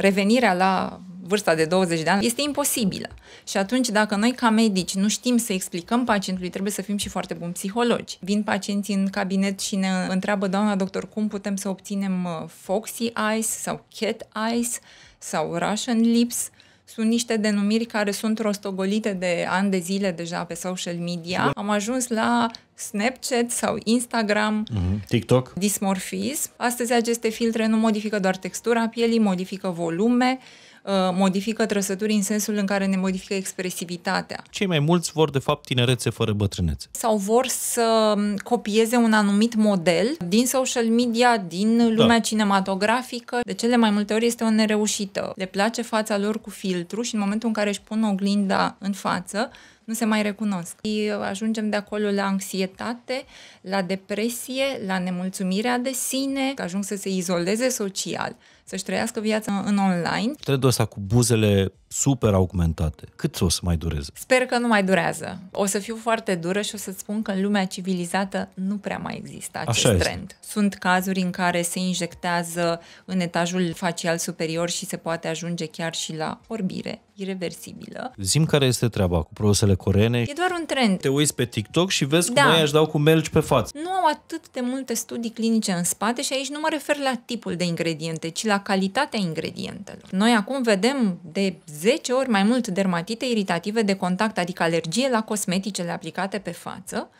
revenirea la vârsta de 20 de ani este imposibilă. Și atunci, dacă noi ca medici nu știm să explicăm pacientului, trebuie să fim și foarte buni psihologi. Vin pacienții în cabinet și ne întreabă, doamna doctor, cum putem să obținem uh, Foxy Eyes sau Cat Eyes sau Russian Lips, sunt niște denumiri care sunt rostogolite de ani de zile deja pe social media. Da. Am ajuns la Snapchat sau Instagram, mhm. TikTok, dismorfism. Astăzi aceste filtre nu modifică doar textura pielii, modifică volume, Uh, modifică trăsături în sensul în care ne modifică expresivitatea. Cei mai mulți vor, de fapt, tinerețe fără bătrânețe. Sau vor să um, copieze un anumit model din social media, din da. lumea da. cinematografică. De cele mai multe ori este o nereușită. Le place fața lor cu filtru și în momentul în care își pun oglinda în față, nu se mai recunosc. Și ajungem de acolo la anxietate, la depresie, la nemulțumirea de sine, că ajung să se izoleze social, să-și trăiască viața în online. Trebuie asta cu buzele super augmentate. Cât o să mai dureze? Sper că nu mai durează. O să fiu foarte dură și o să spun că în lumea civilizată nu prea mai există acest Așa trend. Este. Sunt cazuri în care se injectează în etajul facial superior și se poate ajunge chiar și la orbire irreversibilă. Zim care este treaba cu produsele coreene. E doar un trend. Te uiți pe TikTok și vezi da. cum aia își dau cu melci pe față. Nu au atât de multe studii clinice în spate și aici nu mă refer la tipul de ingrediente, ci la calitatea ingredientelor. Noi acum vedem de 10 ori mai mult dermatite iritative de contact, adică alergie la cosmeticele aplicate pe față,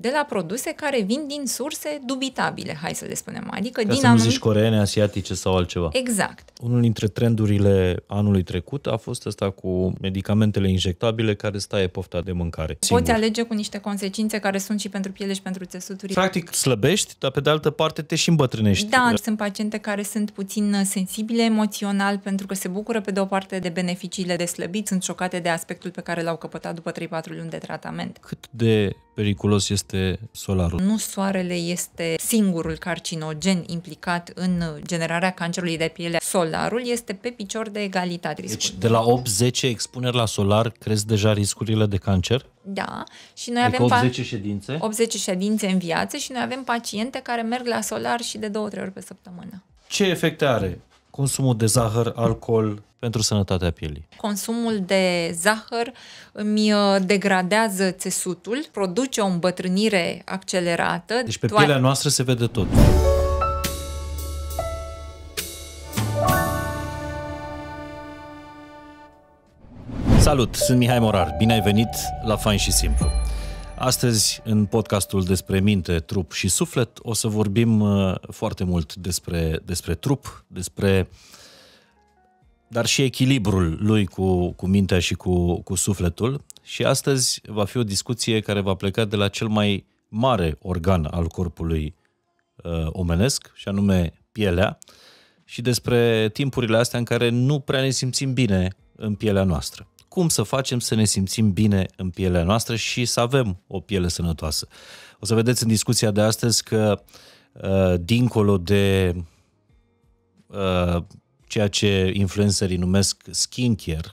de la produse care vin din surse dubitabile, hai să le spunem, adică Ca din să nu zici coreene, asiatice sau altceva. Exact. Unul dintre trendurile anului trecut a fost asta cu medicamentele injectabile care staie pofta de mâncare. Poți singur. Poți alege cu niște consecințe care sunt și pentru piele și pentru țesuturi. Practic slăbești, dar pe de altă parte te și îmbătrânești. Da, sunt paciente care sunt puțin sensibile emoțional pentru că se bucură pe de o parte de beneficiile de slăbit, sunt șocate de aspectul pe care l-au căpătat după 3-4 luni de tratament. Cât de periculos este solarul. Nu soarele este singurul carcinogen implicat în generarea cancerului de piele. Solarul este pe picior de egalitate. Riscul. Deci de la 8-10 expuneri la solar cresc deja riscurile de cancer? Da, și noi adică avem 80 ședințe? 80 ședințe în viață și noi avem paciente care merg la solar și de 2-3 ori pe săptămână. Ce efecte are Consumul de zahăr, alcool pentru sănătatea pielii. Consumul de zahăr îmi uh, degradează țesutul, produce o îmbătrânire accelerată. Deci pe toate. pielea noastră se vede tot. Salut, sunt Mihai Morar. Bine ai venit la Fain și Simplu. Astăzi, în podcastul despre minte, trup și suflet, o să vorbim uh, foarte mult despre, despre trup, despre dar și echilibrul lui cu, cu mintea și cu, cu sufletul. Și astăzi va fi o discuție care va pleca de la cel mai mare organ al corpului uh, omenesc, și anume pielea, și despre timpurile astea în care nu prea ne simțim bine în pielea noastră cum să facem să ne simțim bine în pielea noastră și să avem o piele sănătoasă. O să vedeți în discuția de astăzi că uh, dincolo de uh, ceea ce influencerii numesc skincare,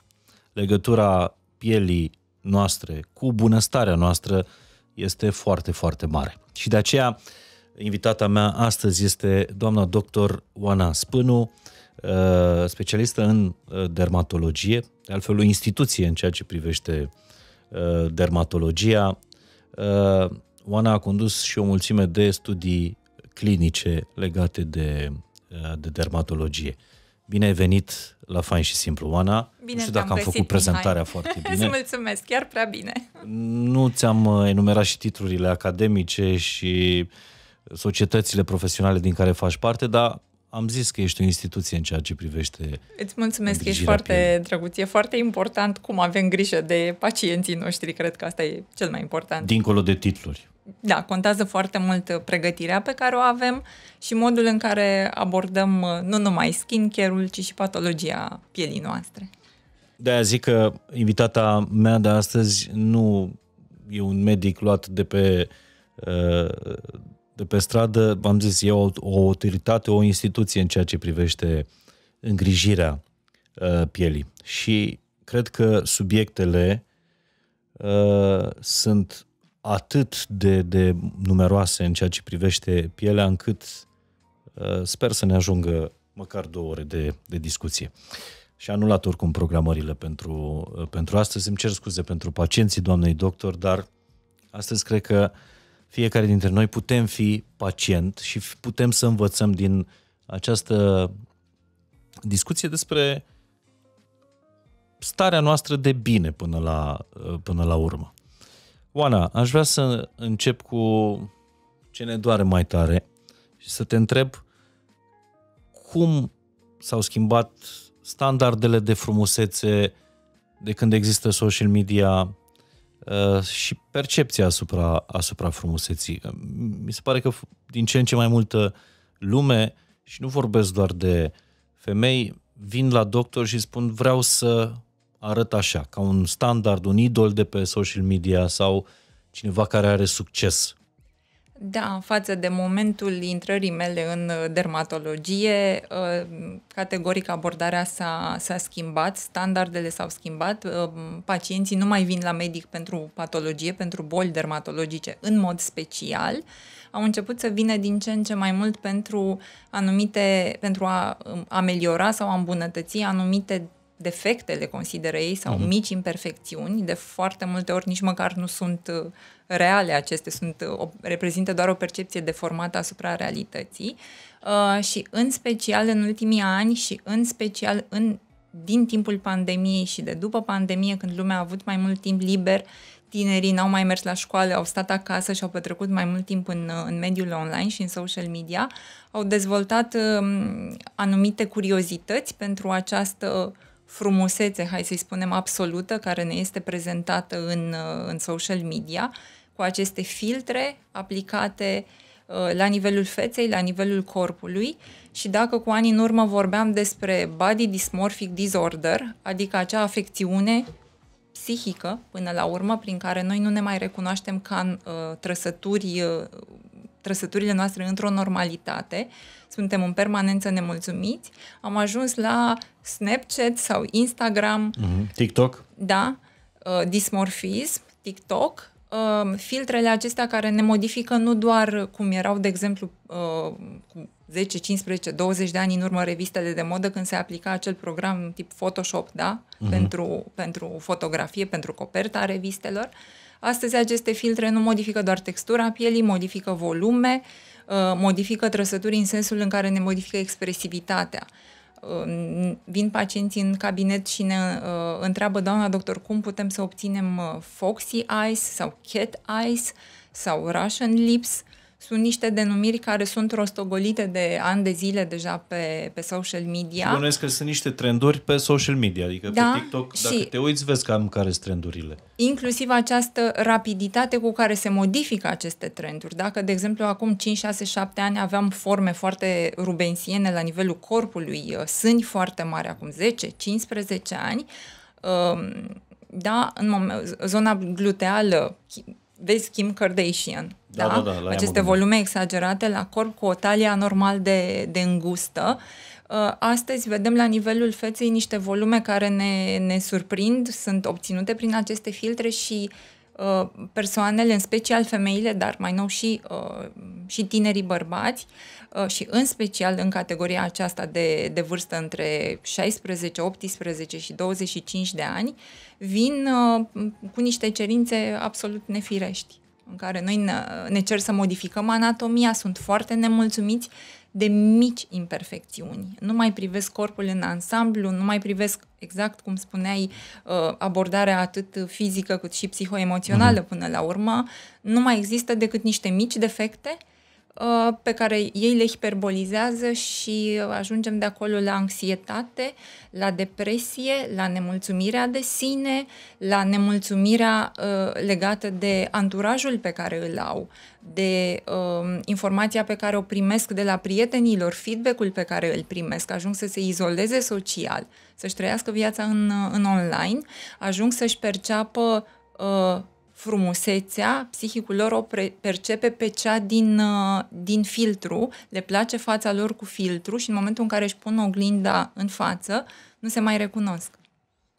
legătura pielii noastre cu bunăstarea noastră este foarte, foarte mare. Și de aceea invitata mea astăzi este doamna doctor Oana Spânu, Uh, specialistă în uh, dermatologie, de altfel o instituție în ceea ce privește uh, dermatologia. Oana a condus și o mulțime de studii clinice legate de, de dermatologie. Bine ai venit la Fain și Simplu, Oana. Bine nu știu dacă am făcut prezentarea hai. foarte bine. mulțumesc, chiar prea bine. Nu ți-am enumerat și titlurile academice și societățile profesionale din care faci parte, dar am zis că ești o instituție în ceea ce privește Îți mulțumesc, ești foarte drăguț. E foarte important cum avem grijă de pacienții noștri. Cred că asta e cel mai important. Dincolo de titluri. Da, contează foarte mult uh, pregătirea pe care o avem și modul în care abordăm uh, nu numai skincare-ul, ci și patologia pielii noastre. De-aia zic că invitata mea de astăzi nu e un medic luat de pe uh, de pe stradă, v-am zis, e o, o autoritate, o instituție în ceea ce privește îngrijirea uh, pielii. Și cred că subiectele uh, sunt atât de, de numeroase în ceea ce privește pielea, încât uh, sper să ne ajungă măcar două ore de, de discuție. Și anulat oricum programările pentru, uh, pentru astăzi. Îmi cer scuze pentru pacienții doamnei doctor, dar astăzi cred că uh, fiecare dintre noi putem fi pacient și putem să învățăm din această discuție despre starea noastră de bine până la, uh, până la urmă. Oana, aș vrea să încep cu ce ne doare mai tare și să te întreb cum s-au schimbat standardele de frumusețe de când există social media Uh, și percepția asupra, asupra frumuseții. Uh, mi se pare că din ce în ce mai multă lume, și nu vorbesc doar de femei, vin la doctor și spun vreau să arăt așa, ca un standard, un idol de pe social media sau cineva care are succes. Da, față de momentul intrării mele în uh, dermatologie, uh, categoric abordarea s-a, s-a schimbat, standardele s-au schimbat, uh, pacienții nu mai vin la medic pentru patologie, pentru boli dermatologice în mod special, au început să vină din ce în ce mai mult pentru anumite, pentru a um, ameliora sau a îmbunătăți anumite defecte, le consideră ei, sau uh-huh. mici imperfecțiuni. De foarte multe ori nici măcar nu sunt uh, reale aceste, sunt, uh, o, reprezintă doar o percepție deformată asupra realității. Uh, și în special în ultimii ani și în special în, din timpul pandemiei și de după pandemie, când lumea a avut mai mult timp liber, tinerii n-au mai mers la școală, au stat acasă și au petrecut mai mult timp în, uh, în mediul online și în social media, au dezvoltat uh, anumite curiozități pentru această frumusețe, hai să-i spunem, absolută, care ne este prezentată în, uh, în social media, cu aceste filtre aplicate uh, la nivelul feței, la nivelul corpului și dacă cu ani în urmă vorbeam despre body dysmorphic disorder, adică acea afecțiune psihică, până la urmă, prin care noi nu ne mai recunoaștem ca în, uh, trăsături, uh, trăsăturile noastre într-o normalitate, suntem în permanență nemulțumiți, am ajuns la Snapchat sau Instagram, mm-hmm. TikTok, da, uh, dismorfism, TikTok, uh, filtrele acestea care ne modifică nu doar cum erau, de exemplu, uh, cu 10, 15, 20 de ani în urmă revistele de modă când se aplica acel program tip Photoshop, da, mm-hmm. pentru, pentru fotografie, pentru coperta revistelor. Astăzi aceste filtre nu modifică doar textura pielii, modifică volume, uh, Uh, modifică trăsături în sensul în care ne modifică expresivitatea. Uh, vin pacienții în cabinet și ne uh, întreabă, doamna doctor, cum putem să obținem Foxy Eyes sau Cat Eyes sau Russian Lips. Uh, sunt niște denumiri care sunt rostogolite de ani de zile deja pe, pe social media. Spuneți că sunt niște trenduri pe social media, adică da? pe TikTok, dacă și te uiți, vezi cam care sunt trendurile. Inclusiv această rapiditate cu care se modifică aceste trenduri. Dacă, de exemplu, acum 5, 6, 7 ani aveam forme foarte rubensiene la nivelul corpului, uh, sâni foarte mari acum 10, 15 ani, um, da, în moment, zona gluteală, vezi Kim Kardashian, da, da, da, da aceste volume exagerate la corp cu o talie anormal de, de îngustă. Uh, astăzi vedem la nivelul feței niște volume care ne, ne surprind, sunt obținute prin aceste filtre și uh, persoanele, în special femeile, dar mai nou și, uh, și tinerii bărbați și în special în categoria aceasta de, de vârstă între 16, 18 și 25 de ani, vin cu niște cerințe absolut nefirești în care noi ne, ne cer să modificăm anatomia, sunt foarte nemulțumiți de mici imperfecțiuni. Nu mai privesc corpul în ansamblu, nu mai privesc, exact cum spuneai, uh, abordarea atât fizică cât și psihoemoțională mm-hmm. până la urmă. Nu mai există decât niște mici defecte Uh, pe care ei le hiperbolizează și ajungem de acolo la anxietate, la depresie, la nemulțumirea de sine, la nemulțumirea uh, legată de anturajul pe care îl au, de uh, informația pe care o primesc de la prietenilor, feedback-ul pe care îl primesc, ajung să se izoleze social, să-și trăiască viața în, în online, ajung să-și perceapă uh, frumusețea, psihicul lor o pre- percepe pe cea din, uh, din filtru, le place fața lor cu filtru și în momentul în care își pun oglinda în față, nu se mai recunosc.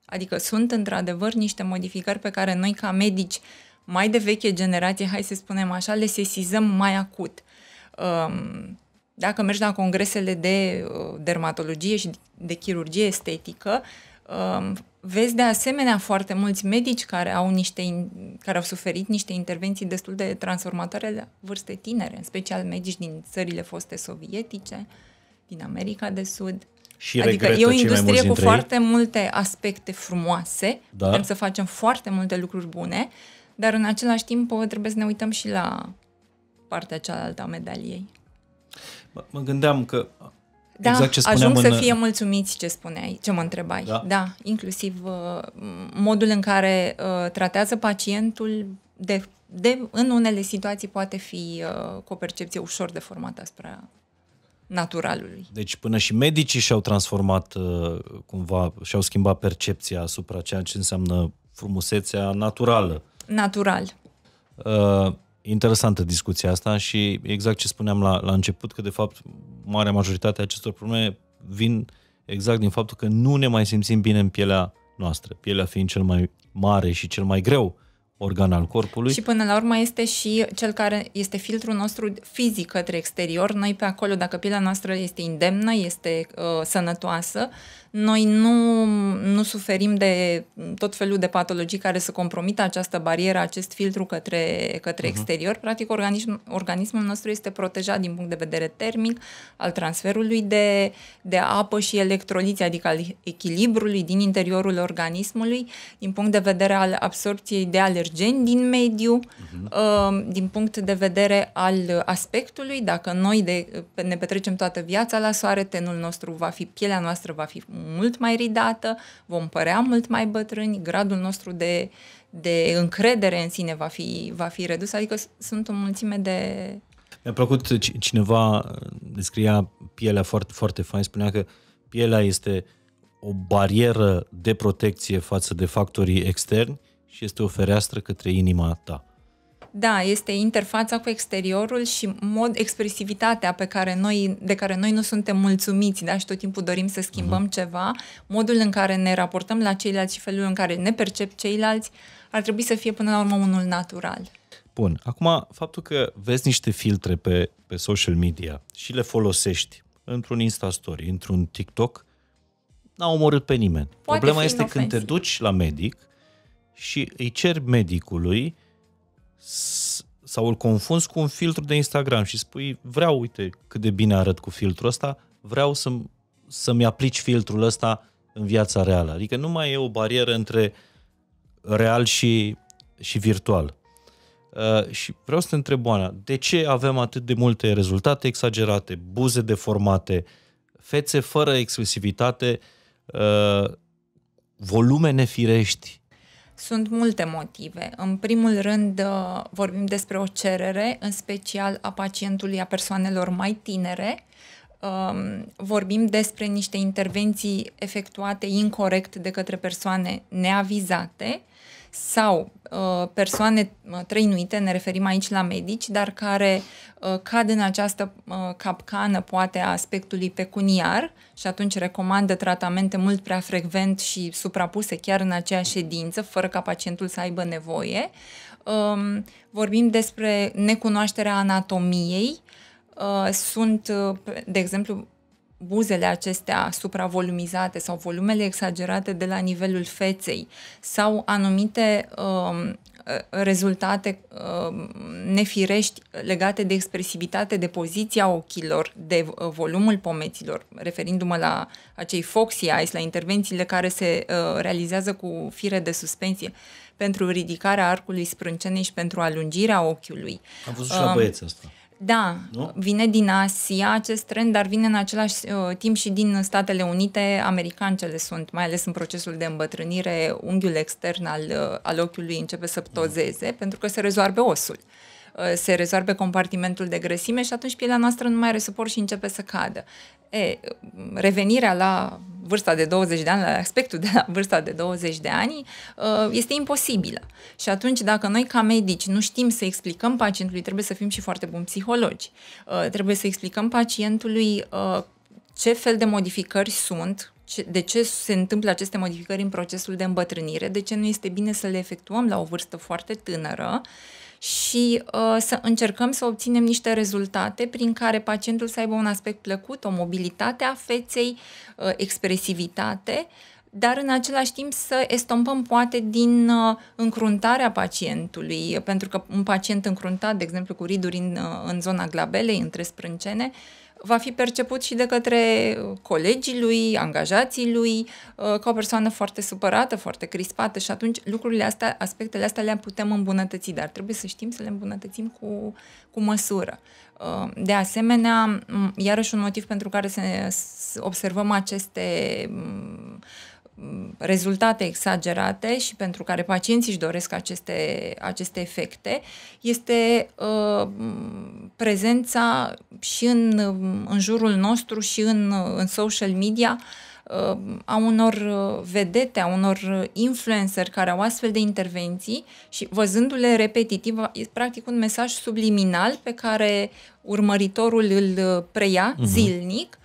Adică sunt într-adevăr niște modificări pe care noi ca medici mai de veche generație, hai să spunem așa, le sesizăm mai acut. Um, dacă mergi la congresele de uh, dermatologie și de chirurgie estetică, um, Vezi de asemenea foarte mulți medici care au, niște, care au suferit niște intervenții destul de transformatoare la vârste tinere, în special medici din țările foste sovietice, din America de Sud. Și adică e o industrie cu foarte ei. multe aspecte frumoase, da. putem să facem foarte multe lucruri bune, dar în același timp oh, trebuie să ne uităm și la partea cealaltă a medaliei. Mă gândeam că da, exact ce ajung în... să fie mulțumiți ce spuneai, ce mă întrebai. Da, da inclusiv uh, modul în care uh, tratează pacientul de, de, în unele situații poate fi uh, cu o percepție ușor deformată asupra naturalului. Deci până și medicii și-au transformat uh, cumva, și-au schimbat percepția asupra ceea ce înseamnă frumusețea naturală. Natural. Uh, interesantă discuția asta și exact ce spuneam la, la început, că de fapt marea majoritate a acestor probleme vin exact din faptul că nu ne mai simțim bine în pielea noastră, pielea fiind cel mai mare și cel mai greu organ al corpului. Și până la urmă este și cel care este filtrul nostru fizic către exterior. Noi pe acolo, dacă pielea noastră este indemnă, este uh, sănătoasă, noi nu, nu suferim de tot felul de patologii care să compromită această barieră, acest filtru către, către uh-huh. exterior. Practic, organism, organismul nostru este protejat din punct de vedere termic, al transferului de, de apă și electroliți, adică al echilibrului din interiorul organismului, din punct de vedere al absorpției de alergeni din mediu, uh-huh. din punct de vedere al aspectului. Dacă noi de, ne petrecem toată viața la soare, tenul nostru va fi, pielea noastră va fi mult mai ridată, vom părea mult mai bătrâni, gradul nostru de, de încredere în sine va fi, va fi redus, adică sunt o mulțime de... Mi-a plăcut, cineva uh, descria pielea foarte, foarte fain, spunea că pielea este o barieră de protecție față de factorii externi și este o fereastră către inima ta. Da, este interfața cu exteriorul și mod expresivitatea pe care noi, de care noi nu suntem mulțumiți, da, și tot timpul dorim să schimbăm uh-huh. ceva, modul în care ne raportăm la ceilalți și felul în care ne percep ceilalți ar trebui să fie până la urmă unul natural. Bun, acum faptul că vezi niște filtre pe, pe social media și le folosești într-un Insta Story, într-un TikTok, n-a omorât pe nimeni. Poate Problema este inofensiv. când te duci la medic și îi ceri medicului sau îl confunzi cu un filtru de Instagram și spui vreau, uite cât de bine arăt cu filtrul ăsta, vreau să, să-mi aplici filtrul ăsta în viața reală. Adică nu mai e o barieră între real și, și virtual. Uh, și vreau să te întreb, Oana, de ce avem atât de multe rezultate exagerate, buze deformate, fețe fără exclusivitate, uh, volume nefirești, sunt multe motive. În primul rând, uh, vorbim despre o cerere, în special a pacientului, a persoanelor mai tinere. Um, vorbim despre niște intervenții efectuate incorrect de către persoane neavizate sau uh, persoane uh, trăinuite, ne referim aici la medici, dar care uh, cad în această uh, capcană poate a aspectului pecuniar și atunci recomandă tratamente mult prea frecvent și suprapuse chiar în aceeași ședință, fără ca pacientul să aibă nevoie. Um, vorbim despre necunoașterea anatomiei, uh, sunt, uh, de exemplu, buzele acestea supravolumizate sau volumele exagerate de la nivelul feței sau anumite um, uh, rezultate um, nefirești legate de expresivitate, de poziția ochilor, de uh, volumul pomeților, referindu-mă la acei foxy eyes, la intervențiile care se uh, realizează cu fire de suspensie pentru ridicarea arcului sprâncenei și pentru alungirea ochiului. Am văzut și la um, băieți asta. Da, nu? vine din Asia acest trend, dar vine în același uh, timp și din Statele Unite, americancele sunt, mai ales în procesul de îmbătrânire, unghiul extern al, uh, al ochiului începe să ptozeze, mm. pentru că se rezoarbe osul. Uh, se rezolve compartimentul de grăsime și atunci pielea noastră nu mai are suport și începe să cadă. E, revenirea la vârsta de 20 de ani, la aspectul de la vârsta de 20 de ani, uh, este imposibilă. Și atunci, dacă noi ca medici nu știm să explicăm pacientului, trebuie să fim și foarte buni psihologi, uh, trebuie să explicăm pacientului ce fel de modificări sunt, de ce se întâmplă aceste modificări în procesul de îmbătrânire, de ce nu este bine să le efectuăm la o vârstă foarte tânără, și uh, să încercăm să obținem niște rezultate prin care pacientul să aibă un aspect plăcut, o mobilitate a feței, uh, expresivitate, dar în același timp să estompăm poate din uh, încruntarea pacientului, pentru că un pacient încruntat, de exemplu, cu riduri în, uh, în zona glabelei, între sprâncene, uh, va fi perceput și de către uh, colegii lui, angajații lui, uh, ca o persoană foarte supărată, foarte crispată și atunci lucrurile astea, aspectele astea le putem îmbunătăți, dar trebuie să știm să le îmbunătățim cu, cu măsură. Uh, de asemenea, iarăși un motiv pentru care se observăm aceste rezultate exagerate și pentru care pacienții își doresc aceste, aceste efecte, este uh, prezența și în, în jurul nostru și în, în social media uh, a unor uh, vedete, a unor influencer care au astfel de intervenții și văzându-le repetitiv, este practic un mesaj subliminal pe care urmăritorul îl uh, preia uh-huh. zilnic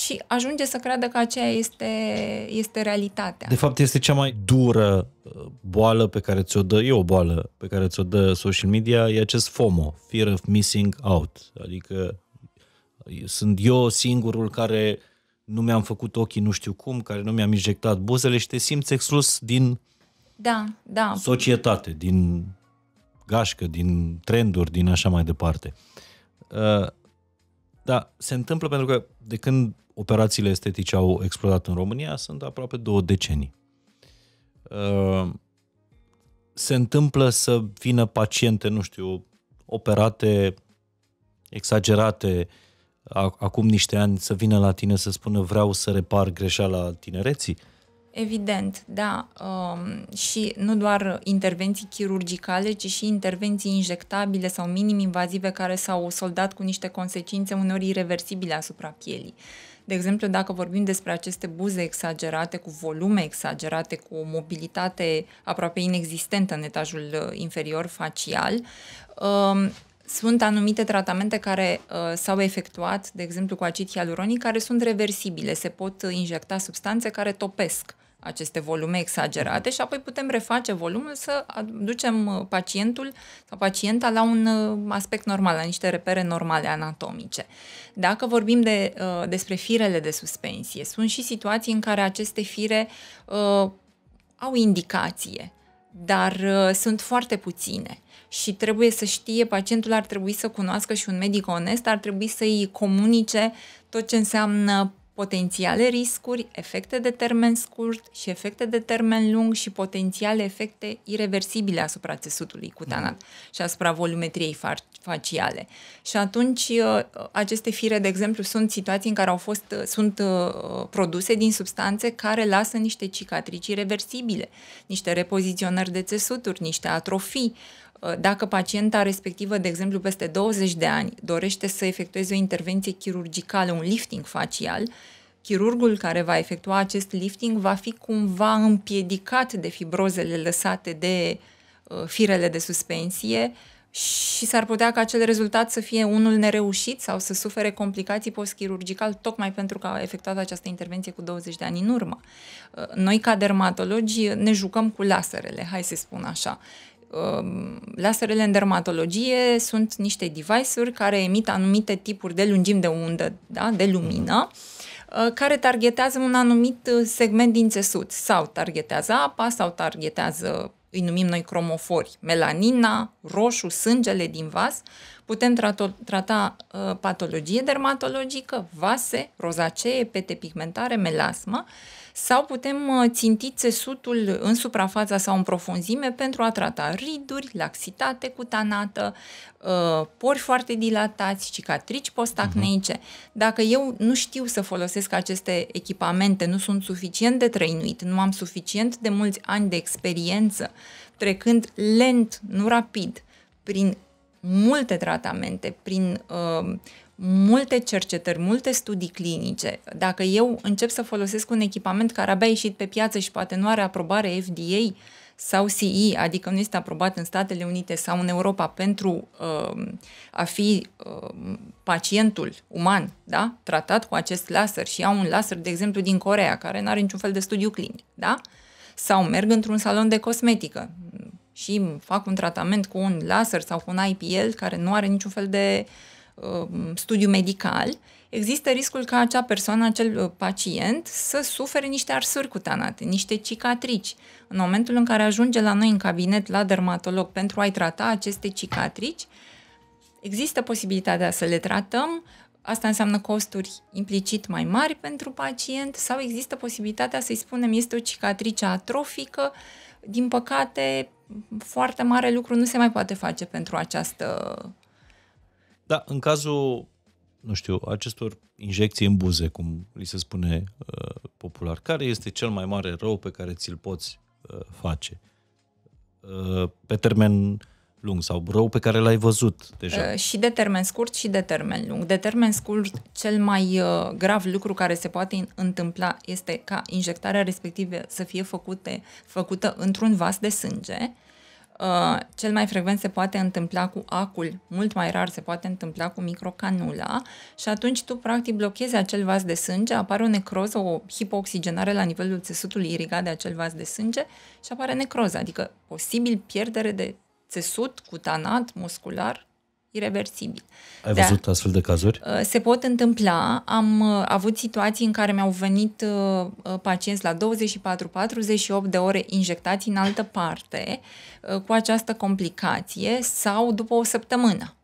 și ajunge să creadă că aceea este, este realitatea. De fapt, este cea mai dură uh, boală pe care ți-o dă, e o boală pe care ți-o dă social media, e acest FOMO, Fear of Missing Out. Adică uh, sunt eu singurul care nu mi-am făcut ochii nu știu cum, care nu mi-am injectat buzele și te simți exclus din da, da. societate, din gașcă, din trenduri, din așa mai departe. Uh, da, se întâmplă pentru că de când operațiile estetice au explodat în România sunt aproape două decenii. Uh, se întâmplă să vină paciente, nu știu, operate, exagerate, acum niște ani să vină la tine să spună vreau să repar greșeala tinereții? Evident, da. Um, și nu doar intervenții chirurgicale, ci și intervenții injectabile sau minim invazive care s-au soldat cu niște consecințe uneori irreversibile asupra pielii. Uh, de exemplu, dacă vorbim despre aceste buze exagerate, cu volume exagerate, cu o mobilitate aproape inexistentă în etajul uh, inferior facial, um, sunt anumite tratamente care uh, s-au efectuat, de exemplu cu acid hialuronic, care sunt reversibile. Se pot uh, injecta substanțe care topesc aceste volume exagerate mhm. și apoi putem reface volumul să aducem uh, pacientul sau pacienta la un uh, aspect normal, la niște repere normale anatomice. Dacă vorbim de, uh, despre firele de suspensie, sunt și situații în care aceste fire uh, au indicație, dar uh, sunt foarte puține și trebuie să știe, pacientul ar trebui să cunoască și un medic onest, ar trebui să-i comunice tot ce înseamnă potențiale riscuri, efecte de termen scurt și efecte de termen lung și potențiale efecte irreversibile asupra țesutului cutanat mm. și asupra volumetriei faciale. Și atunci uh, aceste fire, de exemplu, sunt situații în care au fost uh, sunt uh, produse din substanțe care lasă niște cicatrici irreversibile, niște repoziționări de țesuturi, niște atrofii, Uh, dacă pacienta respectivă, de exemplu, peste 20 de ani, dorește să efectueze o intervenție chirurgicală, un lifting facial, chirurgul care va efectua acest lifting va fi cumva împiedicat de fibrozele lăsate de uh, firele de suspensie și s-ar putea ca acel rezultat să fie unul nereușit sau să sufere complicații postchirurgical tocmai pentru că a efectuat această intervenție cu 20 de ani în urmă. Uh, noi, ca dermatologi, ne jucăm cu laserele, hai să spun așa. Um, laserele în dermatologie sunt niște device-uri care emit anumite tipuri de lungimi de undă, da, de lumină, mhm. uh, care targetează un anumit uh, segment din țesut sau targetează apa sau targetează îi numim noi cromofori, melanina, roșu, sângele din vas, putem tra- trata uh, patologie dermatologică, vase, rozacee, pete pigmentare, melasmă, uh, sau putem uh, ținti țesutul în suprafața sau în profunzime pentru a trata riduri, laxitate cutanată, uh, pori foarte dilatați, cicatrici postacneice. Uh-huh. Dacă eu nu știu să folosesc aceste echipamente, nu sunt suficient de trăinuit, nu am suficient de mulți ani de experiență, trecând lent, nu rapid, prin multe tratamente, prin uh, multe cercetări, multe studii clinice. Dacă eu încep să folosesc un echipament care abia a ieșit pe piață și poate nu are aprobare FDA sau CE, adică nu este aprobat în Statele Unite sau în Europa pentru uh, a fi uh, pacientul uman, da? tratat cu acest laser și au un laser, de exemplu, din Corea, care nu are niciun fel de studiu clinic, da? sau merg într-un salon de cosmetică, și fac un tratament cu un laser sau cu un IPL care nu are niciun fel de uh, Um, studiu medical, există riscul ca acea persoană, acel uh, pacient să sufere niște arsuri cutanate, niște cicatrici. În momentul în care ajunge la noi în cabinet, la dermatolog, pentru a-i trata aceste cicatrici, există posibilitatea să le tratăm, asta înseamnă costuri implicit mai mari pentru pacient sau există posibilitatea să-i spunem este o cicatrice atrofică, din păcate foarte mare lucru nu se mai poate face pentru această da, în cazul, nu știu, acestor injecții în buze, cum li se spune uh, popular, care este cel mai mare rău pe care ți-l poți uh, face? Uh, pe termen lung sau rău pe care l-ai văzut deja? Uh, și de termen scurt și de termen lung. De termen scurt, cel mai uh, grav lucru care se poate întâmpla este ca injectarea respectivă să fie făcute, făcută într-un vas de sânge, Uh, cel mai frecvent se poate întâmpla cu acul, mult mai rar se poate întâmpla cu microcanula și atunci tu practic blochezi acel vas de sânge, apare o necroză, o hipoxigenare la nivelul țesutului irigat de acel vas de sânge și apare necroză, adică posibil pierdere de țesut cutanat, muscular, Irreversibil. Ai da. văzut astfel de cazuri? Uh, se pot întâmpla. Am uh, avut situații în care mi-au venit uh, pacienți la 24-48 de ore injectați în altă parte cu această complicație sau după o săptămână.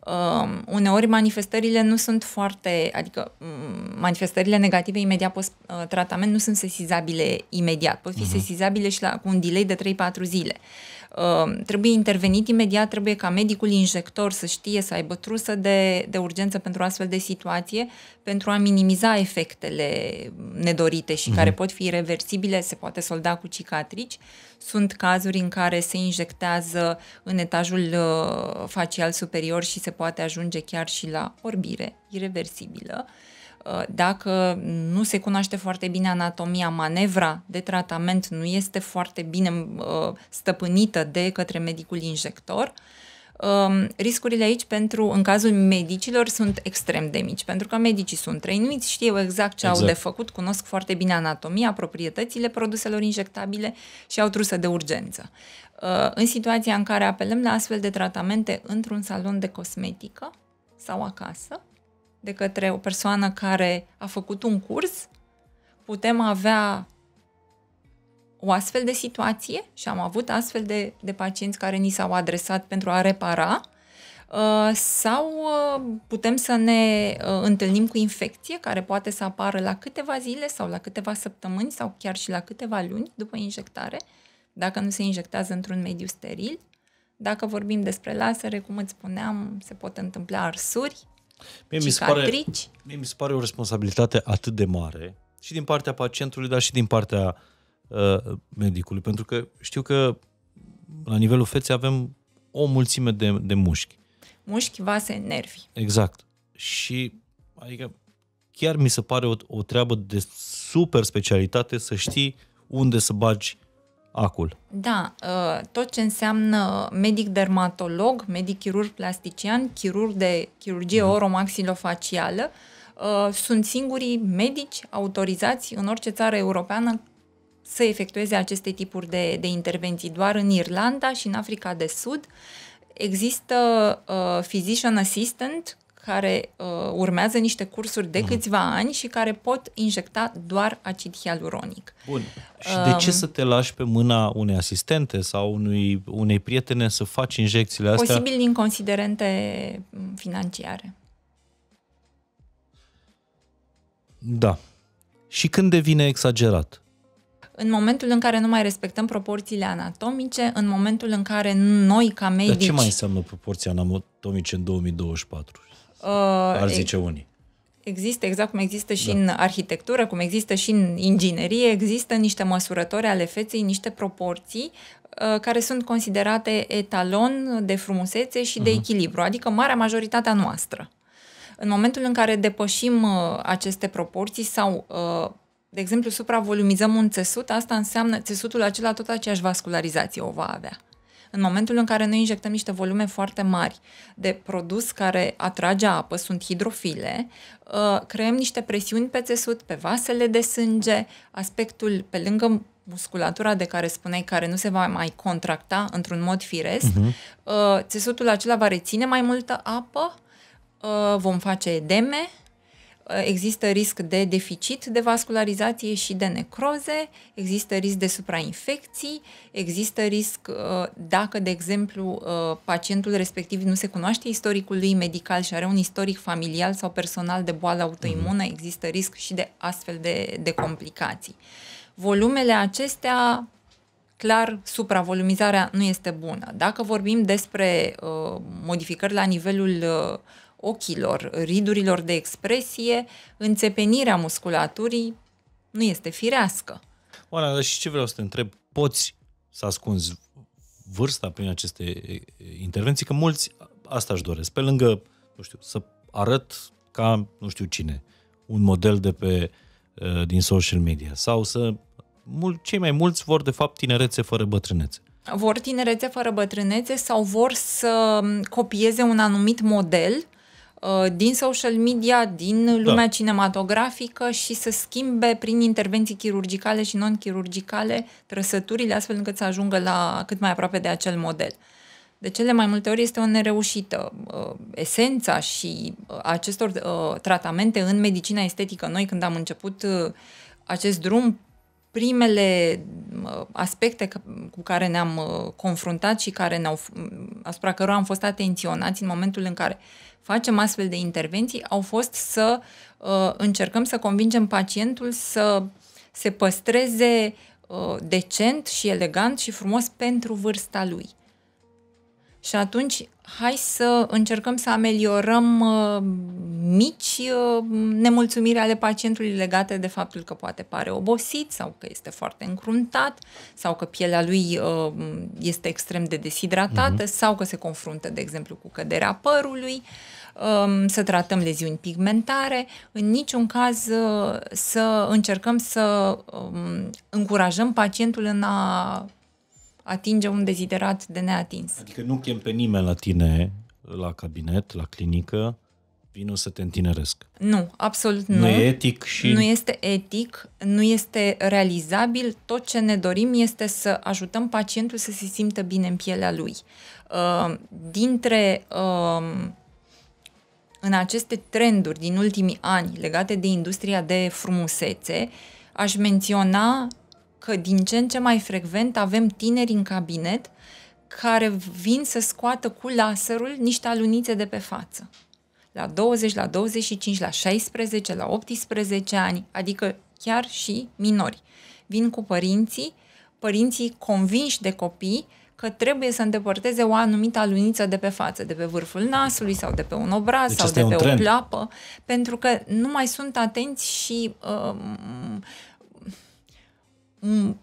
Uh, uneori manifestările nu sunt foarte, adică mm, manifestările negative imediat post tratament nu sunt sesizabile imediat, pot fi uh-huh. sesizabile și la, cu un delay de 3-4 zile. Uh, Ehm, trebuie intervenit imediat, trebuie ca medicul injector să știe, să aibă trusă de, de urgență pentru astfel de situație, pentru a minimiza efectele nedorite și mm-hmm. care mhm. pot fi reversibile, se poate solda cu cicatrici. Sunt cazuri în care se injectează în etajul uh, facial superior și se poate ajunge chiar și la orbire irreversibilă. Uh, Uh, dacă nu se cunoaște foarte bine anatomia, manevra de tratament nu este foarte bine uh, stăpânită de către medicul injector, um, riscurile aici pentru, în cazul medicilor, sunt extrem de mici, pentru că medicii sunt trăinuiți, știu exact ce exact. au de exact. făcut, cunosc foarte bine anatomia, proprietățile produselor injectabile și au trusă de urgență. Uh, în situația în care apelăm la astfel de tratamente într-un salon de cosmetică sau acasă, de către o persoană care a făcut un curs, putem avea o astfel de situație și am avut astfel de, de pacienți care ni s-au adresat pentru a repara uh, sau uh, putem să ne uh, întâlnim cu infecție care poate să apară la câteva zile sau la câteva săptămâni sau chiar și la câteva luni după injectare, dacă nu se injectează într-un mediu steril. Dacă vorbim despre lasere, cum îți spuneam, se pot întâmpla arsuri, Mie mi, se pare, mie mi se pare o responsabilitate atât de mare și din partea pacientului, dar și din partea uh, medicului, pentru că știu că la nivelul feței avem o mulțime de, de mușchi. Mușchi, vase, nervi. Exact. Și adică chiar mi se pare o, o treabă de super specialitate să știi unde să bagi acul. Da, ă, tot ce înseamnă medic dermatolog, medic chirurg plastician, chirurg de chirurgie mm. oromaxilofacială, ă, sunt singurii medici autorizați în orice țară europeană să efectueze aceste tipuri de, de intervenții. Doar în Irlanda și în Africa de Sud există uh, physician assistant care uh, urmează niște cursuri de mhm. câțiva ani și care pot injecta doar acid hialuronic. Bun. Și de um, ce să te lași pe mâna unei asistente sau unui, unei prietene să faci injecțiile astea? Posibil din considerente mm, financiare. Da. Și când devine exagerat? în momentul în care nu mai respectăm proporțiile anatomice, în momentul în care noi ca medici... Dar ce mai înseamnă proporții anatomice în 2024? Uh, Ar zice unii. Există, exact cum există și da. în arhitectură, cum există și în inginerie, există niște măsurători ale feței, niște proporții uh, care sunt considerate etalon de frumusețe și de uh-huh. echilibru, adică marea majoritatea noastră. În momentul în care depășim uh, aceste proporții sau de exemplu, supravolumizăm un țesut, asta înseamnă țesutul acela tot aceeași vascularizație o va avea în momentul în care noi injectăm niște volume foarte mari de produs care atrage apă, sunt hidrofile, uh, creăm niște presiuni pe țesut, pe vasele de sânge, aspectul pe lângă musculatura de care spuneai care nu se va mai contracta într-un mod firesc, uh-huh. țesutul acela va reține mai multă apă, uh, vom face edeme, există risc de deficit de vascularizație și de necroze, există risc de suprainfecții, există risc uh, dacă, de exemplu, uh, pacientul respectiv nu se cunoaște istoricul lui medical și are un istoric familial sau personal de boală autoimună, mhm. există risc și de astfel de, de complicații. Volumele acestea clar, supravolumizarea nu este bună. Dacă vorbim despre uh, modificări la nivelul uh, ochilor, ridurilor de expresie, înțepenirea musculaturii nu este firească. Oana, dar și ce vreau să te întreb, poți să ascunzi vârsta prin aceste intervenții? Că mulți asta își doresc, pe lângă, nu știu, să arăt ca, nu știu cine, un model de pe din social media sau să cei mai mulți vor de fapt tinerețe fără bătrânețe. Vor tinerețe fără bătrânețe sau vor să copieze un anumit model Uh, din social media, din da. lumea da. cinematografică și să schimbe prin intervenții chirurgicale și non-chirurgicale trăsăturile astfel încât să ajungă la cât mai aproape de acel model. De cele mai multe ori este o nereușită. Uh, esența și uh, acestor tratamente în medicina estetică, noi când am început acest drum, primele aspecte cu care ne-am confruntat și care ne-au, asupra cărora am fost atenționați în momentul în care facem astfel de intervenții au fost să uh, încercăm să convingem pacientul să se păstreze uh, decent și elegant și frumos pentru vârsta lui. Și atunci hai să încercăm să ameliorăm uh, mici uh, nemulțumiri ale pacientului legate de faptul că poate pare obosit sau că este foarte încruntat sau că pielea lui uh, este extrem de deshidratată uh-huh. Mhm. sau că se confruntă, de exemplu, cu căderea părului, um, să tratăm leziuni pigmentare, în niciun caz uh, să încercăm să um, încurajăm pacientul în a atinge un deziderat de neatins. Adică nu chem pe nimeni la tine, la cabinet, la clinică, vino să te întineresc. Nu, absolut nu. Nu e etic și... Nu este etic, nu este realizabil. Tot ce ne dorim este să ajutăm pacientul să se simtă bine în pielea lui. Uh, dintre um, în aceste trenduri din ultimii ani legate de industria de frumusețe, aș menționa că din ce în ce mai frecvent avem tineri în cabinet care vin să scoată cu laserul niște alunițe de pe față. La 20, la 25, la 16, la 18 ani, adică chiar și minori. Vin cu părinții, părinții convinși de copii că trebuie să îndepărteze o anumită aluniță de pe față, de pe vârful nasului sau de pe un obraz deci sau de pe o plapă, pentru că nu mai sunt atenți și um,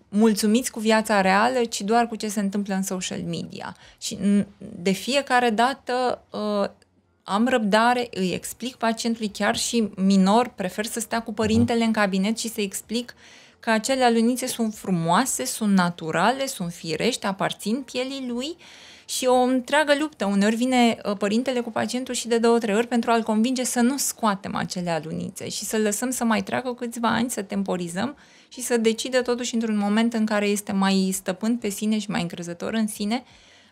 mulțumiți cu viața reală, ci doar cu ce se întâmplă în social media. Și de fiecare dată uh, am răbdare, îi explic pacientului, chiar și minor, prefer să stea cu mhm. părintele în cabinet și să explic că acele alunițe sunt frumoase, sunt naturale, sunt firești, aparțin pielii lui și o întreagă luptă. Uneori vine uh, părintele cu pacientul și de două, trei ori pentru a-l convinge să nu scoatem acele alunițe și să lăsăm să mai treacă câțiva ani, să temporizăm și să decidă totuși într-un moment în care este mai stăpân pe sine și mai încrezător în sine,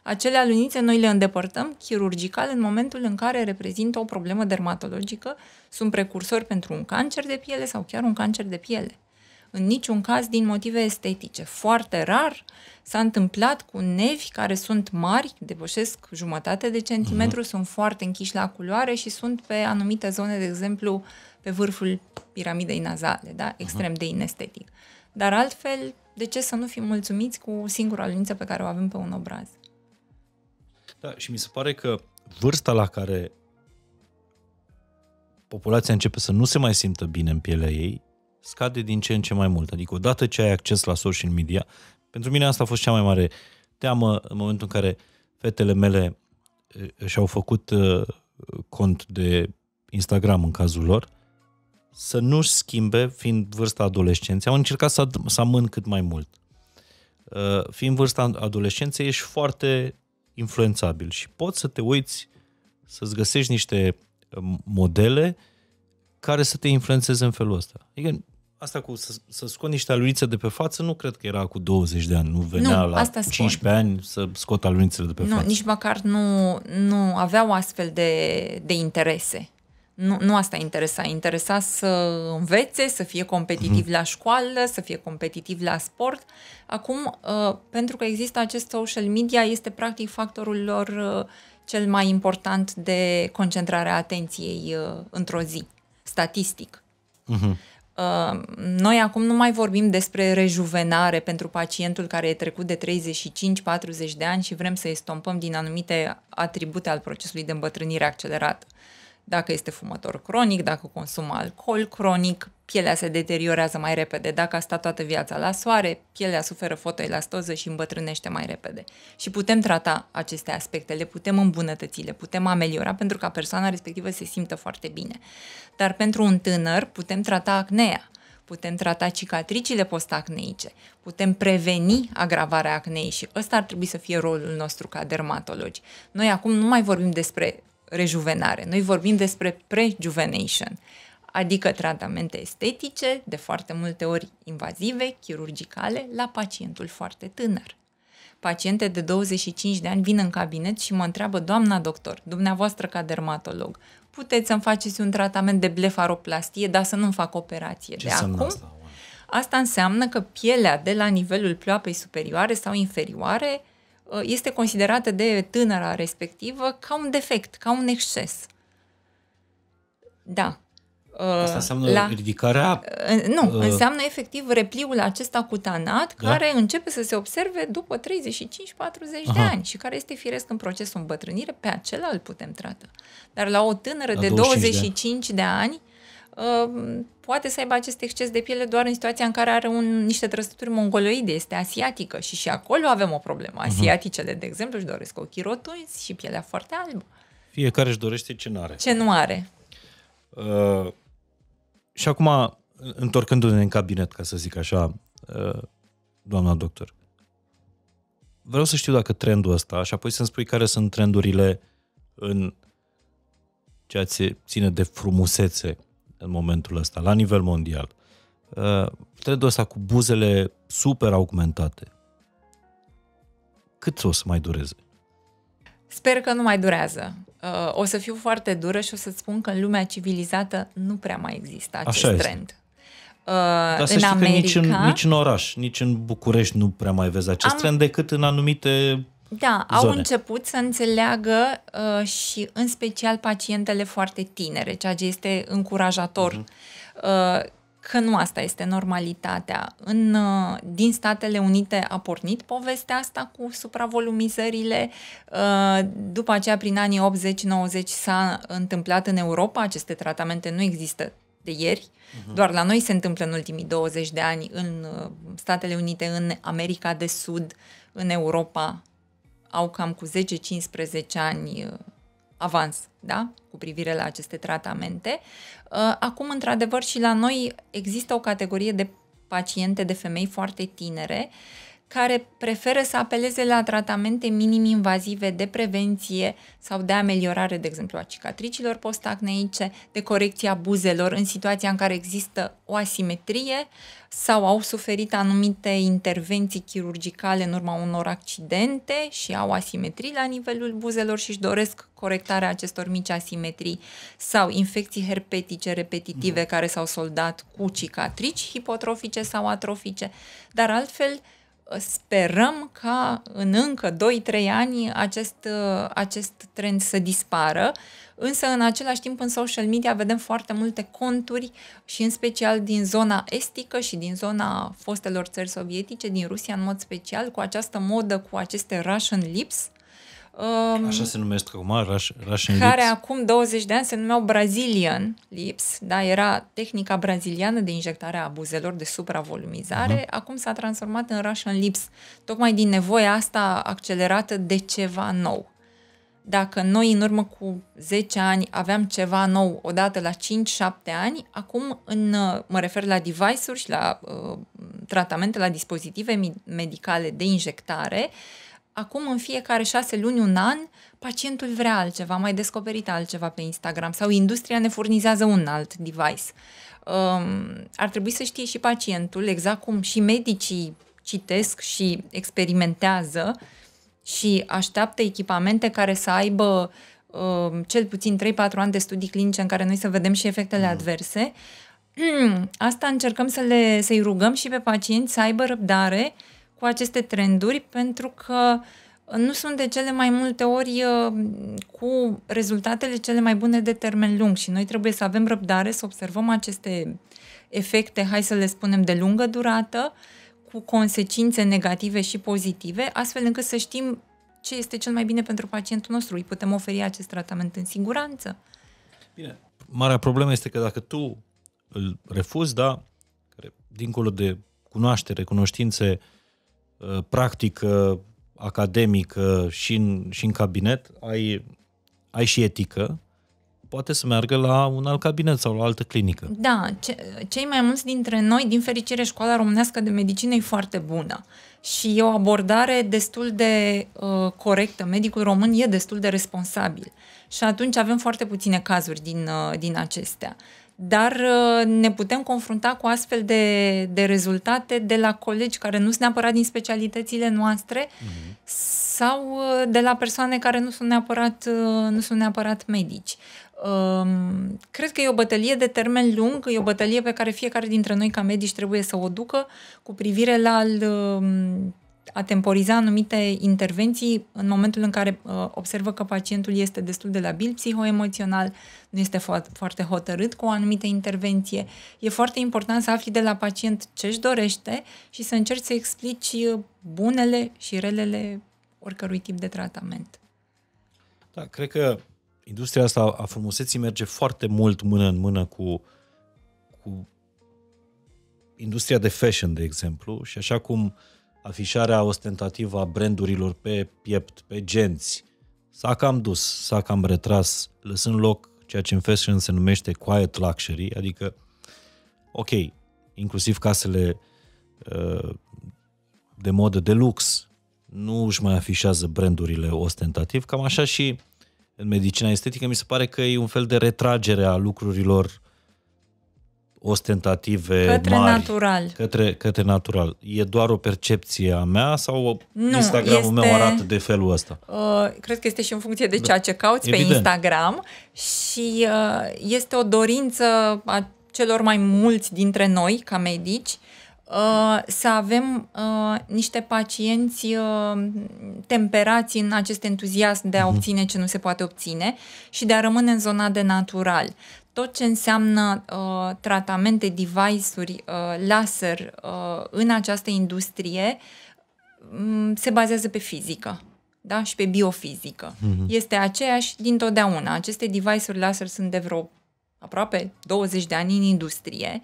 acele alunițe noi le îndepărtăm chirurgical în momentul în care reprezintă o problemă dermatologică, sunt precursori pentru un cancer de piele sau chiar un cancer de piele. În niciun caz din motive estetice. Foarte rar s-a întâmplat cu nevi care sunt mari, depășesc jumătate de centimetru, uh-huh. sunt foarte închiși la culoare și sunt pe anumite zone, de exemplu, uh, pe vârful piramidei nazale, da? Mhm. extrem uh-huh. de inestetic. Dar altfel, de ce să nu fim mulțumiți cu singura liniță pe care o avem pe un obraz? Da, și mi se pare că vârsta la care populația începe să nu se mai simtă bine în pielea ei, scade din ce în ce mai mult. Adică odată ce ai acces la social media, pentru mine asta a fost cea mai mare teamă în momentul în care fetele mele și-au făcut cont de Instagram în cazul lor să nu-și schimbe, fiind vârsta adolescenței, au încercat să, să amân cât mai mult. Uh, fiind vârsta adolescenței, ești foarte influențabil și poți să te uiți, să-ți găsești niște uh, modele care să te influențeze în felul ăsta. Adică asta cu să, să scoți niște alunițe de pe față, nu cred că era cu 20 de ani, nu venea nu, la asta 15 ani să scot alunițele de pe nu, față. Nici măcar nu, nu aveau astfel de, de interese. Nu, nu asta interesa. Interesa să învețe, să fie competitiv mm-hmm. la școală, să fie competitiv la sport. Acum, uh, pentru că există acest social media, este practic factorul lor uh, cel mai important de concentrare a atenției uh, într-o zi, statistic. Mm-hmm. Noi acum nu mai vorbim despre rejuvenare pentru pacientul care e trecut de 35-40 de ani și vrem să stompăm din anumite atribute al procesului de îmbătrânire accelerată dacă este fumător cronic, dacă consumă alcool cronic, pielea se deteriorează mai repede, dacă a stat toată viața la soare, pielea suferă fotoelastoză și îmbătrânește mai repede. Și putem trata aceste aspecte, le putem îmbunătăți, le putem ameliora pentru ca persoana respectivă se simtă foarte bine. Dar pentru un tânăr putem trata acnea, putem trata cicatricile postacneice, putem preveni agravarea acnei și ăsta ar trebui să fie rolul nostru ca dermatologi. Noi acum nu mai vorbim despre rejuvenare. Noi vorbim despre prejuvenation, adică tratamente estetice, de foarte multe ori invazive, chirurgicale, la pacientul foarte tânăr. Paciente de 25 de ani vin în cabinet și mă întreabă, doamna doctor, dumneavoastră ca dermatolog, puteți să-mi faceți un tratament de blefaroplastie, dar să nu-mi fac operație Ce de acum? Asta? Asta înseamnă că pielea de la nivelul ploapei superioare sau inferioare Uh, este considerată de tânăra respectivă ca un defect, ca un exces. Da. Uh, Asta înseamnă la, ridicarea? Uh, nu, uh, înseamnă efectiv repliul acesta cutanat da? care începe să se observe după 35-40 de ani și care este firesc în procesul îmbătrânire, pe acela îl putem trata. Dar la o tânără la de 25 de ani, de ani Ehm, poate să aibă acest exces de piele doar în situația în care are un, niște trăsături mongoloide, este asiatică și și acolo avem o problemă. Mhm. Asiaticele, de exemplu, își doresc ochii rotunzi și pielea foarte albă. Fiecare își dorește ce nu are. Ce nu are. Uh, și acum, întorcându-ne în cabinet, ca să zic așa, uh, doamna doctor, vreau să știu dacă trendul ăsta și apoi să-mi spui care sunt trendurile în ceea ce ține de frumusețe în momentul ăsta, la nivel mondial. Uh, trendul ăsta cu buzele super augmentate, cât o să mai dureze? Sper că nu mai durează. Uh, o să fiu foarte dură și o să-ți spun că în lumea civilizată nu prea mai există acest Așa este. trend. Dar uh, în să știi America, că nici în, nici în oraș, nici în București nu prea mai vezi acest am, trend decât în anumite da, zone. au început să înțeleagă uh, și în special pacientele foarte tinere, ceea ce este încurajator. Uh-huh. Uh, că nu asta este normalitatea. În, uh, din Statele Unite a pornit povestea asta cu supravolumizările, uh, după aceea prin anii 80-90 s-a întâmplat în Europa, aceste tratamente nu există de ieri, uh-huh. doar la noi se întâmplă în ultimii 20 de ani în uh, Statele Unite, în America de Sud, în Europa au cam cu 10-15 ani uh, avans da? cu privire la aceste tratamente. Uh, acum, într-adevăr, și la noi există o categorie de paciente, de femei foarte tinere, uh, care preferă să apeleze la tratamente minim invazive de prevenție sau de ameliorare, de exemplu, a cicatricilor postacneice, de corecția buzelor în situația în care există o asimetrie sau au suferit anumite intervenții chirurgicale în urma unor accidente și au asimetrii la nivelul buzelor și își doresc corectarea acestor mici asimetrii sau infecții herpetice repetitive mm. care s-au soldat cu cicatrici hipotrofice sau atrofice, dar altfel sperăm ca în încă 2-3 ani acest, uh, acest trend să dispară, însă în același timp în social media vedem foarte multe conturi și în special din zona estică și din zona fostelor țări sovietice, din Rusia în mod special, cu această modă, cu aceste Russian lips, Um, Așa se numesc acum, Rush, Russian Care Lips. acum 20 de ani se numeau Brazilian Lips, da? era tehnica braziliană de injectare a buzelor, de supravolumizare, uh-huh. acum s-a transformat în Russian Lips, tocmai din nevoia asta accelerată de ceva nou. Dacă noi în urmă cu 10 ani aveam ceva nou odată la 5-7 ani, acum în, mă refer la device-uri și la uh, tratamente, la dispozitive medicale de injectare, uh, acum în fiecare șase luni, un an, pacientul vrea altceva, mai descoperit altceva pe Instagram sau industria ne furnizează un alt device. Um, ar trebui să știe și pacientul, exact cum și medicii citesc și experimentează și așteaptă echipamente care să aibă um, cel puțin 3-4 ani de studii clinice în care noi să vedem și efectele mm. adverse. Mm, asta încercăm să le, să-i rugăm și pe pacienți să aibă răbdare cu aceste trenduri pentru că uh, nu sunt de cele mai multe ori uh, cu rezultatele cele mai bune de termen lung și noi trebuie să avem răbdare să observăm aceste efecte, hai să le spunem, de lungă durată, cu consecințe negative și pozitive, astfel încât să știm ce este cel mai bine pentru pacientul nostru. Îi putem oferi acest tratament în siguranță. Bine. Marea problemă este că dacă tu îl refuzi, da, dincolo de cunoaștere, cunoștințe, uh, Uh, practică academică și în, și în cabinet, ai, ai și etică, poate să meargă la un alt cabinet sau la o altă clinică. Da, ce, cei mai mulți dintre noi, din fericire, școala românească de medicină e foarte bună și e o abordare destul de uh, corectă. Medicul român e destul de responsabil și atunci avem foarte puține cazuri din, uh, din acestea. Uh, dar uh, ne putem confrunta cu astfel de, de rezultate de la colegi care nu sunt neapărat din specialitățile noastre mm-hmm. sau uh, de la persoane care nu sunt neapărat, uh, nu sunt neapărat medici. Um, cred că e o bătălie de termen lung, e o bătălie pe care fiecare dintre noi ca medici trebuie să o ducă cu privire la um, a temporiza anumite intervenții în momentul în care uh, observă că pacientul este destul de labil psihoemoțional, nu este fo- foarte hotărât cu o anumită intervenție. E foarte important să afli de la pacient ce își dorește și să încerci să explici uh, bunele și relele oricărui tip de tratament. Da, cred că industria asta a frumuseții merge foarte mult mână în mână cu, cu industria de fashion, de exemplu, și așa cum uh, afișarea ostentativă a brandurilor pe piept, pe genți. S-a cam dus, s-a cam retras, lăsând loc ceea ce în fashion se numește quiet luxury, adică, ok, inclusiv casele uh, de modă de lux nu își mai afișează brandurile ostentativ, cam așa și în medicina estetică mi se pare că e un fel de retragere a lucrurilor ostentative către mari. natural. Către, către natural. E doar o percepție a mea sau nu, Instagramul este, meu arată de felul ăsta? Uh, cred că este și în funcție de da, ceea ce cauți Evident. pe Instagram și uh, este o dorință a celor mai mulți dintre noi, ca medici, uh, să avem uh, niște pacienți uh, temperați în acest entuziasm de a mhm. obține ce nu se poate obține și de a rămâne în zona de natural tot ce înseamnă uh, tratamente, device-uri, uh, laser uh, în această industrie um, se bazează pe fizică da? și pe biofizică. Mm-hmm. Este aceeași dintotdeauna. Aceste device-uri laser sunt de vreo aproape 20 de ani în industrie.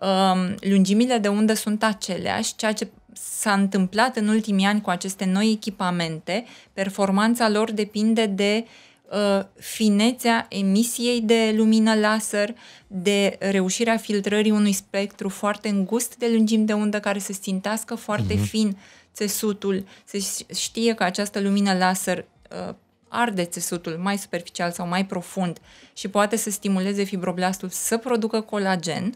Um, lungimile de undă sunt aceleași, ceea ce s-a întâmplat în ultimii ani cu aceste noi echipamente, performanța lor depinde de uh, Uh, finețea emisiei de lumină laser, de reușirea filtrării unui spectru foarte îngust de lungimi de undă care să țintească foarte uh-huh. fin țesutul, să știe că această lumină laser uh, arde țesutul mai superficial sau mai profund și poate să stimuleze fibroblastul să producă colagen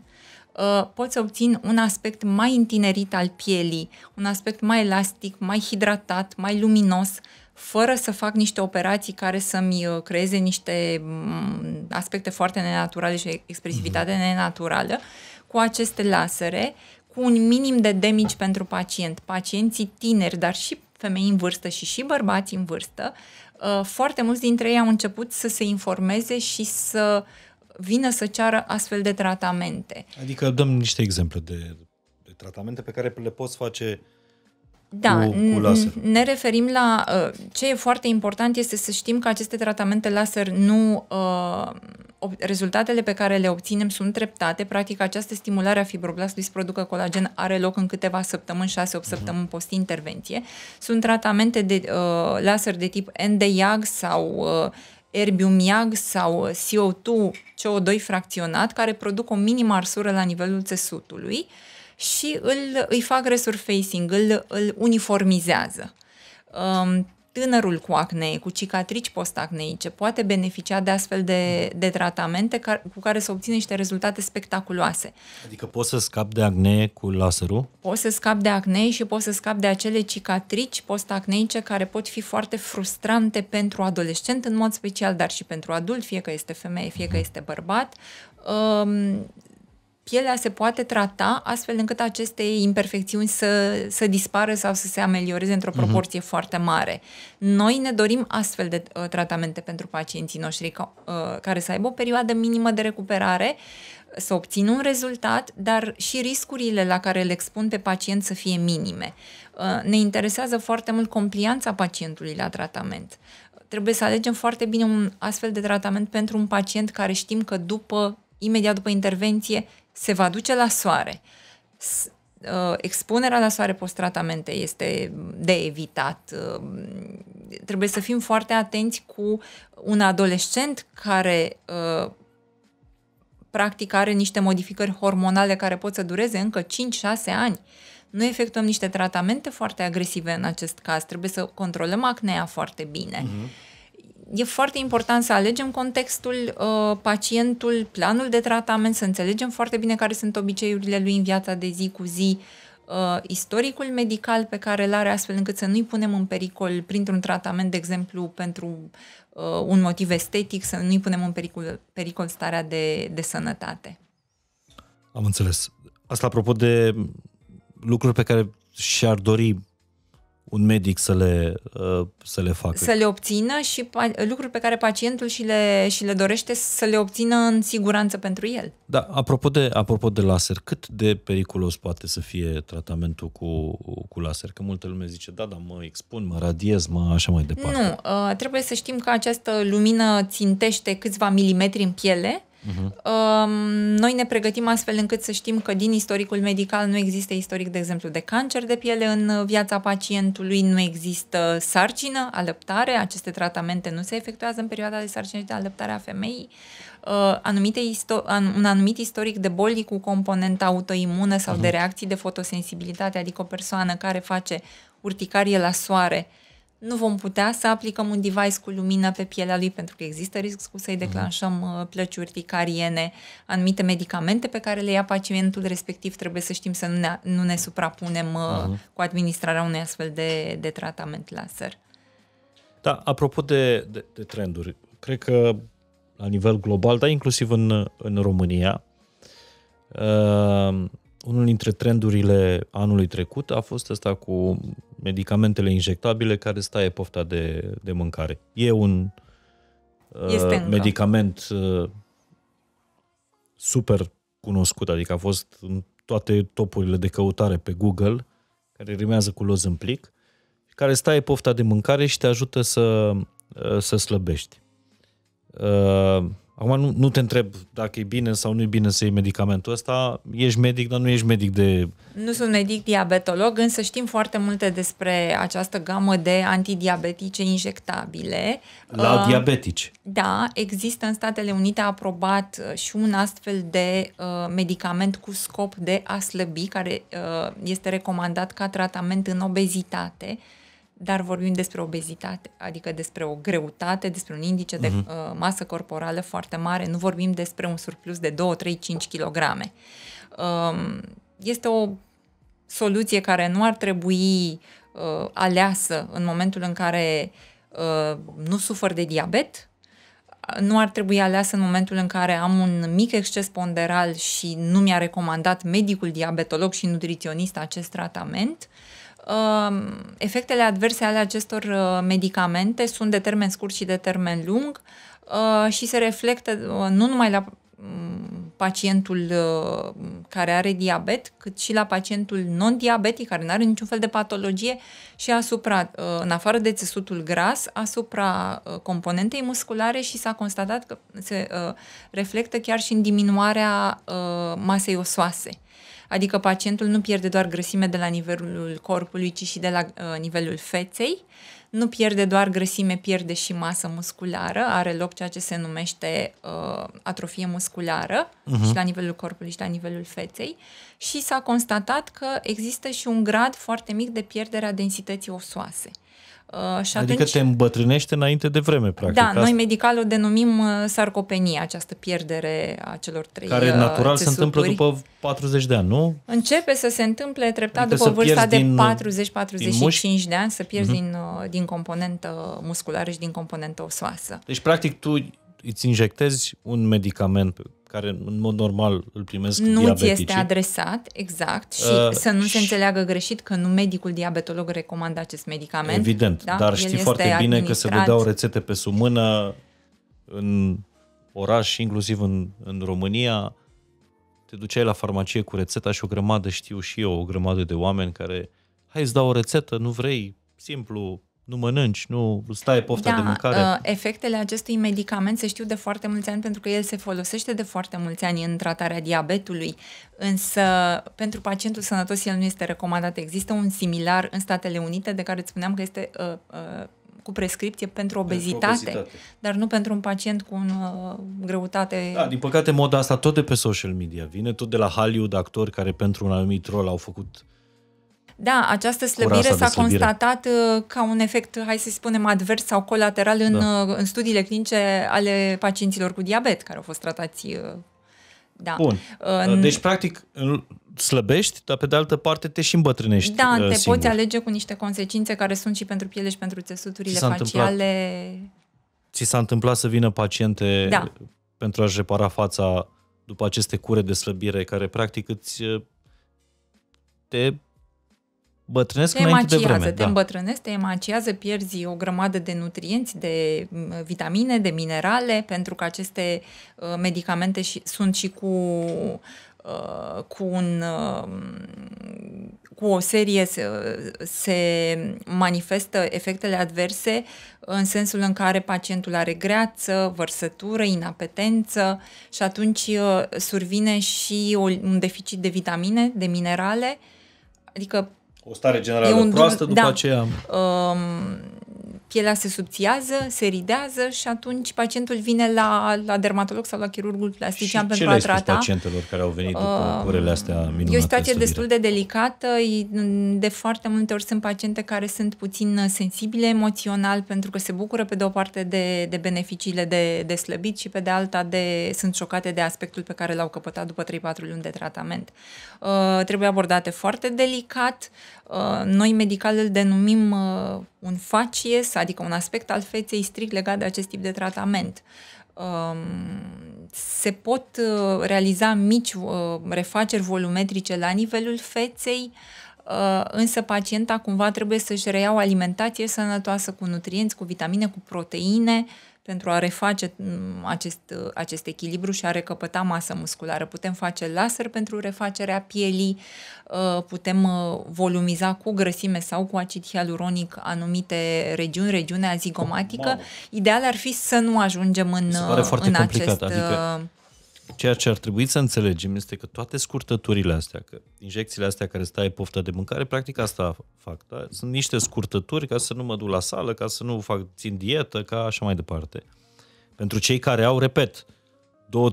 Uh, pot să obțin un aspect mai întinerit al pielii, un aspect mai elastic, mai hidratat, mai luminos, fără să fac niște operații care să-mi uh, creeze niște mm, aspecte foarte nenaturale și expresivitate mm-hmm. nenaturală, cu aceste lasere, cu un minim de damage pentru pacient. Pacienții tineri, dar și femei în vârstă și și bărbați în vârstă, uh, foarte mulți dintre ei au început să se informeze și să vină să ceară astfel de tratamente. Adică dăm niște exemple de, de tratamente pe care le poți face da, cu, cu laser. ne referim la uh, ce e foarte important este să știm că aceste tratamente laser nu uh, rezultatele pe care le obținem sunt treptate, practic această stimulare a fibroblastului să producă colagen are loc în câteva săptămâni, 6-8 mhm. săptămâni post-intervenție. Sunt tratamente de uh, laser de tip NDIAG sau uh, iag sau CO2, CO2 fracționat, care produc o minimă arsură la nivelul țesutului și îl, îi fac resurfacing, îl, îl uniformizează. Um, tânărul cu acne, cu cicatrici postacneice, poate beneficia de astfel de, de tratamente care, cu care să obține niște rezultate spectaculoase. Adică poți să scapi de acne cu laserul? Poți să scapi de acne și poți să scapi de acele cicatrici postacneice care pot fi foarte frustrante pentru adolescent în mod special, dar și pentru adult, fie că este femeie, fie că este bărbat. Um, pielea se poate trata astfel încât aceste imperfecțiuni să, să dispară sau să se amelioreze într-o mhm. proporție uh-huh. foarte mare. Noi ne dorim astfel de uh, tratamente pentru pacienții noștri ca, uh, care să aibă o perioadă minimă de recuperare, să obțină un rezultat, dar și riscurile la care le expun pe pacient să fie minime. Uh, ne interesează foarte mult complianța pacientului la tratament trebuie să alegem foarte bine un astfel de tratament pentru un pacient care știm că după, imediat după intervenție, se va duce la soare. Uh, expunerea la soare post-tratamente este de evitat. Uh, trebuie să fim foarte atenți cu un adolescent care uh, practic are niște modificări hormonale care pot să dureze încă 5-6 ani. Nu efectuăm niște tratamente foarte agresive în acest caz. Trebuie să controlăm acnea foarte bine. Uh-huh e foarte important să alegem contextul, uh, pacientul, planul de tratament, să înțelegem foarte bine care sunt obiceiurile lui în viața de zi cu zi, uh, istoricul medical pe care îl are astfel încât să nu-i punem în pericol printr-un tratament, de exemplu, pentru uh, un motiv estetic, să nu-i punem în pericol, pericol starea de, de sănătate. Am înțeles. Asta apropo de lucruri pe care și-ar dori un medic să le, uh, să le facă. Să le obțină și lucruri pe care pacientul și le, și le dorește să le obțină în siguranță pentru el. Da, apropo de, apropo de laser, cât de periculos poate să fie tratamentul cu, cu laser? Că multă lume zice, da, da, mă expun, mă radiez, mă așa mai departe. Nu, uh, trebuie să știm că această lumină țintește câțiva milimetri în piele, Uh-huh. Noi ne pregătim astfel încât să știm că din istoricul medical nu există istoric, de exemplu, de cancer de piele în viața pacientului, nu există sarcină, alăptare, aceste tratamente nu se efectuează în perioada de sarcină și de alăptare a femeii, uh, anumite isto- un anumit istoric de boli cu componentă autoimună sau uh-huh. de mhm. reacții de fotosensibilitate, adică o persoană care face urticarie la soare, uh, nu vom putea să aplicăm un device cu lumină pe pielea lui pentru că există riscul să-i mhm. declanșăm uh, plăciuri ticariene, anumite medicamente pe care le ia pacientul respectiv, trebuie să știm să nu ne, nu ne suprapunem uh-huh. cu administrarea unui astfel de, de tratament laser. Da, apropo de, de, de trenduri, cred că la nivel global, dar inclusiv în, în România, uh, unul dintre trendurile anului trecut a fost ăsta cu medicamentele injectabile care staie pofta de, de mâncare. E un uh, este medicament încă. Uh, super cunoscut, adică a fost în toate topurile de căutare pe Google, care rimează cu loz în plic, care staie pofta de mâncare și te ajută să, uh, să slăbești. Uh, Acum nu, nu te întreb dacă e bine sau nu e bine să iei medicamentul ăsta, ești medic, dar nu ești medic de... Nu sunt medic diabetolog, însă știm foarte multe despre această gamă de antidiabetice injectabile. La uh, diabetici. Da, există în Statele Unite aprobat uh, și un astfel de uh, medicament cu scop de a slăbi, care uh, este recomandat ca tratament în obezitate. Uh, dar vorbim despre obezitate, adică despre o greutate, despre un indice de uh-huh. uh, masă corporală foarte mare, nu vorbim despre un surplus de 2, 3, 5 kg. Uh, este o soluție care nu ar trebui uh, aleasă în momentul în care uh, nu sufăr de diabet, nu ar trebui aleasă în momentul în care am un mic exces ponderal și nu mi-a recomandat medicul diabetolog și nutriționist acest tratament Um, efectele adverse ale acestor uh, medicamente sunt de termen scurt și de termen lung uh, și se reflectă uh, nu numai la mm, pacientul care are diabet, cât și la pacientul non-diabetic, care nu are niciun fel de patologie, și asupra, în afară de țesutul gras, asupra componentei musculare și s-a constatat că se reflectă chiar și în diminuarea masei osoase adică pacientul nu pierde doar grăsime de la nivelul corpului, ci și de la uh, nivelul feței, nu pierde doar grăsime, pierde și masă musculară, are loc ceea ce se numește uh, atrofie musculară uh-huh. și la nivelul corpului și la nivelul feței și s-a constatat că există și un grad foarte mic de pierdere a densității osoase. Uh, și adică atunci... te îmbătrânește înainte de vreme, practic. Da, noi medical o denumim uh, sarcopenie, această pierdere a celor trei Care uh, natural țesuturi. se întâmplă după 40 de ani, nu? Începe să se întâmple treptat adică după vârsta de 40-45 de ani, să pierzi uh-huh. din, uh, din componentă musculară și din componentă osoasă. Deci, practic, tu îți injectezi un medicament care în mod normal îl primesc Nu diabeticii. ți este adresat, exact, și uh, să nu se înțeleagă greșit că nu medicul diabetolog recomandă acest medicament. Evident, da? dar El știi foarte bine că se dădeau rețete pe sumână în oraș, inclusiv în, în România. Te duceai la farmacie cu rețeta și o grămadă, știu și eu, o grămadă de oameni care hai îți dau o rețetă, nu vrei, simplu, nu mănânci, nu stai pofta da, de mâncare. Uh, efectele acestui medicament se știu de foarte mulți ani pentru că el se folosește de foarte mulți ani în tratarea diabetului, însă pentru pacientul sănătos el nu este recomandat. Există un similar în Statele Unite de care îți spuneam că este uh, uh, cu prescripție pentru obezitate, pentru obezitate, dar nu pentru un pacient cu un, uh, greutate. Da, din păcate moda asta tot de pe social media vine, tot de la Hollywood actori care pentru un anumit rol au făcut da, această slăbire s-a slăbire. constatat uh, ca un efect, hai să spunem, advers sau colateral în, da. Uh, în studiile clinice ale pacienților cu diabet care au fost tratați. Uh, da. Bun. În... Deci, practic, slăbești, dar pe de altă parte te și îmbătrânești. Da, te poți alege cu niște consecințe care sunt și pentru piele și pentru țesuturile ți faciale. Întâmplat, ți s-a întâmplat să vină paciente da. pentru a-și repara fața după aceste cure de slăbire care practic îți te îmbătrânesc te înainte de vreme. Te da. îmbătrânesc, te emaciază, pierzi o grămadă de nutrienți, de vitamine, de minerale, pentru că aceste uh, medicamente și, sunt și cu uh, cu un um, cu o serie se, se manifestă efectele adverse în sensul în care pacientul are greață, vărsătură, inapetență și atunci uh, survine și un deficit de vitamine, de minerale, adică o stare generală proastă, după da, aceea... Um, pielea se subțiază, se ridează și atunci pacientul vine la, la dermatolog sau la chirurgul plastician pentru a trata. pacientelor care au venit după uh, astea minunate? E o situație destul de delicată. De foarte multe ori sunt paciente care sunt puțin sensibile emoțional pentru că se bucură pe de o parte de, de beneficiile de, de slăbit și pe de alta de, sunt șocate de aspectul pe care l-au căpătat după 3-4 luni de tratament. Uh, trebuie abordate foarte delicat. Uh, noi medical îl denumim uh, un facies, adică un aspect al feței strict legat de acest tip de tratament. Um, se pot uh, realiza mici uh, refaceri volumetrice la nivelul feței, uh, însă pacienta cumva trebuie să-și reia o alimentație sănătoasă cu nutrienți, cu vitamine, cu proteine, pentru a reface mm, acest, acest echilibru și a recăpăta masă musculară. Putem face laser pentru refacerea pielii, uh, putem uh, volumiza cu grăsime sau cu acid hialuronic anumite regiuni, regiunea zigomatică. Ideal ar fi să nu ajungem în, uh, în acest... Adică ceea ce ar trebui să înțelegem este că toate scurtăturile astea, că injecțiile astea care stai pofta de mâncare, practic asta fac. Da? Sunt niște scurtături ca să nu mă duc la sală, ca să nu fac, țin dietă, ca așa mai departe. Pentru cei care au, repet,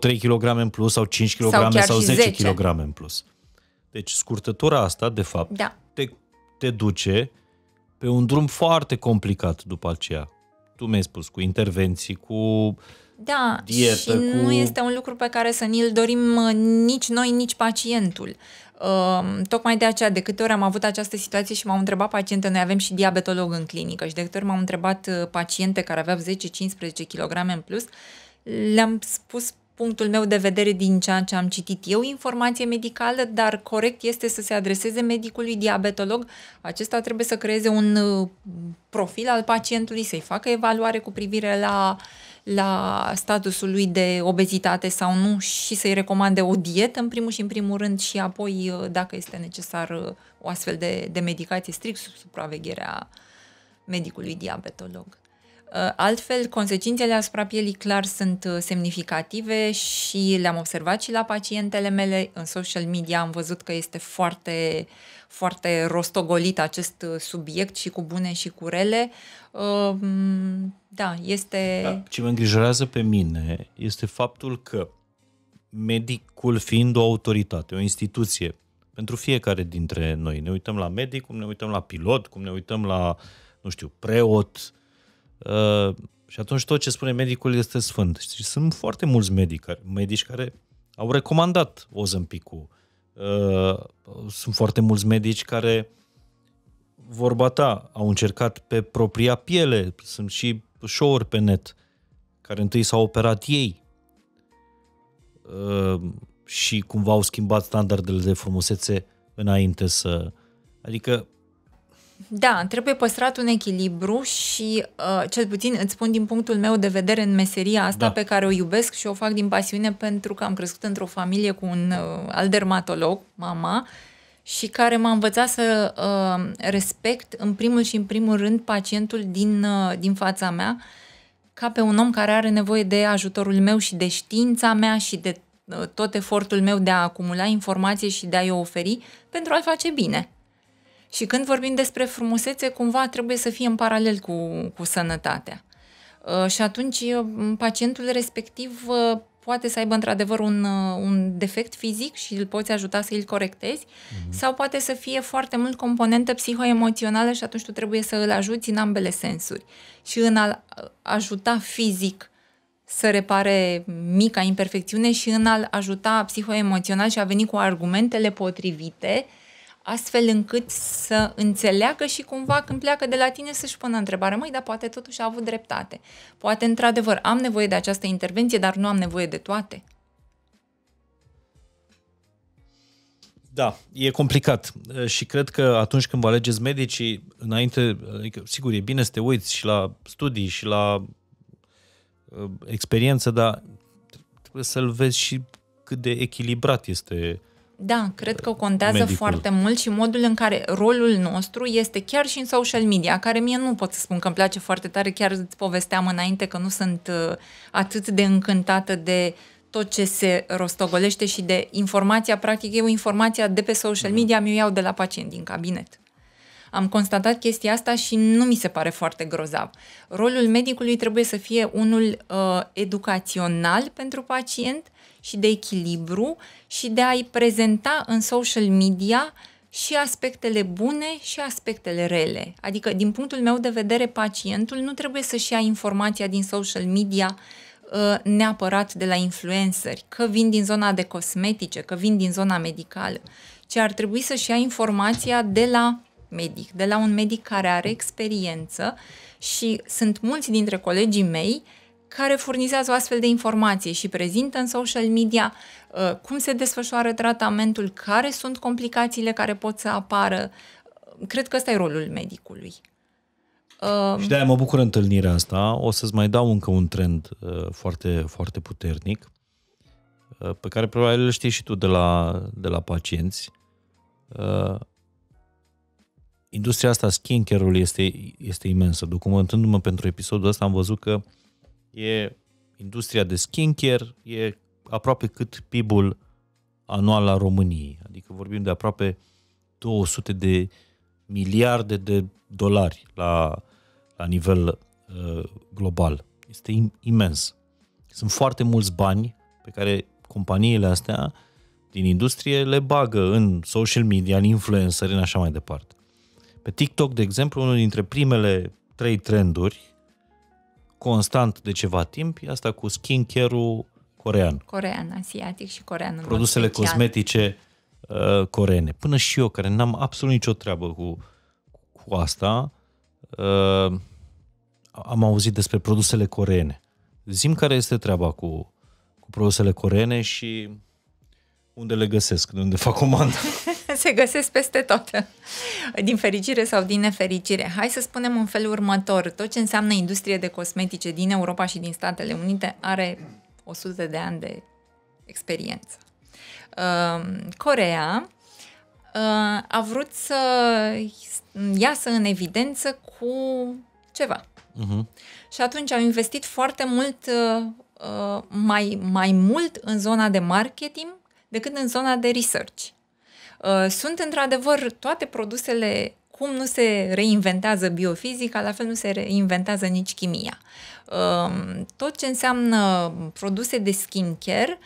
2-3 kg în plus sau 5 kg sau, sau 10, 10 kg în plus. Deci scurtătura asta, de fapt, da. te, te duce pe un drum foarte complicat după aceea. Tu mi-ai spus, cu intervenții, cu uh, da, dietă. Și cu... nu este un lucru pe care să ni-l dorim uh, nici noi, nici pacientul. Uh, tocmai de aceea, de câte ori am avut această situație și m-au întrebat paciente, noi avem și diabetolog în clinică și de câte ori m-au întrebat uh, paciente care aveau 10-15 kg în plus, le-am spus punctul meu de vedere din ceea ce am citit eu, informație medicală, dar corect este să se adreseze medicului diabetolog. Acesta trebuie să creeze un uh, profil al pacientului, să-i facă evaluare cu privire la uh, la statusul lui de obezitate sau nu și să-i recomande o dietă, în primul și în primul rând, și apoi, uh, dacă este necesar, uh, o astfel de, de medicație strict sub supravegherea medicului diabetolog. Uh, altfel, consecințele asupra pielii clar sunt semnificative și le-am observat și la pacientele mele. În social media am văzut că este foarte uh, foarte rostogolit acest uh, subiect și cu bune și cu rele. Um, da, este... Da. Ce mă îngrijorează pe mine este faptul că medicul fiind o autoritate, o instituție, pentru fiecare dintre noi. Ne uităm la medic, cum ne uităm la pilot, cum ne uităm la, nu știu, preot. Uh, și atunci tot ce spune medicul este sfânt. Și sunt foarte mulți medici care, medici care au recomandat Ozempicul, Uh, sunt foarte mulți medici care, vorba ta, au încercat pe propria piele, sunt și show pe net, care întâi s-au operat ei uh, și cumva au schimbat standardele de frumusețe înainte să... Adică da, trebuie păstrat un echilibru și, uh, cel puțin, îți spun din punctul meu de vedere în meseria asta da. pe care o iubesc și o fac din pasiune pentru că am crescut într-o familie cu un uh, alt dermatolog, mama, și care m-a învățat să uh, respect în primul și în primul rând pacientul din, uh, din fața mea ca pe un om care are nevoie de ajutorul meu și de știința mea și de uh, tot efortul meu de a acumula informație și de a-i oferi pentru a-l face bine. Și când vorbim despre frumusețe, cumva trebuie să fie în paralel cu, cu sănătatea. Uh, și atunci uh, pacientul respectiv uh, poate să aibă într-adevăr un, un defect fizic și îl poți ajuta să îl corectezi mm-hmm. sau poate să fie foarte mult componentă psihoemoțională și atunci tu trebuie să îl ajuți în ambele sensuri. Și în a ajuta fizic să repare mica imperfecțiune și în a ajuta psihoemoțional și a veni cu argumentele potrivite uh, astfel încât să înțeleagă și cumva când pleacă de la tine să-și pună întrebarea, măi, dar poate totuși a avut dreptate. Poate, într-adevăr, am nevoie de această intervenție, dar nu am nevoie de toate. Da, e complicat și cred că atunci când vă alegeți medicii, înainte, adică, sigur, e bine să te uiți și la studii și la uh, experiență, dar trebuie să-l vezi și cât de echilibrat este da, cred că contează medicul. foarte mult și modul în care rolul nostru este chiar și în social media, care mie nu pot să spun că îmi place foarte tare, chiar îți povesteam înainte că nu sunt uh, atât de încântată de tot ce se rostogolește și de informația, practic eu informația de pe social mhm. media mi-o iau de la pacient din cabinet. Am constatat chestia asta și nu mi se pare foarte grozav. Rolul medicului trebuie să fie unul uh, educațional pentru pacient, uh, și de echilibru și de a-i prezenta în social media și aspectele bune și aspectele rele. Adică, din punctul meu de vedere, pacientul nu trebuie să-și ia informația din social media uh, neapărat de la influenceri, că vin din zona de cosmetice, că vin din zona medicală, ci ar trebui să-și ia informația de la medic, de la un medic care are experiență și sunt mulți dintre colegii mei care furnizează o astfel de informație și prezintă în social media uh, cum se desfășoară tratamentul, care sunt complicațiile care pot să apară. Uh, cred că ăsta e rolul medicului. Uh, și de-aia mă bucur întâlnirea asta. O să-ți mai dau încă un trend foarte, foarte puternic pe care probabil îl știi și tu de la, de la pacienți. Industria asta skincare-ul este, este imensă. Documentându-mă pentru episodul ăsta am văzut că uh, e industria de skincare, e aproape cât PIB-ul anual la României. Adică vorbim de aproape 200 de miliarde de dolari la, la nivel uh, global. Este imens. Sunt foarte mulți bani pe care companiile astea din industrie le bagă în social media, în influencer, în așa mai departe. Pe TikTok, de exemplu, unul dintre primele trei trenduri constant de ceva timp, e asta cu skincare-ul corean. Corean, asiatic și corean. Produsele cosmetice uh, coreene. Până și eu, care n-am absolut nicio treabă cu, cu asta, uh, am auzit despre produsele coreene. Zim care este treaba cu, cu produsele coreene și unde le găsesc? De unde fac comandă? Se găsesc peste tot. Din fericire sau din nefericire. Hai să spunem în felul următor. Tot ce înseamnă industrie de cosmetice din Europa și din Statele Unite are 100 de ani de experiență. Ehm, Corea ehm, a vrut să iasă în evidență cu ceva. Uh-huh. Și atunci au investit foarte mult, ehm, mai, mai mult în zona de marketing decât în zona de research. Uh, sunt într-adevăr toate produsele cum nu se reinventează biofizica, la fel nu se reinventează nici chimia. Uh, tot ce înseamnă produse de skincare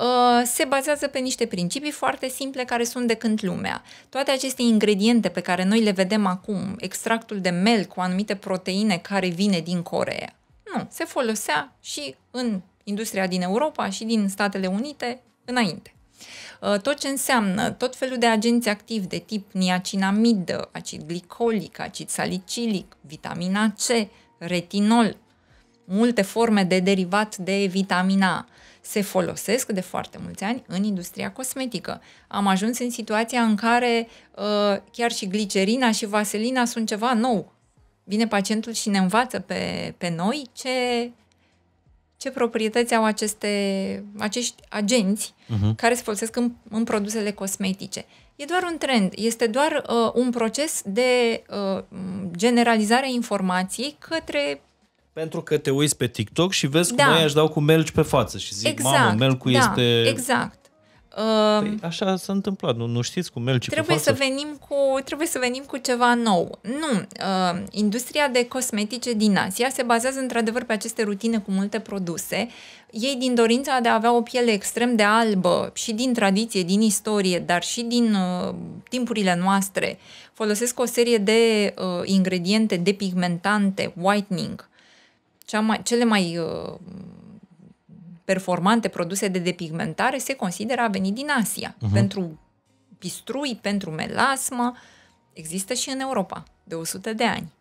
uh, se bazează pe niște principii foarte simple care sunt de când lumea. Toate aceste ingrediente pe care noi le vedem acum, extractul de mel cu anumite proteine care vine din Corea, nu, se folosea și în industria din Europa și din Statele Unite înainte. Uh, tot ce înseamnă tot felul de agenți activi de tip niacinamidă, acid glicolic, acid salicilic, vitamina C, retinol, multe forme de derivat de vitamina A se folosesc de foarte mulți ani în industria cosmetică. Am ajuns în situația în care uh, chiar și glicerina și vaselina sunt ceva nou. Vine pacientul și ne învață pe, pe noi ce ce proprietăți au aceste, acești agenți uh-huh. care se folosesc în, în produsele cosmetice. E doar un trend, este doar uh, un proces de uh, generalizare a informației către pentru că te uiți pe TikTok și vezi da. cum ei își dau cu melci pe față și zic, exact, mamă, melcul da, este exact. Păi, um, așa s-a întâmplat, nu, nu știți cum merge trebuie cu să venim cu Trebuie să venim cu ceva nou. Nu, uh, industria de cosmetice din Asia se bazează într-adevăr pe aceste rutine cu multe produse. Ei din dorința de a avea o piele extrem de albă și din tradiție, din istorie, dar și din uh, timpurile noastre, folosesc o serie de uh, ingrediente depigmentante, whitening, cea mai, cele mai uh, performante produse de depigmentare se consideră a venit din Asia. Uh-huh. Pentru pistrui, pentru melasmă, există și în Europa de 100 de ani.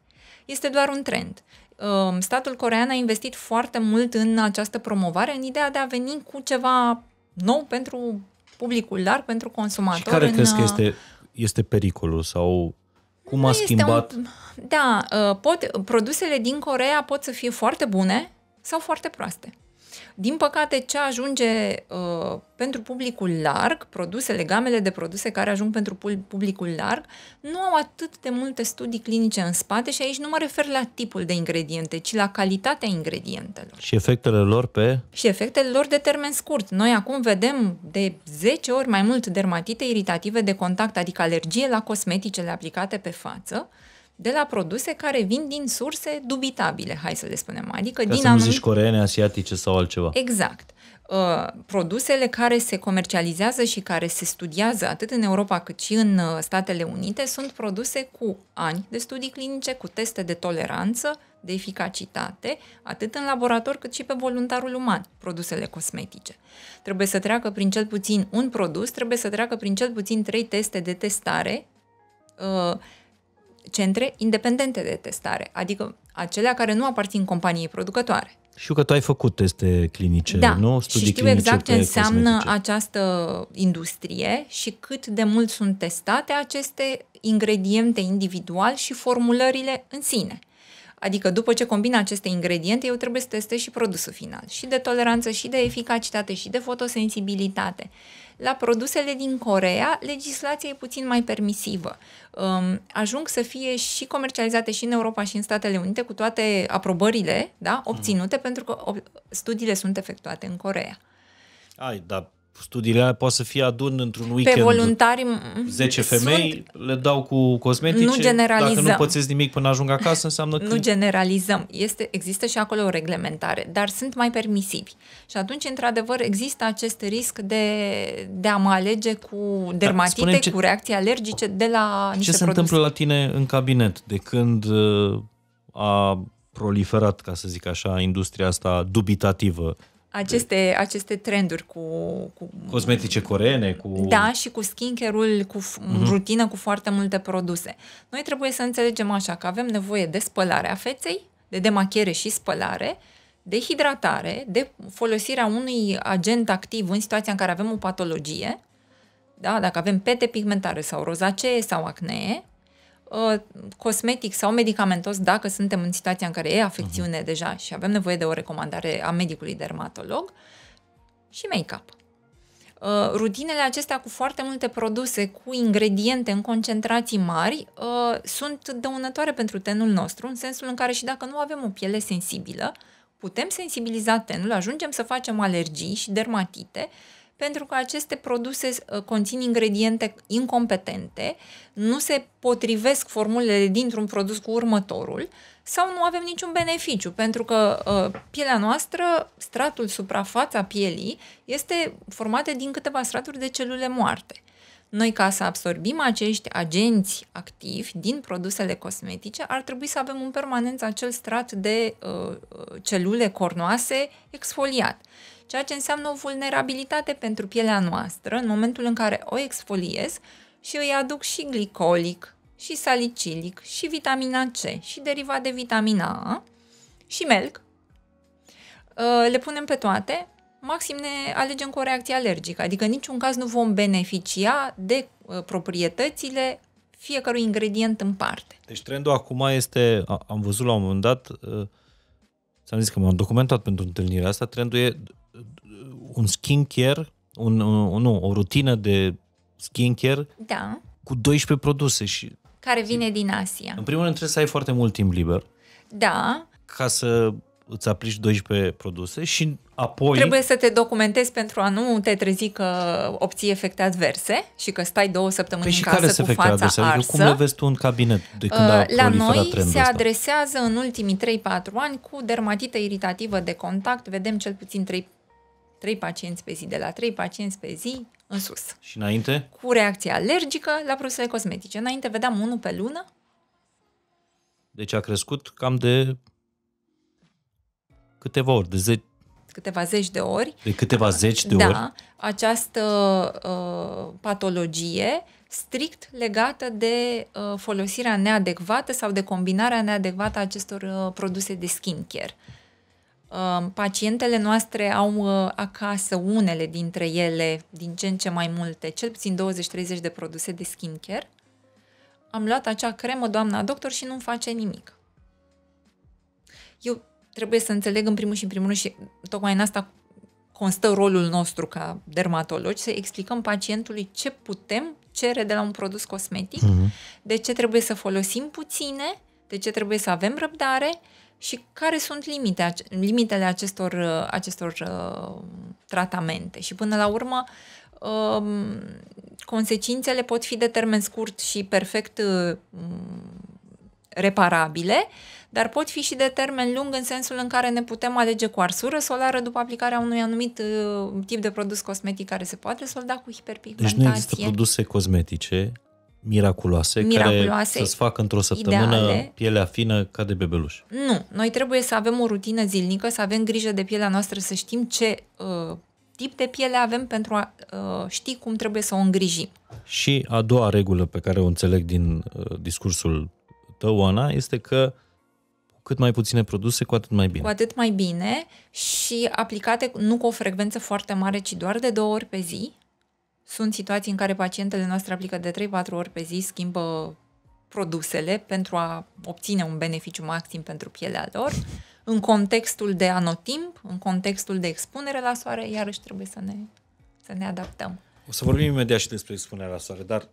Este doar un trend. Ehm, statul corean a investit foarte mult în această promovare, în ideea de a veni cu ceva nou pentru publicul larg, pentru consumator. Și care în... crezi că uh, este, este pericolul sau cum a schimbat? Un... Da, uh, pot, produsele din Corea pot să fie foarte bune sau foarte proaste. Din păcate, ce ajunge uh, pentru publicul larg, produsele, gamele de produse care ajung pentru publicul larg, nu au atât de multe studii clinice în spate și aici nu mă refer la tipul de ingrediente, ci la calitatea ingredientelor. Și efectele lor pe? Și efectele lor de termen scurt. Noi acum vedem de 10 ori mai mult dermatite iritative de contact, adică alergie la cosmeticele aplicate pe față, de la produse care vin din surse dubitabile, hai să le spunem, adică Ca din să nu zici coreene, asiatice sau altceva. Exact. Uh, produsele care se comercializează și care se studiază atât în Europa cât și în uh, Statele Unite sunt produse cu ani de studii clinice, cu teste de toleranță, de eficacitate, atât în laborator cât și pe voluntarul uman, produsele cosmetice. Trebuie să treacă prin cel puțin un produs, trebuie să treacă prin cel puțin trei teste de testare uh, centre independente de testare, adică acelea care nu aparțin companiei producătoare. Știu că tu ai făcut teste clinice, da, nu? Studii și știu exact ce înseamnă cosmetice. această industrie și cât de mult sunt testate aceste ingrediente individual și formulările în sine. Adică după ce combin aceste ingrediente, eu trebuie să testez și produsul final, și de toleranță, și de eficacitate, și de fotosensibilitate la produsele din Corea, legislația e puțin mai permisivă. Um, ajung să fie și comercializate și în Europa și în Statele Unite cu toate aprobările da, obținute, mm. pentru că studiile sunt efectuate în Corea. Ai, dar studiile alea poate să fie adun într-un weekend. Pe voluntari 10 femei, sunt... le dau cu cosmetice. Nu generalizăm. Dacă nu pățesc nimic până ajung acasă, înseamnă că... Nu generalizăm. Este, există și acolo o reglementare, dar sunt mai permisivi. Și atunci, într-adevăr, există acest risc de, de a mă alege cu dermatite, ce... cu reacții alergice de la niște Ce se produse. întâmplă la tine în cabinet de când uh, a proliferat, ca să zic așa, industria asta dubitativă aceste, aceste trenduri cu, cu... Cosmetice coreene, cu... Da, și cu skincare-ul, cu uh-huh. rutină, cu foarte multe produse. Noi trebuie să înțelegem așa că avem nevoie de spălarea feței, de demachiere și spălare, de hidratare, de folosirea unui agent activ în situația în care avem o patologie, da? dacă avem pete pigmentare sau rozacee sau acnee, Uh, cosmetic sau medicamentos dacă suntem în situația în care e afecțiune uh-huh. deja și avem nevoie de o recomandare a medicului dermatolog și make-up. Uh, rutinele acestea cu foarte multe produse, cu ingrediente în concentrații mari, uh, sunt dăunătoare pentru tenul nostru, în sensul în care și dacă nu avem o piele sensibilă, putem sensibiliza tenul, ajungem să facem alergii și dermatite, uh, pentru că aceste produse uh, conțin ingrediente incompetente, nu se potrivesc formulele dintr-un produs cu următorul sau nu avem niciun beneficiu, pentru că uh, pielea noastră, stratul, suprafața pielii, este formată din câteva straturi de celule moarte. Noi, ca să absorbim acești agenți activi din produsele cosmetice, ar trebui să avem în permanență acel strat de uh, uh celule cornoase exfoliat. Uh, ceea ce înseamnă o vulnerabilitate pentru pielea noastră în momentul în care o exfoliez și îi aduc și glicolic, și salicilic, și vitamina C, și derivat de vitamina A, și melc. Ă, le punem pe toate, maxim ne alegem cu o reacție alergică, adică în niciun caz nu vom beneficia de ă, proprietățile fiecărui ingredient în parte. Deci trendul acum este, am văzut la un moment dat, ă, ți-am zis că m-am documentat pentru întâlnirea asta, trendul e un skincare, un, un, nu, o rutină de skincare da. cu 12 produse și care vine din Asia. În primul rând trebuie să ai foarte mult timp liber. Da. Ca să îți aplici 12 produse și apoi... Trebuie să te documentezi pentru a nu te trezi că obții efecte adverse și că stai două săptămâni păi în casă care cu efecte fața adverse? arsă. Adică cum le vezi tu în cabinet de când uh, a La noi se ăsta? adresează în ultimii 3-4 ani cu dermatită iritativă de contact, vedem cel puțin 3 3 pacienți pe zi, de la 3 pacienți pe zi în sus. Și înainte? Cu reacție alergică la produsele cosmetice. Înainte vedeam unul pe lună. Deci a crescut cam de câteva ori, de 10, câteva zeci de ori. De câteva zeci de da, ori. această uh, patologie strict legată de uh, folosirea neadecvată sau de combinarea neadecvată a acestor uh, produse de skincare. Um, pacientele noastre au uh, acasă unele dintre ele, din ce în ce mai multe, cel puțin 20-30 de produse de skincare. Am luat acea cremă, doamna doctor, și nu-mi face nimic. Eu trebuie să înțeleg în primul și în primul rând și tocmai în asta constă rolul nostru ca dermatologi, să explicăm pacientului ce putem cere de la un produs cosmetic, uh-huh. de ce trebuie să folosim puține, de ce trebuie să avem răbdare și care sunt limite, limitele acestor, uh, acestor uh, tratamente. Și până la urmă, uh, consecințele pot fi de termen scurt și perfect uh, reparabile, dar pot fi și de termen lung în sensul în care ne putem alege cu arsură solară după aplicarea unui anumit uh, tip de produs cosmetic care se poate solda cu hiperpigmentație. Deci nu există produse cosmetice miraculoase, miraculoase care să-ți facă într-o săptămână ideale. pielea fină ca de bebeluș. Nu, noi trebuie să avem o rutină zilnică, să avem grijă de pielea noastră, să știm ce uh, tip de piele avem pentru a uh, ști cum trebuie să o îngrijim. Și a doua regulă pe care o înțeleg din uh, discursul tău, Ana, este că cât mai puține produse, cu atât mai bine. Cu atât mai bine și aplicate nu cu o frecvență foarte mare, ci doar de două ori pe zi, sunt situații în care pacientele noastre aplică de 3-4 ori pe zi, schimbă produsele pentru a obține un beneficiu maxim pentru pielea lor, în contextul de anotimp, în contextul de expunere la soare, iarăși trebuie să ne, să ne adaptăm. O să vorbim imediat și despre expunerea la soare, dar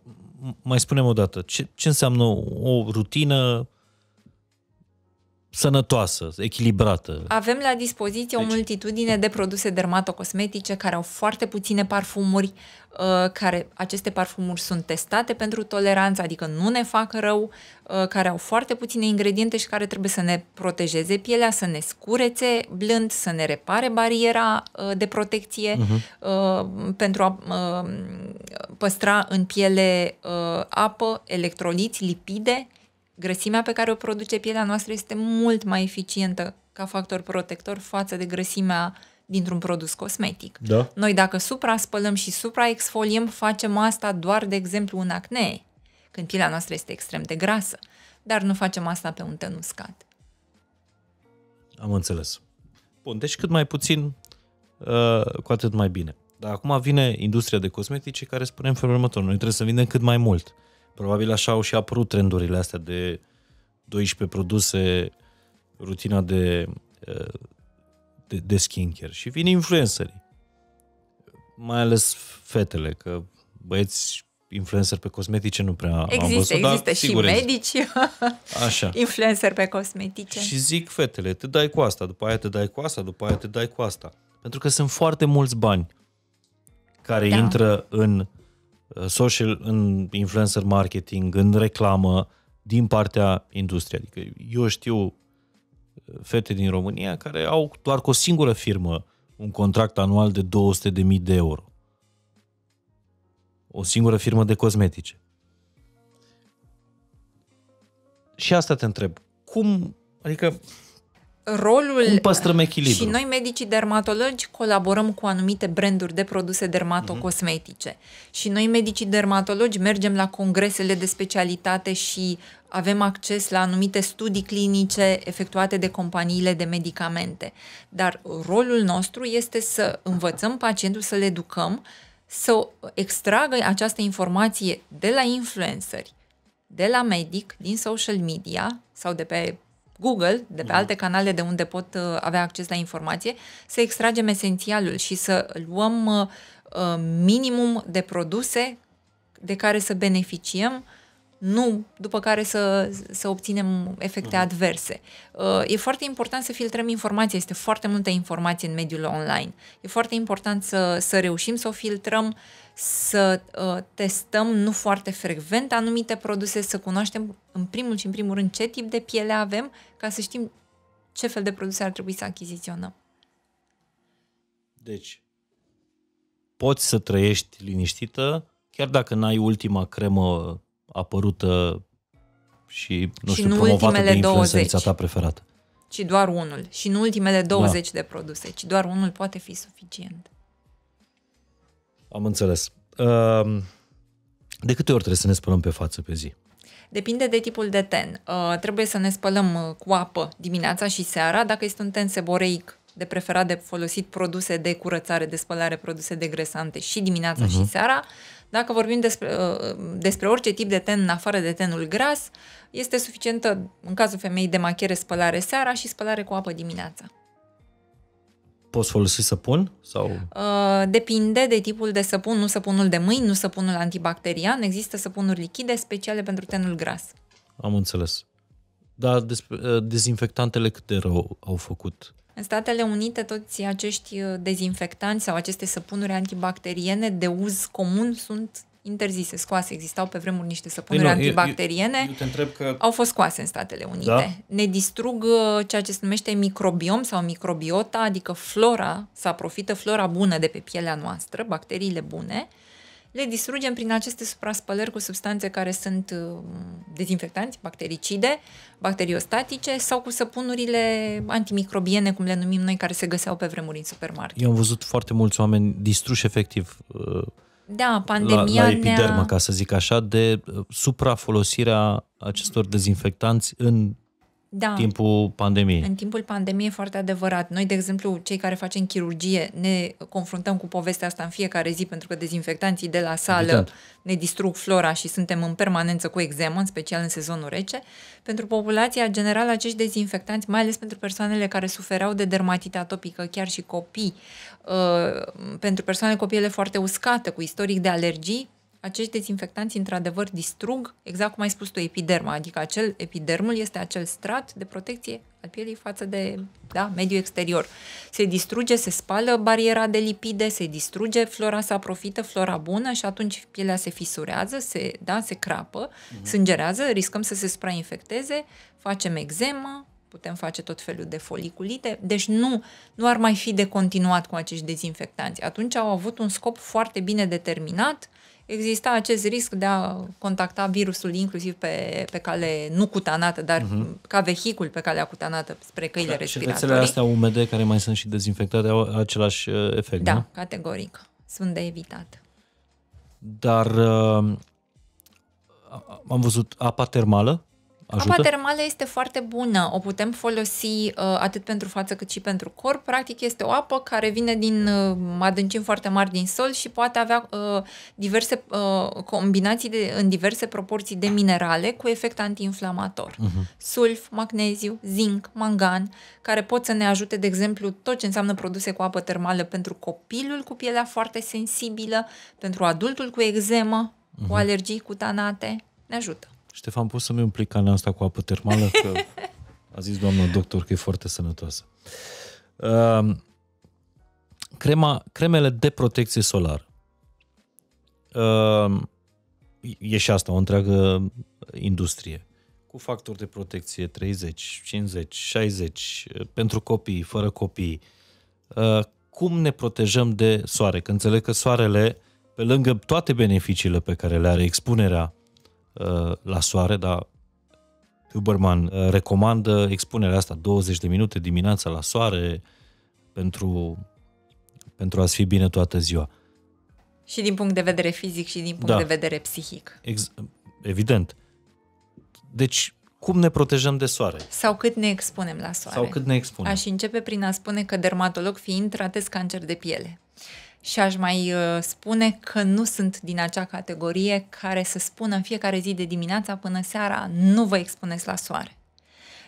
mai spunem o dată, ce, ce înseamnă o rutină sănătoasă, echilibrată. Avem la dispoziție deci... o multitudine de produse dermatocosmetice care au foarte puține parfumuri, uh, care aceste parfumuri sunt testate pentru toleranță, adică nu ne fac rău, uh, care au foarte puține ingrediente și care trebuie să ne protejeze pielea, să ne scurețe blând, să ne repare bariera uh, de protecție uh-huh. pentru a păstra în piele apă, electroliți, lipide grăsimea pe care o produce pielea noastră este mult mai eficientă ca factor protector față de grăsimea dintr-un produs cosmetic. Da. Noi dacă supra-spălăm și supra-exfoliem, facem asta doar, de exemplu, în acne, când pielea noastră este extrem de grasă, dar nu facem asta pe un ten uscat. Am înțeles. Bun, deci cât mai puțin, uh, cu atât mai bine. Dar acum vine industria de cosmetice care spune în felul următor, noi trebuie să vindem cât mai mult. Probabil așa au și apărut trendurile astea de 12 produse, rutina de, eh, de, de skincare. Și vin influencerii. Mai ales fetele, că băieți influencer pe cosmetice nu prea există, am văzut, există dar, și sigur, medici Așa. influencer pe cosmetice. Și zic fetele, te dai cu asta, după aia te dai cu asta, după aia te dai cu asta. Pentru că sunt foarte mulți bani care da. intră în Uh, social, în influencer marketing, în reclamă, din partea industriei. Adică eu știu uh, fete din România care au doar cu o singură firmă un contract anual de 200.000 de euro. O singură firmă de cosmetice. Și asta te întreb. Cum, adică rolul... Cum păstrăm echilibru? Și noi, medicii dermatologi, colaborăm cu anumite branduri de produse dermatocosmetice. Mm-hmm. Și noi, medicii dermatologi, mergem la congresele de specialitate și avem acces la anumite studii clinice efectuate de companiile de medicamente. Dar rolul nostru este să învățăm pacientul, să le educăm, să extragă această informație de la influenceri, de la medic, din social media sau de pe Google, de pe mhm. alte canale de unde pot uh, avea acces la informație, să extragem esențialul și să luăm uh, uh, minimum de produse de care să beneficiem, nu după care să, să obținem efecte mhm. adverse. e foarte important să filtrăm informația, este foarte multă informație în mediul online. E foarte important să, să reușim să o filtrăm, să uh, testăm nu foarte frecvent anumite produse, să cunoaștem în primul și în primul rând ce tip de piele avem, ca să știm ce fel de produse ar trebui să achiziționăm. Deci, poți să trăiești liniștită, chiar dacă n-ai ultima cremă apărută și, nu și știu, nu promovată de influența ta preferată. Ci doar unul. Și nu ultimele 20 da. de produse, ci doar unul poate fi suficient. Am înțeles. Ehm, de câte ori trebuie să ne spălăm pe față pe zi? Depinde de tipul de ten. Ă, trebuie să ne spălăm ă, cu apă dimineața și seara. Dacă este un ten seboreic, de preferat de folosit produse de curățare, de spălare, produse degresante și dimineața uh-huh. și mhm. seara. Dacă vorbim despre, ă, despre orice tip de ten în afară de tenul gras, este suficientă, în cazul femeii, de machiere, spălare seara și spălare cu apă dimineața poți folosi săpun? Sau? Uh, depinde de tipul de săpun, nu săpunul de mâini, nu săpunul antibacterian, există săpunuri lichide speciale pentru tenul gras. Am înțeles. Dar despre, uh, dezinfectantele cât de rău au făcut? În Statele Unite, toți acești uh, dezinfectanți sau aceste săpunuri antibacteriene de uz comun sunt interzise, scoase. Existau pe vremuri niște săpunuri păi nu, antibacteriene. Eu, eu, eu te întreb că... Au fost scoase în Statele Unite. Da? Ne distrug uh, ceea ce se numește microbiom sau microbiota, adică flora, să aprofită flora bună de pe pielea noastră, bacteriile bune, le distrugem prin aceste supraspălări cu substanțe care sunt uh, dezinfectanți, bactericide, bacteriostatice sau cu săpunurile antimicrobiene, cum le numim noi, care se găseau pe vremuri în supermarket. Eu am văzut foarte mulți oameni distruși efectiv uh, da, pandemia la, la epidermă, ne-a... ca să zic așa, de uh, suprafolosirea acestor dezinfectanți în da. timpul pandemiei. În timpul pandemiei, foarte adevărat. Noi, de exemplu, cei care facem chirurgie, ne confruntăm cu povestea asta în fiecare zi, pentru că dezinfectanții de la sală Evident. ne distrug flora și suntem în permanență cu exemă, în special în sezonul rece. Pentru populația generală, acești dezinfectanți, mai ales pentru persoanele care suferau de dermatită atopică, chiar și copii, Uh, pentru persoane cu piele foarte uscată, cu istoric de alergii, acești dezinfectanți într-adevăr distrug, exact cum ai spus tu, epiderma, adică acel epidermul este acel strat de protecție al pielii față de da, mediul exterior. Se distruge, se spală bariera de lipide, se distruge flora se aprofită, flora bună și atunci pielea se fisurează, se, da, se crapă, uh-huh. sângerează, riscăm să se suprainfecteze, facem eczemă, putem face tot felul de foliculite, deci nu, nu ar mai fi de continuat cu acești dezinfectanți. Atunci au avut un scop foarte bine determinat, exista acest risc de a contacta virusul inclusiv pe, pe cale nu cutanată, dar uh-huh. ca vehicul pe calea cutanată spre căile da, respiratorii. Și rețelele astea umede care mai sunt și dezinfectate au același uh, efect, Da, nu? categoric. Sunt de evitat. Dar uh, am văzut apa termală Ajută? Apa termală este foarte bună, o putem folosi uh, atât pentru față cât și pentru corp. Practic este o apă care vine din uh, adâncimi foarte mari din sol și poate avea uh, diverse uh, combinații de, în diverse proporții de minerale cu efect antiinflamator. Uh-huh. Sulf, magneziu, zinc, mangan, care pot să ne ajute, de exemplu, tot ce înseamnă produse cu apă termală pentru copilul cu pielea foarte sensibilă, pentru adultul cu eczemă, uh-huh. cu mhm. alergii cutanate, ne ajută. Ștefan, poți să-mi umpli canea asta cu apă termală? Că a zis doamna doctor că e foarte sănătoasă. Ehm, crema, cremele de protecție solară. Ehm, e și asta o întreagă industrie. Cu factori de protecție 30, 50, 60, pentru copii, fără copii. Ehm, cum ne protejăm de soare? Că înțeleg că soarele, pe lângă toate beneficiile pe care le are expunerea la soare, dar Huberman uh, recomandă expunerea asta 20 de minute dimineața la soare pentru, pentru a-ți fi bine toată ziua. Și din punct de vedere fizic și din punct da. de vedere psihic. Ex- evident. Deci, cum ne protejăm de soare? Sau cât ne expunem la soare. Sau cât ne expunem. Aș începe prin a spune că dermatolog fiind tratez cancer de piele și aș mai uh, spune că nu sunt din acea categorie care să spună în fiecare zi de dimineața până seara nu vă expuneți la soare.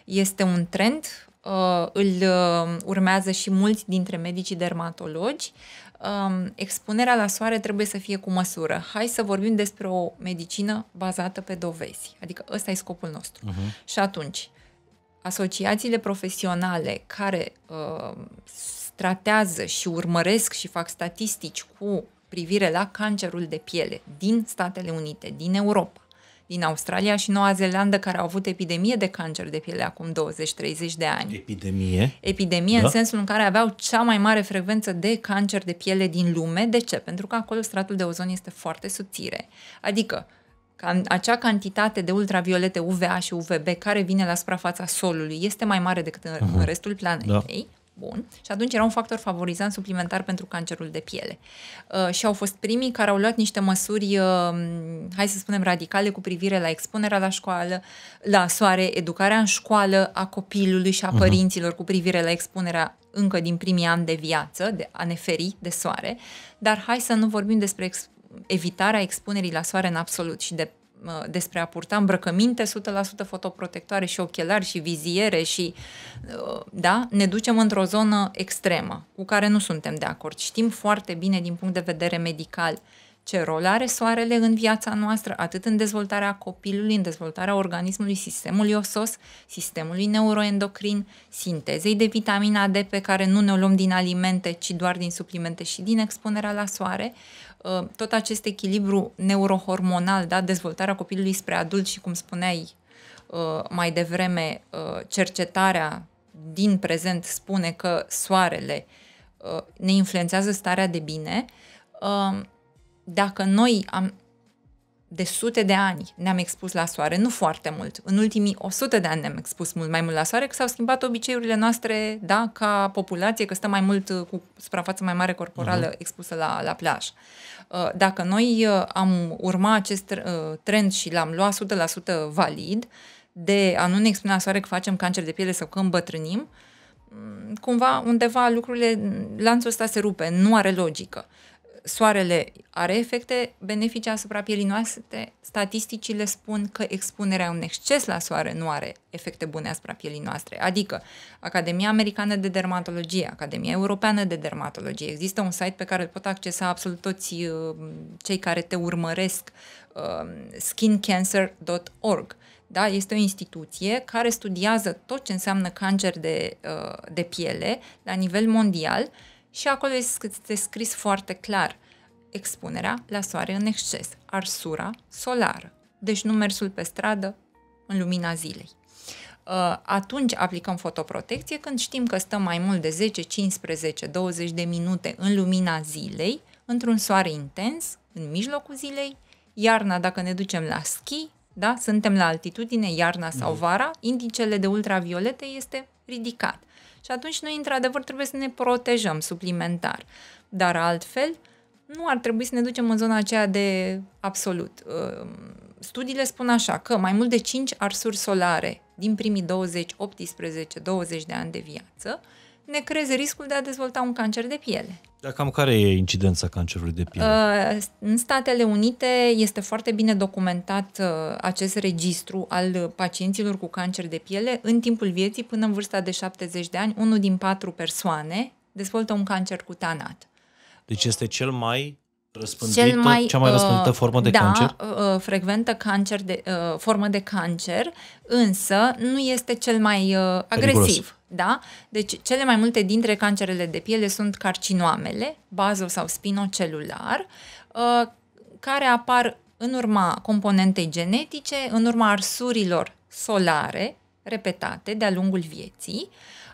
Este un trend, uh, îl uh, urmează și mulți dintre medicii dermatologi. Um, expunerea la soare trebuie să fie cu măsură. Hai să vorbim despre o medicină bazată pe dovezi. Adică ăsta e scopul nostru. Uh-huh. Și atunci, asociațiile profesionale care uh, tratează și urmăresc și fac statistici cu privire la cancerul de piele din Statele Unite, din Europa, din Australia și Noua Zeelandă, care au avut epidemie de cancer de piele acum 20-30 de ani. Epidemie? Epidemie da. în sensul în care aveau cea mai mare frecvență de cancer de piele din lume. De ce? Pentru că acolo stratul de ozon este foarte subțire. Adică, acea cantitate de ultraviolete UVA și UVB care vine la suprafața solului este mai mare decât în uh-huh. restul da. planetei. Da Bun. Și atunci era un factor favorizant suplimentar pentru cancerul de piele. Uh, și au fost primii care au luat niște măsuri, uh, hai să spunem, radicale cu privire la expunerea la școală, la soare, educarea în școală a copilului și a uh-huh. părinților cu privire la expunerea încă din primii ani de viață, de a ne feri de soare. Dar hai să nu vorbim despre ex- evitarea expunerii la soare în absolut și de despre a purta îmbrăcăminte 100% fotoprotectoare și ochelari și viziere și uh, da, ne ducem într-o zonă extremă cu care nu suntem de acord. Știm foarte bine din punct de vedere medical ce rol are soarele în viața noastră, atât în dezvoltarea copilului, în dezvoltarea organismului, sistemului osos, sistemului neuroendocrin, sintezei de vitamina D pe care nu ne o luăm din alimente, ci doar din suplimente și din expunerea la soare, Uh, tot acest echilibru neurohormonal, da, dezvoltarea copilului spre adult și cum spuneai uh, mai devreme, uh, cercetarea din prezent spune că soarele ne influențează starea de bine. Dacă noi am, de sute de ani ne-am expus la soare, nu foarte mult. În ultimii 100 de ani ne-am expus mult mai mult la soare, că s-au schimbat obiceiurile noastre, da, ca populație, că stăm mai mult uh, cu suprafață mai mare corporală uh-huh. expusă la, la plaj. Uh, dacă noi uh, am urma acest trend și l-am luat 100% valid, de a nu ne expune la soare că facem cancer de piele sau că îmbătrânim, mm, cumva undeva lucrurile, mm, lanțul ăsta se rupe, nu are logică soarele are efecte benefice asupra pielii noastre, statisticile spun că expunerea în exces la soare nu are efecte bune asupra pielii noastre. Adică Academia Americană de Dermatologie, Academia Europeană de Dermatologie, există un site pe care îl pot accesa absolut toți uh, cei care te urmăresc, uh, skincancer.org. Da, este o instituție care studiază tot ce înseamnă cancer de, uh, de piele la nivel mondial și acolo este scris foarte clar expunerea la soare în exces, arsura solară, deci nu mersul pe stradă în lumina zilei. Uh, atunci aplicăm fotoprotecție când știm că stăm mai mult de 10, 15, 20 de minute în lumina zilei, într-un soare intens, în mijlocul zilei, iarna dacă ne ducem la schi, da? suntem la altitudine, iarna sau mm. vara, indicele de ultraviolete este ridicat. Și atunci noi, într-adevăr, trebuie să ne protejăm suplimentar. Dar altfel, nu ar trebui să ne ducem în zona aceea de absolut. Ehm, studiile spun așa că mai mult de 5 arsuri solare din primii 20, 18, 20 de ani de viață ne creze riscul de a dezvolta un cancer de piele. Dar cam care e incidența cancerului de piele? Uh, în Statele Unite este foarte bine documentat uh, acest registru al pacienților cu cancer de piele în timpul vieții până în vârsta de 70 de ani. Unul din patru persoane dezvoltă un cancer cutanat. Deci este cel mai răspândită, cel mai, cea mai uh, răspândită formă de da, cancer? Da, frecventă cancer de, formă de cancer, însă nu este cel mai agresiv. Periculos. Da? Deci cele mai multe dintre cancerele de piele sunt carcinoamele, bazo sau spinocelular, uh, care apar în urma componentei genetice, în urma arsurilor solare repetate de-a lungul vieții,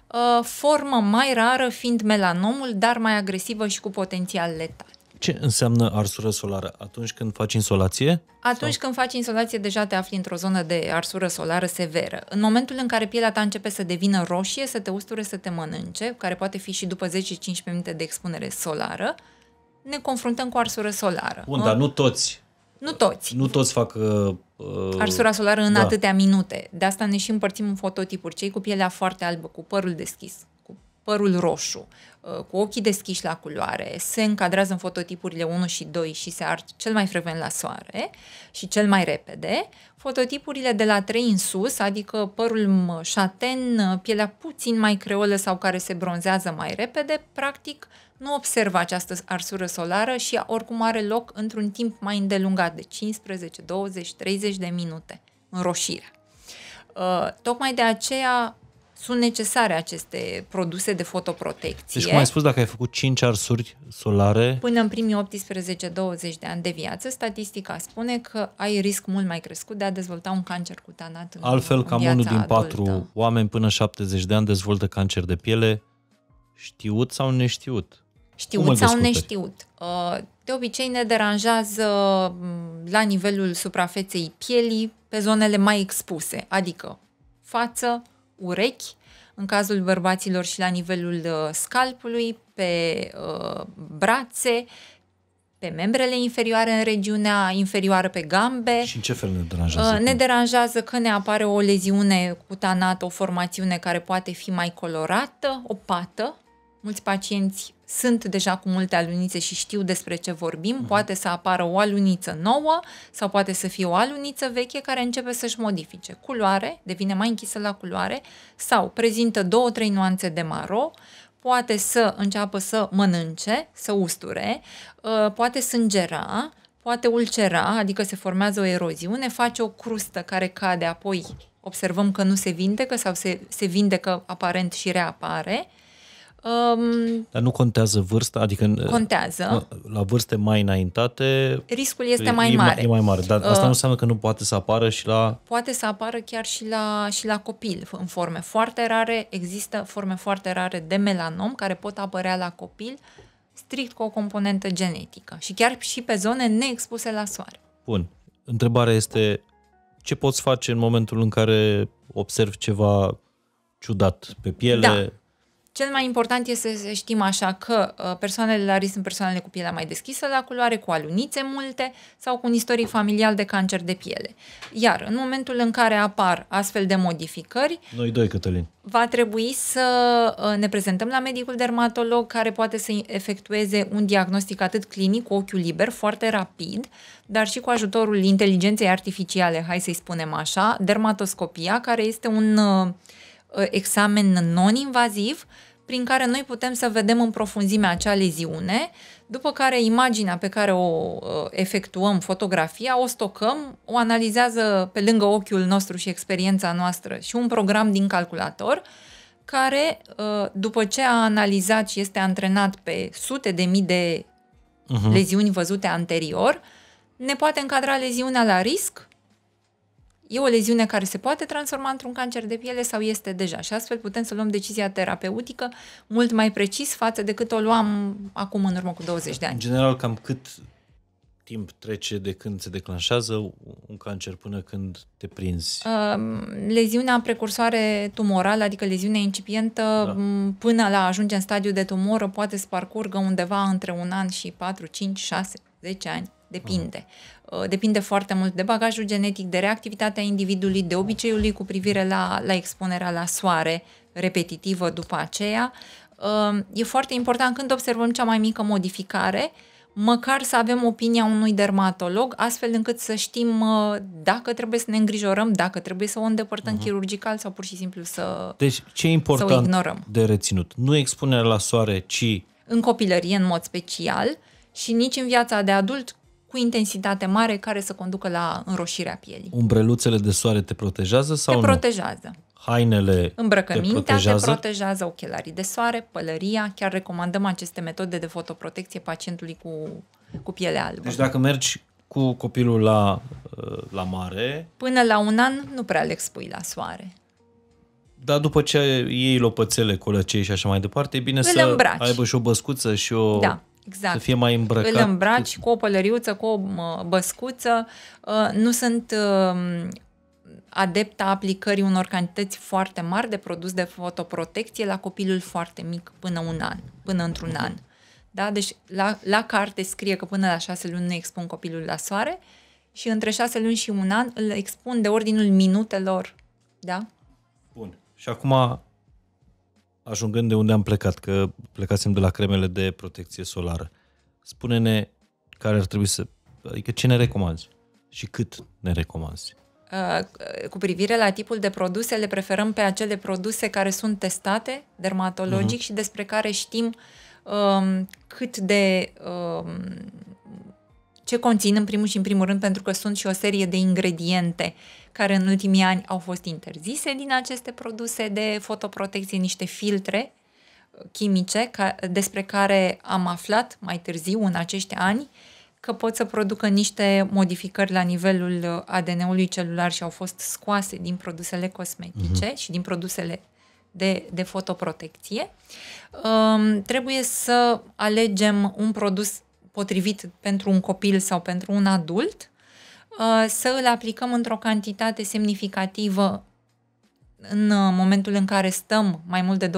uh, formă mai rară fiind melanomul, dar mai agresivă și cu potențial letal. Ce înseamnă arsură solară? Atunci când faci insolație? Atunci sau? când faci insolație, deja te afli într-o zonă de arsură solară severă. În momentul în care pielea ta începe să devină roșie, să te usture, să te mănânce, care poate fi și după 10-15 minute de expunere solară, ne confruntăm cu arsură solară. Bun, dar nu toți. Nu toți. Nu toți fac... Uh, uh, Arsura solară în da. atâtea minute. De asta ne și împărțim în fototipuri. Cei cu pielea foarte albă, cu părul deschis, cu părul roșu, Uh, cu ochii deschiși la culoare, se încadrează în fototipurile 1 și 2 și se ard cel mai frecvent la soare și cel mai repede, fototipurile de la 3 în sus, adică părul șaten, uh, pielea puțin mai creolă sau care se bronzează mai repede, practic nu observă această arsură solară și oricum are loc într-un timp mai îndelungat de 15, 20, 30 de minute, roșire. Uh, tocmai de aceea sunt necesare aceste produse de fotoprotecție. Deci, cum ai spus, dacă ai făcut 5 arsuri solare... Până în primii 18-20 de ani de viață, statistica spune că ai risc mult mai crescut de a dezvolta un cancer cutanat în Altfel, cam unul din adultă. patru oameni până 70 de ani dezvoltă cancer de piele, știut sau neștiut. Știut sau neștiut. Uh, de obicei ne deranjează mm, la nivelul suprafeței pielii pe zonele mai expuse, adică față, urechi, în cazul bărbaților și la nivelul uh, scalpului, pe uh, brațe, pe membrele inferioare în regiunea inferioară pe gambe. Și în ce fel ne uh, deranjează? Ne deranjează că ne apare o leziune cutanată, o formațiune care poate fi mai colorată, o pată. Mulți pacienți sunt deja cu multe alunițe și știu despre ce vorbim, uh-huh. poate să apară o aluniță nouă sau poate să fie o aluniță veche care începe să-și modifice culoare, devine mai închisă la culoare sau prezintă două, trei nuanțe de maro, poate să înceapă să mănânce, să usture, ă, poate sângera, poate ulcera, adică se formează o eroziune, face o crustă care cade, apoi observăm că nu se vindecă sau se, se vindecă aparent și reapare Um, Dar nu contează vârsta, adică uh, contează. la vârste mai înaintate riscul este mai e, mare. E mai mare, dar asta uh, nu înseamnă că nu poate să apară și la Poate să apară chiar și la și la copil în forme foarte rare, există forme foarte rare de melanom care pot apărea la copil strict cu o componentă genetică și chiar și pe zone neexpuse la soare. Bun. Întrebarea este ce poți face în momentul în care observi ceva ciudat pe piele? Da cel mai important este să știm așa că uh, persoanele la risc sunt persoanele cu pielea mai deschisă la culoare, cu alunițe multe sau cu un istoric familial de cancer de piele. Iar în momentul în care apar astfel de modificări, noi doi, Cătălin, va trebui să uh, ne prezentăm la medicul dermatolog care poate să efectueze un diagnostic atât clinic cu ochiul liber, foarte rapid, dar și cu ajutorul inteligenței artificiale, hai să-i spunem așa, dermatoscopia, care este un uh, examen non-invaziv prin care noi putem să vedem în profunzime acea leziune, după care imaginea pe care o uh, efectuăm, fotografia, o stocăm, o analizează pe lângă ochiul nostru și experiența noastră și un program din calculator care, uh, după ce a analizat și este antrenat pe sute de mii de uh-huh. leziuni văzute anterior, ne poate încadra leziunea la risc e o leziune care se poate transforma într-un cancer de piele sau este deja și astfel putem să luăm decizia terapeutică mult mai precis față de cât o luam acum în urmă cu 20 de ani. În general, cam cât timp trece de când se declanșează un cancer până când te prinzi? Leziunea precursoare tumorală, adică leziunea incipientă, da. până la ajunge în stadiu de tumoră, poate să parcurgă undeva între un an și 4, 5, 6, 10 ani. Depinde. Uh, depinde foarte mult de bagajul genetic, de reactivitatea individului, de obiceiul lui cu privire la, la expunerea la soare repetitivă după aceea. Uh, e foarte important când observăm cea mai mică modificare, măcar să avem opinia unui dermatolog, astfel încât să știm uh, dacă trebuie să ne îngrijorăm, dacă trebuie să o îndepărtăm uh-huh. chirurgical sau pur și simplu să Deci ce e important să o ignorăm. de reținut? Nu expunerea la soare, ci... În copilărie, în mod special, și nici în viața de adult intensitate mare care să conducă la înroșirea pielii. Umbreluțele de soare te protejează sau te nu? Te protejează. Hainele Îmbrăcămintea te protejează? te protejează, ochelarii de soare, pălăria. Chiar recomandăm aceste metode de fotoprotecție pacientului cu, cu piele albă. Deci dacă mergi cu copilul la, uh, la mare... Până la un an nu prea le expui la soare. Dar după ce iei lopățele, colăcei și așa mai departe, e bine Îl să îmbraci. aibă și o băscuță și o da. Exact. Să fie mai îmbrăcat. Îl îmbraci cu o pălăriuță, cu o băscuță. Uh, nu sunt um, adepta aplicării unor cantități foarte mari de produs de fotoprotecție la copilul foarte mic, până un an, până într-un mhm. an. Da? Deci la, la carte scrie că până la șase luni nu expun copilul la soare și între șase luni și un an îl expun de ordinul minutelor. Da? Bun. Și acum ajungând de unde am plecat, că plecasem de la cremele de protecție solară. Spune-ne care ar trebui să... Adică ce ne recomanzi și cât ne recomanzi? Uh, cu privire la tipul de produse, le preferăm pe acele produse care sunt testate dermatologic uh-huh. și despre care știm um, cât de um, ce conțin în primul și în primul rând, pentru că sunt și o serie de ingrediente care în ultimii ani au fost interzise din aceste produse de fotoprotecție, niște filtre chimice ca, despre care am aflat mai târziu în acești ani că pot să producă niște modificări la nivelul ADN-ului celular și au fost scoase din produsele cosmetice uh-huh. și din produsele de, de fotoprotecție. Um, trebuie să alegem un produs potrivit pentru un copil sau pentru un adult Uh, să îl aplicăm într-o cantitate semnificativă în uh, momentul în care stăm mai mult de 20-30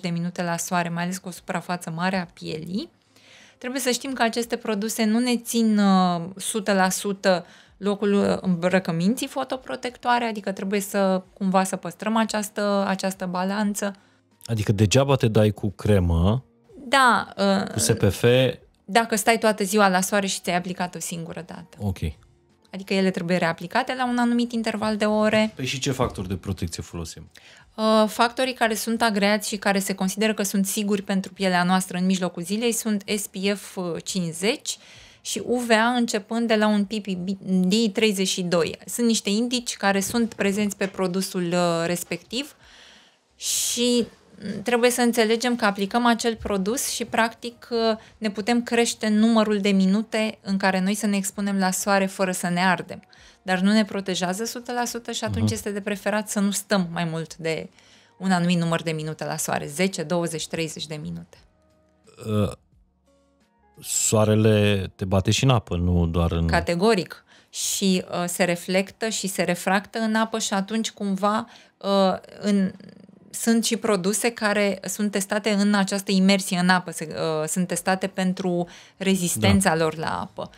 de minute la soare, mai ales cu o suprafață mare a pielii, trebuie să știm că aceste produse nu ne țin 100% uh, locul îmbrăcăminții fotoprotectoare, adică trebuie să cumva să păstrăm această, această balanță. Adică degeaba te dai cu cremă, da, cu SPF, dacă stai toată ziua la soare și ți-ai aplicat o singură dată. Ok. Adică ele trebuie reaplicate la un anumit interval de ore. Păi și ce factori de protecție folosim? Uh, factorii care sunt agreați și care se consideră că sunt siguri pentru pielea noastră în mijlocul zilei sunt SPF 50 și UVA începând de la un PPD32. Sunt niște indici care sunt prezenți pe produsul uh, respectiv și trebuie să înțelegem că aplicăm acel produs și practic ne putem crește numărul de minute în care noi să ne expunem la soare fără să ne ardem. Dar nu ne protejează 100% și atunci uh-huh. este de preferat să nu stăm mai mult de un anumit număr de minute la soare, 10, 20, 30 de minute. Uh, soarele te bate și în apă, nu doar în... Categoric. Și uh, se reflectă și se refractă în apă și atunci cumva uh, în sunt și produse care sunt testate în această imersie în apă, uh, sunt testate pentru rezistența da. lor la apă.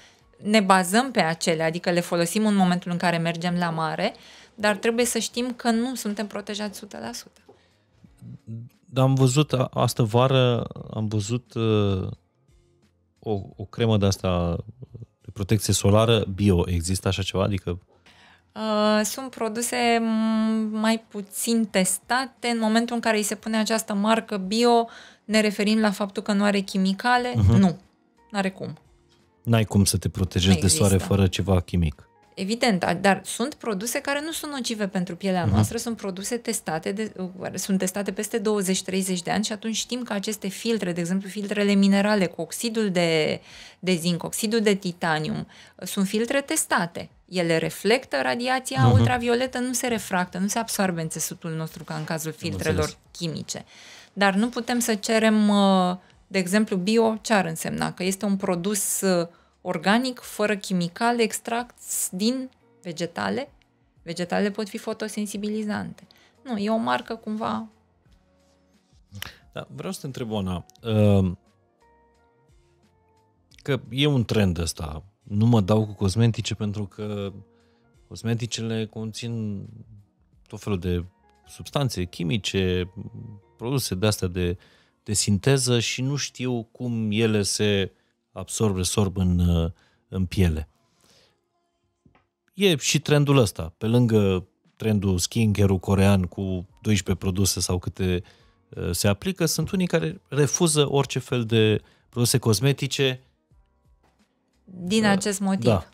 Ne bazăm pe acele, adică le folosim în momentul în care mergem la mare, dar trebuie să știm că nu suntem protejați 100%. Da, am văzut astă vară, am văzut uh, o, o cremă de asta de protecție solară bio. Există așa ceva? Adică Uh, sunt produse mai puțin testate. În momentul în care îi se pune această marcă bio, ne referim la faptul că nu are chimicale? Uh-huh. Nu, nu are cum. N-ai cum să te protejezi de soare fără ceva chimic. Evident, dar sunt produse care nu sunt nocive pentru pielea uh-huh. noastră, sunt produse testate, de, uh, sunt testate peste 20-30 de ani și atunci știm că aceste filtre, de exemplu filtrele minerale cu oxidul de, de zinc, oxidul de titanium, sunt filtre testate ele reflectă radiația uh-huh. ultravioletă, nu se refractă, nu se absorbe în țesutul nostru ca în cazul filtrelor chimice. Dar nu putem să cerem, uh, de exemplu, bio, ce ar însemna? Că este un produs uh, organic, fără chimicale, extract din vegetale. vegetale pot fi fotosensibilizante. Nu, e o marcă cumva... Da, vreau să te întreb, Ana, uh, că e un trend ăsta nu mă dau cu cosmetice pentru că cosmeticele conțin tot felul de substanțe chimice, produse de astea de, de sinteză și nu știu cum ele se absorb, resorb în, în piele. E și trendul ăsta, pe lângă trendul skincare-ul corean cu 12 produse sau câte uh, se aplică, sunt unii care refuză orice fel de produse cosmetice din da. acest motiv. Da.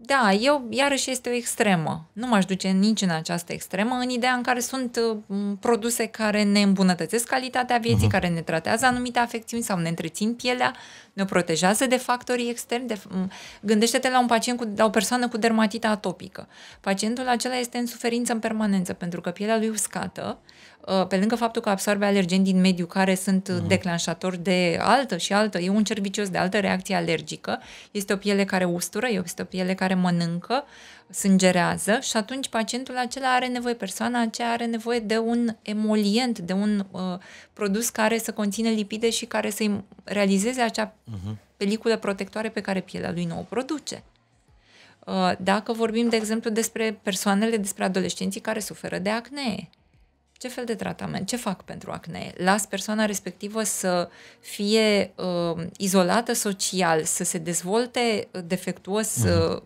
Da, eu iarăși este o extremă. Nu m-aș duce nici în această extremă, în ideea în care sunt uh, produse care ne îmbunătățesc calitatea vieții, uh-huh. care ne tratează anumite afecțiuni sau ne întrețin pielea, ne protejează de factorii externi. De... Gândește-te la un pacient cu la o persoană cu dermatită atopică. Pacientul acela este în suferință în permanență pentru că pielea lui uscată uh, Uh, pe lângă faptul că absorbe alergeni din mediu care sunt mm declanșatori de altă și altă, e un cer vicios de altă reacție alergică, este o piele care ustură, este o piele care mănâncă, sângerează și atunci pacientul acela are nevoie, persoana aceea are nevoie de un emolient, de un uh, produs care să conține lipide și care să-i realizeze acea mm-hmm. peliculă protectoare pe care pielea lui nu o produce. Uh, dacă vorbim, de exemplu, despre persoanele, despre adolescenții care suferă de acne, ce fel de tratament, ce fac pentru acne. Las persoana respectivă să fie uh, izolată social, să se dezvolte uh, defectuos mhm. uh,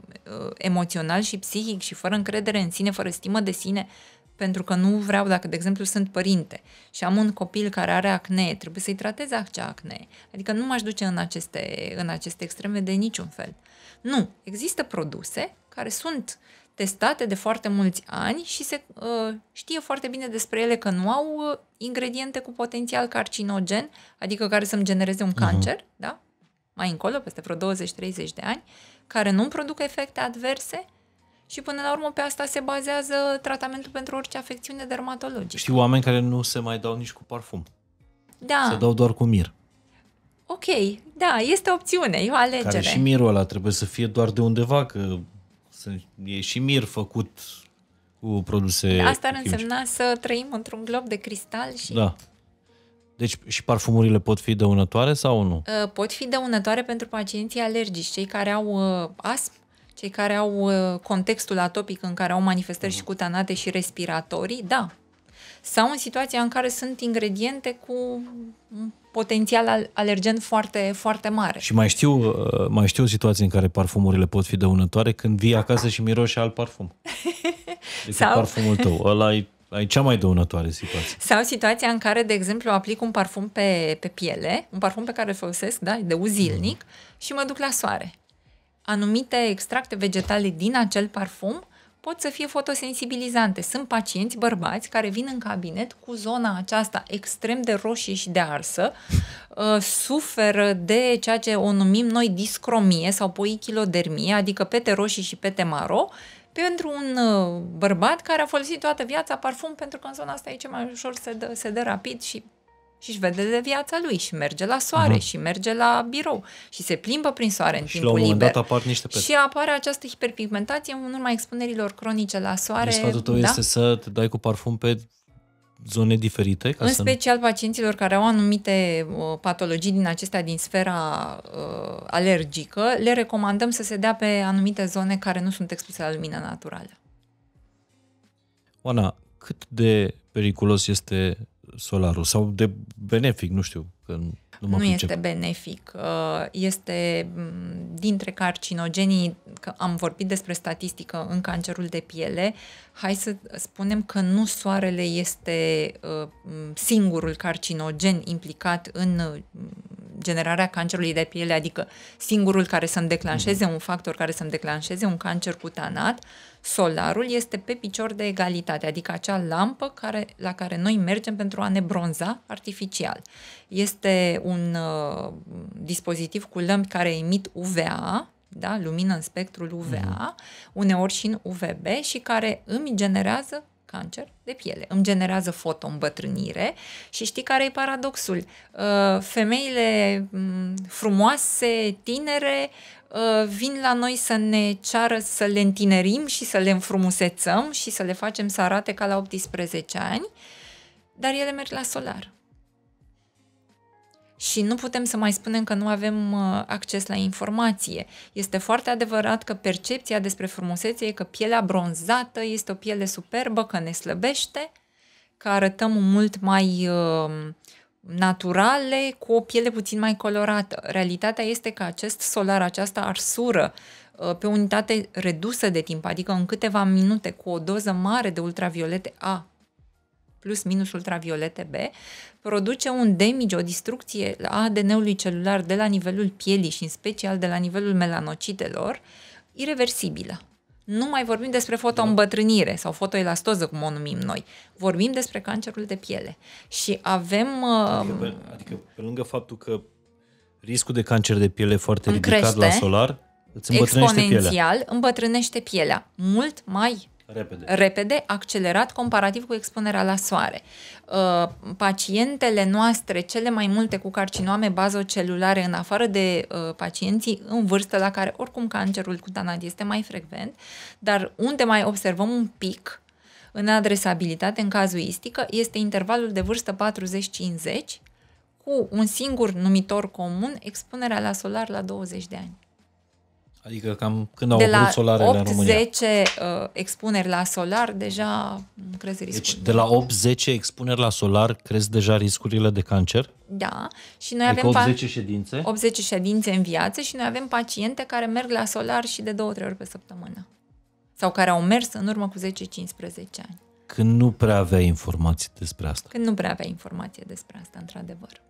uh, emoțional și psihic și fără încredere în sine, fără stimă de sine, pentru că nu vreau, dacă, de exemplu, sunt părinte și am un copil care are acne, trebuie să-i tratez acea acne. Adică nu m-aș duce în aceste, în aceste extreme de niciun fel. Nu, există produse care sunt uh, testate de foarte mulți ani și se uh, știe foarte bine despre ele că nu au uh, ingrediente cu potențial carcinogen, adică care să-mi genereze un mhm. cancer, uh-huh. da? Mai încolo, peste vreo 20-30 de ani, care nu produc efecte adverse și până la urmă pe asta se bazează tratamentul pentru orice afecțiune dermatologică. Știu oameni care nu se mai dau nici cu parfum. Da. Se dau doar cu mir. Ok, da, este opțiune, e o alegere. Care și mirul ăla trebuie să fie doar de undeva, că sunt, e și mir făcut cu produse Asta ar chimice. însemna să trăim într-un glob de cristal și... Da. Deci și parfumurile pot fi dăunătoare sau nu? Uh, pot fi dăunătoare pentru pacienții alergici, cei care au uh, astm, cei care au uh, contextul atopic în care au manifestări și mhm. cutanate și respiratorii, da. Sau în situația în care sunt ingrediente cu potențial alergen foarte, foarte mare. Și mai știu, uh, mai știu situații în care parfumurile pot fi dăunătoare când vii acasă și miroși alt parfum. Deci Sau... parfumul tău. Ăla e ai cea mai dăunătoare situație. Sau situația în care, de exemplu, aplic un parfum pe, pe piele, un parfum pe care îl folosesc, da, de uzilnic, mm. și mă duc la soare. Anumite extracte vegetale din acel parfum pot să fie fotosensibilizante. Sunt pacienți bărbați care vin în cabinet cu zona aceasta extrem de roșie și de arsă, uh, suferă de ceea ce o numim noi discromie sau poichilodermie, adică pete roșii și pete maro, pentru un uh, bărbat care a folosit toată viața parfum pentru că în zona asta e ce mai ușor se dă, se dă rapid și și își vede de viața lui și merge la soare uh-huh. și merge la birou și se plimbă prin soare în și timpul la un liber. Dat apar niște pete. Și apare această hiperpigmentație în urma expunerilor cronice la soare. Deci sfatul tău da? este să te dai cu parfum pe zone diferite? Ca în să special nu... pacienților care au anumite uh, patologii din acestea din sfera uh, alergică, le recomandăm să se dea pe anumite zone care nu sunt expuse la lumină naturală. Oana, cât de periculos este solarul sau de benefic, nu știu. Că nu mă nu este benefic. Uh, este mm, dintre carcinogenii, că am vorbit despre statistică în cancerul de piele, hai să spunem că nu soarele este uh, singurul carcinogen implicat în uh, generarea cancerului de piele, adică singurul care să-mi declanșeze, mm-hmm. un factor care să-mi declanșeze un cancer cutanat, solarul este pe picior de egalitate, adică acea lampă care, la care noi mergem pentru a ne bronza artificial. Este un uh, dispozitiv cu lămpi care emit UVA, da, lumină în spectrul UVA, mm-hmm. uneori și în UVB și care îmi generează cancer de piele. Îmi generează foto-îmbătrânire și știi care e paradoxul? Uh, femeile mm, frumoase, tinere, Uh, vin la noi să ne ceară să le întinerim și să le înfrumusețăm și să le facem să arate ca la 18 ani, dar ele merg la solar. Și nu putem să mai spunem că nu avem uh, acces la informație. Este foarte adevărat că percepția despre frumusețe e că pielea bronzată este o piele superbă, că ne slăbește, că arătăm mult mai uh, naturale cu o piele puțin mai colorată. Realitatea este că acest solar, această arsură uh, pe unitate redusă de timp, adică în câteva minute cu o doză mare de ultraviolete A plus minus ultraviolete B, produce un damage, o distrucție a ADN-ului celular de la nivelul pielii și în special de la nivelul melanocitelor, irreversibilă. Nu mai vorbim despre da. fotoîmbătrânire sau fotoelastoză, cum o numim noi. Vorbim despre cancerul de piele. Și avem... Uh, adică pe, adică pe lângă faptul că riscul de cancer de piele foarte ridicat crește, la solar, îți îmbătrânește exponențial pielea. îmbătrânește pielea. Mult mai repede, repede accelerat comparativ cu expunerea la soare. Uh, pacientele noastre, cele mai multe cu carcinoame bazocelulare, în afară de uh, pacienții în vârstă, la care oricum cancerul cutanat este mai frecvent, dar unde mai observăm un pic în adresabilitate, în cazuistică, este intervalul de vârstă 40-50, cu un singur numitor comun, expunerea la solar la 20 de ani. Adică cam când au de la solarele 8, în România. 10 uh, expuneri la solar, deja crezi riscurile. Deci de la 8-10 expuneri la solar, crezi deja riscurile de cancer? Da. Și noi adică avem 10 ședințe? 80 ședințe în viață și noi avem paciente care merg la solar și de 2-3 ori pe săptămână. Sau care au mers în urmă cu 10-15 ani. Când nu prea avea informații despre asta. Când nu prea avea informație despre asta, într-adevăr.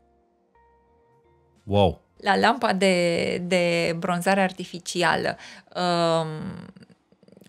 Wow! la lampa de, de bronzare artificială, um,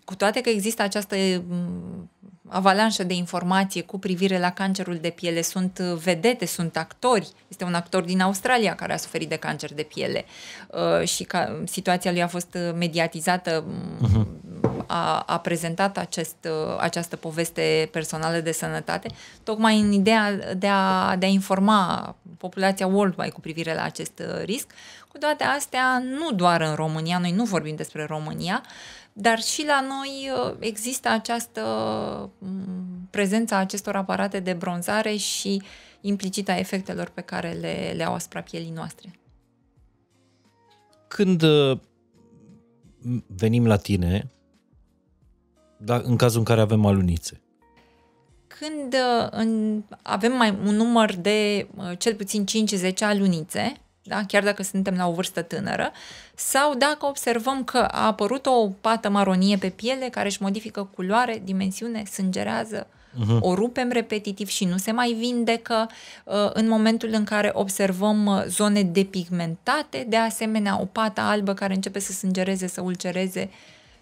cu toate că există această mm, avalanșă de informație cu privire la cancerul de piele. Sunt uh, vedete, sunt actori. Este un actor din Australia care a suferit de cancer de piele uh, și ca, situația lui a fost uh, mediatizată uh-huh a, a prezentat acest, uh, această poveste personală de sănătate, tocmai în ideea de a, de a informa populația worldwide cu privire la acest uh, risc. Cu toate astea, nu doar în România, noi nu vorbim despre România, dar și la noi uh, există această mm, prezența acestor aparate de bronzare și implicita efectelor pe care le, le au asupra pielii noastre. Când venim la tine da, în cazul în care avem alunițe? Când uh, în, avem mai un număr de uh, cel puțin 5-10 alunițe, da? chiar dacă suntem la o vârstă tânără, sau dacă observăm că a apărut o pată maronie pe piele care își modifică culoare, dimensiune, sângerează, uh-huh. o rupem repetitiv și nu se mai vindecă, uh, în momentul în care observăm zone depigmentate, de asemenea o pată albă care începe să sângereze, să ulcereze,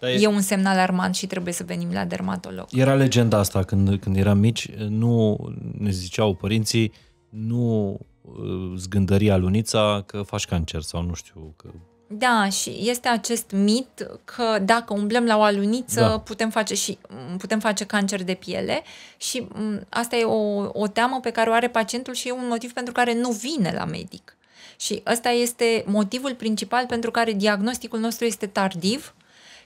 dar e... e un semnal armant și trebuie să venim la dermatolog. Era legenda asta când, când eram mici, nu ne ziceau părinții, nu uh, zgândăria lunița că faci cancer sau nu știu că da, și este acest mit că dacă umblăm la o aluniță da. putem face și putem face cancer de piele și mm, asta e o, o teamă pe care o are pacientul și e un motiv pentru care nu vine la medic. Și ăsta este motivul principal pentru care diagnosticul nostru este tardiv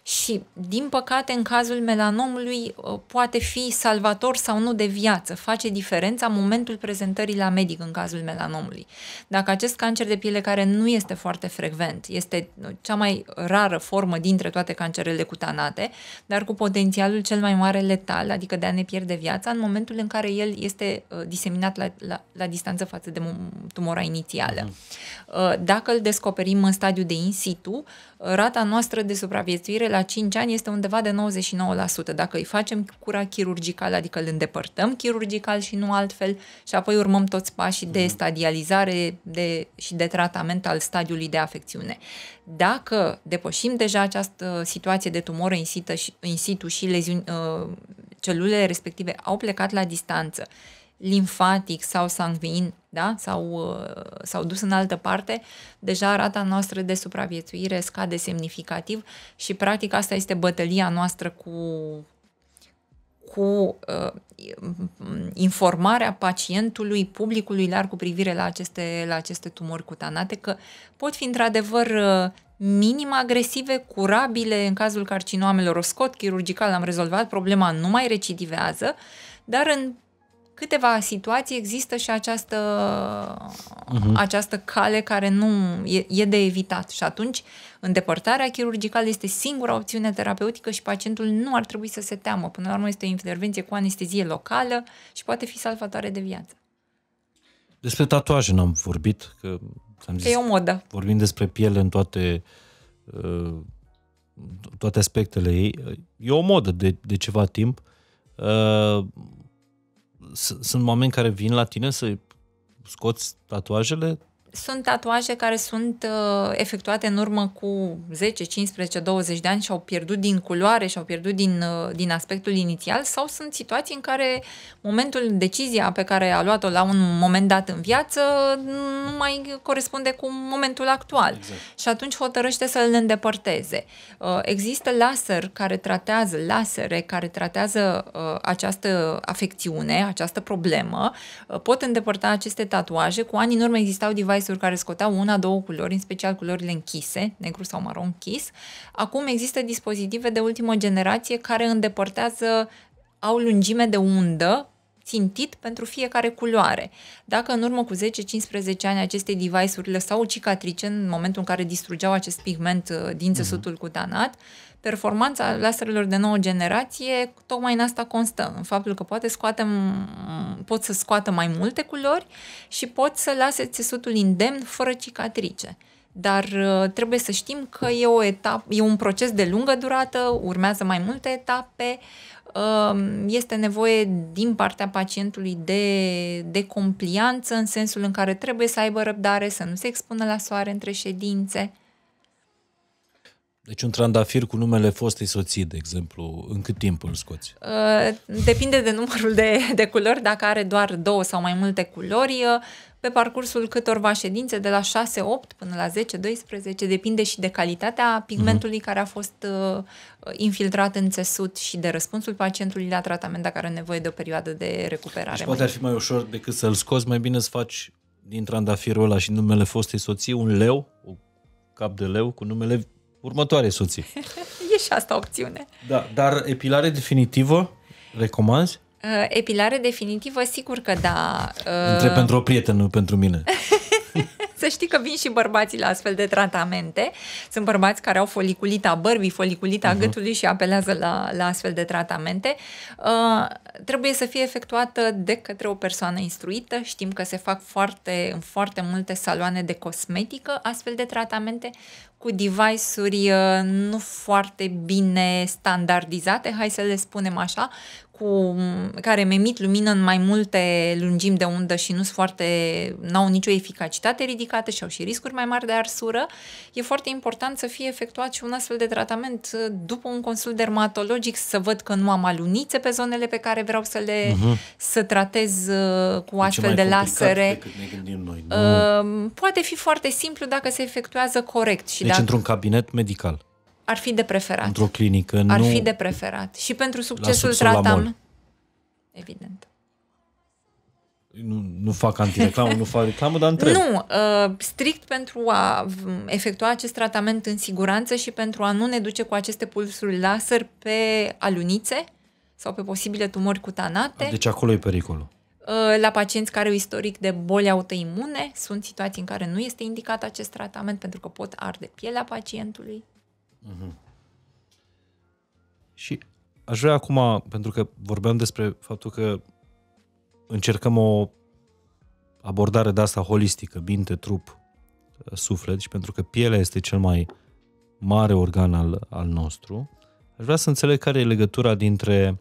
și, din păcate, în cazul melanomului uh, poate fi salvator sau nu de viață. Face diferența momentul prezentării la medic în cazul melanomului. Dacă acest cancer de piele, care nu este foarte frecvent, este uh, cea mai rară formă dintre toate cancerele cutanate, dar cu potențialul cel mai mare letal, adică de a ne pierde viața, în momentul în care el este uh, diseminat la, la, la distanță față de tumora inițială. Mhm. Dacă îl descoperim în stadiu de in situ, rata noastră de supraviețuire la 5 ani este undeva de 99%. Dacă îi facem cura chirurgicală, adică îl îndepărtăm chirurgical și nu altfel, și apoi urmăm toți pașii de mhm. stadializare de, și de tratament al stadiului de afecțiune. Dacă depășim deja această situație de tumoră in situ și, in situ și leziuni, uh, celulele respective au plecat la distanță limfatic sau sanguin, da? sau uh, s-au dus în altă parte, deja rata noastră de supraviețuire scade semnificativ și practic asta este bătălia noastră cu cu uh, informarea pacientului, publicului larg cu privire la aceste, la aceste tumori cutanate, că pot fi într-adevăr uh, minim agresive, curabile în cazul carcinoamelor, o scot chirurgical am rezolvat, problema nu mai recidivează, dar în câteva situații există și această, uh-huh. această cale care nu e, e de evitat. Și atunci, îndepărtarea chirurgicală este singura opțiune terapeutică și pacientul nu ar trebui să se teamă. Până la urmă, este o intervenție cu anestezie locală și poate fi salvatoare de viață. Despre tatuaje n-am vorbit, că, am zis, că e o modă. Vorbim despre piele în toate, uh, toate aspectele ei. E o modă de, de ceva timp. Uh, sunt oameni care vin la tine să scoți tatuajele sunt tatuaje care sunt uh, efectuate în urmă cu 10, 15, 20 de ani și au pierdut din culoare și au pierdut din, uh, din aspectul inițial sau sunt situații în care momentul, decizia pe care a luat-o la un moment dat în viață nu mai corespunde cu momentul actual exact. și atunci hotărăște să îl îndepărteze. Uh, există laser care tratează, lasere care tratează uh, această afecțiune, această problemă, uh, pot îndepărta aceste tatuaje. Cu ani în urmă existau device device-uri care scoteau una, două culori, în special culorile închise, negru sau maron închis. Acum există dispozitive de ultimă generație care îndepărtează, au lungime de undă țintit pentru fiecare culoare. Dacă în urmă cu 10-15 ani aceste device-uri lăsau cicatrice în momentul în care distrugeau acest pigment uh, din mhm. țesutul cutanat, performanța laserelor de nouă generație tocmai în asta constă, în faptul că poate scoatem, pot să scoată mai multe culori și pot să lase țesutul indemn fără cicatrice. Dar uh, trebuie să știm că e, o etapă, e un proces de lungă durată, urmează mai multe etape, um, este nevoie din partea pacientului de, de complianță în sensul în care trebuie să aibă răbdare, să nu se expună la soare între ședințe, deci un trandafir cu numele fostei soții, de exemplu, în cât timp îl scoți? Uh, depinde de numărul de, de culori, dacă are doar două sau mai multe culori, uh, pe parcursul câtorva ședințe, de la 6-8 până la 10-12, depinde și de calitatea pigmentului uh-huh. care a fost uh, infiltrat în țesut și de răspunsul pacientului la tratament, dacă are nevoie de o perioadă de recuperare. Deci poate ar fi mai ușor decât să-l scoți, mai bine să faci din trandafirul ăla și numele fostei soții un leu, un cap de leu cu numele următoare soții. e și asta opțiune. Da, dar epilare definitivă recomanzi? Uh, epilare definitivă, sigur că da. Uh... Între pentru o prietenă, nu pentru mine. Să știi că vin și bărbații la astfel de tratamente. Sunt bărbați care au foliculita bărbii, foliculita uh-huh. gâtului și apelează la, la astfel de tratamente. Uh, trebuie să fie efectuată de către o persoană instruită. Știm că se fac foarte, în foarte multe saloane de cosmetică astfel de tratamente cu device-uri uh, nu foarte bine standardizate, hai să le spunem așa, cu, care emit lumină în mai multe lungimi de undă și nu sunt foarte, n-au nicio eficacitate ridicată și au și riscuri mai mari de arsură, e foarte important să fie efectuat și un astfel de tratament după un consult dermatologic, să văd că nu am alunițe pe zonele pe care vreau să le uh-huh. să tratez uh, cu astfel de lasere. Noi, nu? Uh, poate fi foarte simplu dacă se efectuează corect. Și deci dacă... într-un cabinet medical ar fi de preferat. Într-o clinică, nu... Ar fi de preferat. Și pentru succesul tratam... Evident. Nu, nu fac antireclamă, nu fac reclamă, dar întreb. Nu, uh, strict pentru a efectua acest tratament în siguranță și pentru a nu ne duce cu aceste pulsuri laser pe alunițe sau pe posibile tumori cutanate. Deci acolo e pericolul uh, la pacienți care au istoric de boli autoimune. Sunt situații în care nu este indicat acest tratament pentru că pot arde pielea pacientului. Și aș vrea acum, pentru că vorbeam despre faptul că încercăm o abordare de asta holistică, minte, trup, suflet și pentru că pielea este cel mai mare organ al, al nostru, aș vrea să înțeleg care e legătura dintre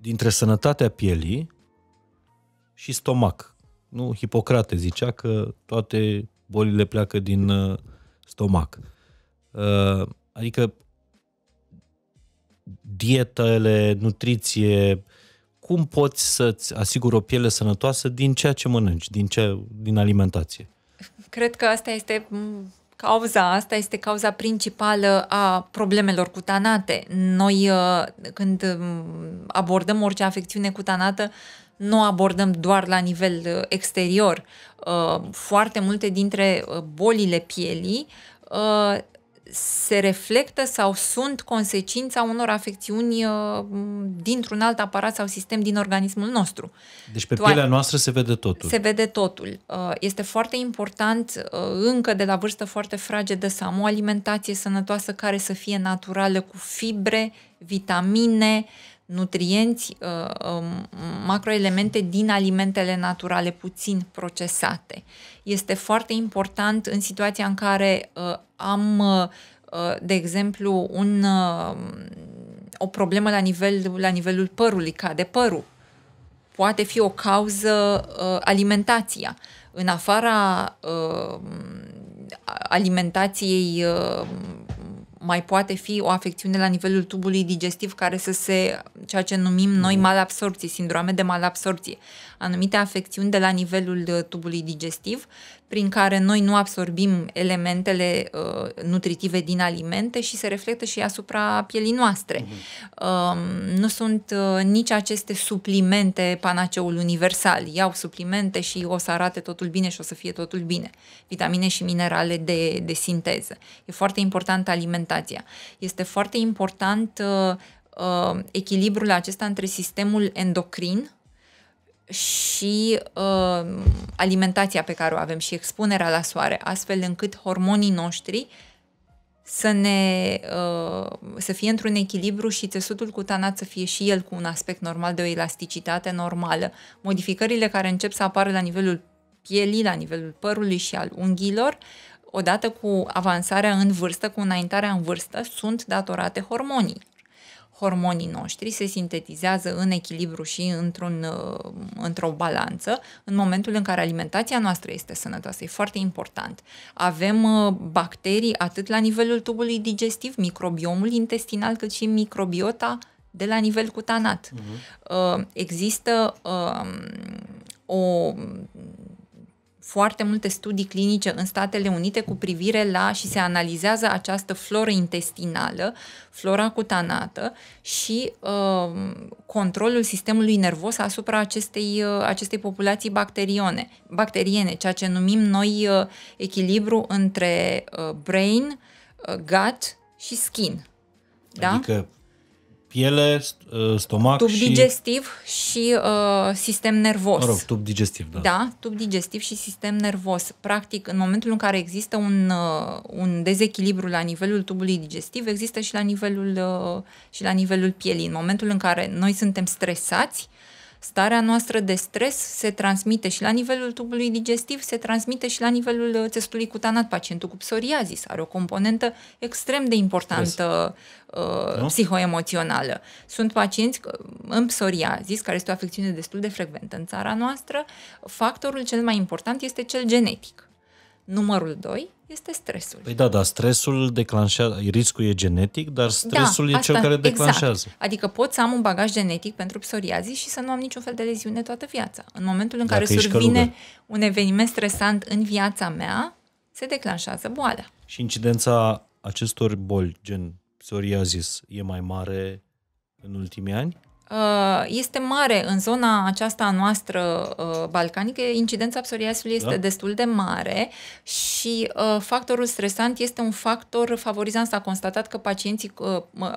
dintre sănătatea pielii și stomac. Nu, Hipocrate zicea că toate bolile pleacă din uh, stomac. Uh, adică dietele, nutriție, cum poți să-ți asiguri o piele sănătoasă din ceea ce mănânci, din, ce, din alimentație? Cred că asta este cauza, asta este cauza principală a problemelor cutanate. Noi, uh, când abordăm orice afecțiune cutanată, nu abordăm doar la nivel uh, exterior. Uh, foarte multe dintre uh, bolile pielii se reflectă sau sunt consecința unor afecțiuni dintr-un alt aparat sau sistem din organismul nostru. Deci pe tu pielea ai... noastră se vede totul. Se vede totul. Este foarte important încă de la vârstă foarte fragedă să am o alimentație sănătoasă care să fie naturală cu fibre, vitamine, nutrienți, uh, um, macroelemente din alimentele naturale puțin procesate. Este foarte important în situația în care uh, am, uh, de exemplu, un, o problemă la, nivel, la nivelul părului, cade părul. Poate fi o cauză alimentația. În afara alimentației mai poate fi o afecțiune la nivelul tubului digestiv care să se, ceea ce numim noi mm. malabsorpții, sindrome de malabsorpție. Anumite afecțiuni de la nivelul uh, tubului digestiv prin care noi nu absorbim elementele uh, nutritive din alimente și se reflectă și asupra pielii noastre. Uh-huh. Uh, nu sunt uh, nici aceste suplimente panaceul universal. Iau suplimente și o să arate totul bine și o să fie totul bine. Vitamine și minerale de, de sinteză. E foarte importantă alimentația. Este foarte important uh, uh, echilibrul acesta între sistemul endocrin, și uh, alimentația pe care o avem și expunerea la soare, astfel încât hormonii noștri să, ne, uh, să fie într-un echilibru și țesutul cutanat să fie și el cu un aspect normal de o elasticitate normală. Modificările care încep să apară la nivelul pielii, la nivelul părului și al unghiilor, odată cu avansarea în vârstă, cu înaintarea în vârstă, sunt datorate hormonii hormonii noștri se sintetizează în echilibru și într-un, uh, într-o balanță în momentul în care alimentația noastră este sănătoasă. E foarte important. Avem uh, bacterii atât la nivelul tubului digestiv, microbiomul intestinal, cât și microbiota de la nivel cutanat. Uh-huh. Există um, o foarte multe studii clinice în Statele Unite cu privire la și se analizează această floră intestinală, flora cutanată și uh, controlul sistemului nervos asupra acestei, uh, acestei populații bacterione, bacteriene, ceea ce numim noi uh, echilibru între uh, brain, uh, gut și skin. Da? Adică piele, uh, stomac tub și... digestiv și uh, sistem nervos. Mă rog, tub digestiv, da. Da, tub digestiv și sistem nervos. Practic, în momentul în care există un, uh, un dezechilibru la nivelul tubului digestiv, există și la nivelul, uh, și la nivelul pielii. În momentul în care noi suntem stresați, Starea noastră de stres se transmite și la nivelul tubului digestiv, se transmite și la nivelul uh, țesutului cutanat. Pacientul cu psoriazis are o componentă extrem de importantă uh, psihoemoțională. Sunt pacienți uh, în psoriazis, care este o afecțiune destul de frecventă în țara noastră, factorul cel mai important este cel genetic. Numărul 2 este stresul. Păi da, dar stresul declanșează, riscul e genetic, dar da, stresul da, e asta, cel care declanșează. Exact. Adică pot să am un bagaj genetic pentru psoriazis și să nu am niciun fel de leziune toată viața. În momentul în Dacă care survine un eveniment stresant în viața mea, se declanșează boala. Și incidența acestor boli, gen psoriazis, e mai mare în ultimii ani? Uh, este mare în zona aceasta noastră uh, balcanică, incidența psoriasului este da? destul de mare și uh, factorul stresant este un factor favorizant. S-a constatat că pacienții,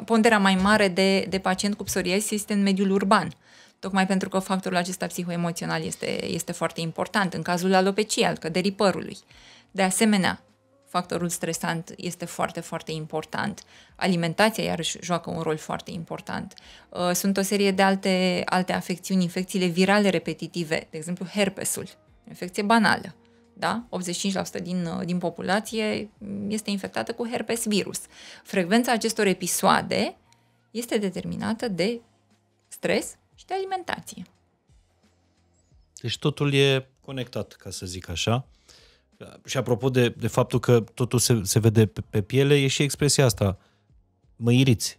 ponderea mai mare de, de pacient cu psoriasis este în mediul urban tocmai pentru că factorul acesta psihoemoțional este, este foarte important în cazul alopeciei, al căderii părului. De asemenea, factorul stresant este foarte, foarte important. Alimentația, iarăși, joacă un rol foarte important. Uh, sunt o serie de alte, alte afecțiuni, infecțiile virale repetitive, de exemplu herpesul, infecție banală. Da? 85% din, uh, din populație este infectată cu herpes virus. Frecvența acestor episoade este determinată de stres și de alimentație. Deci totul e conectat, ca să zic așa. Și apropo de, de faptul că totul se, se vede pe, pe piele, e și expresia asta. Mă iriți.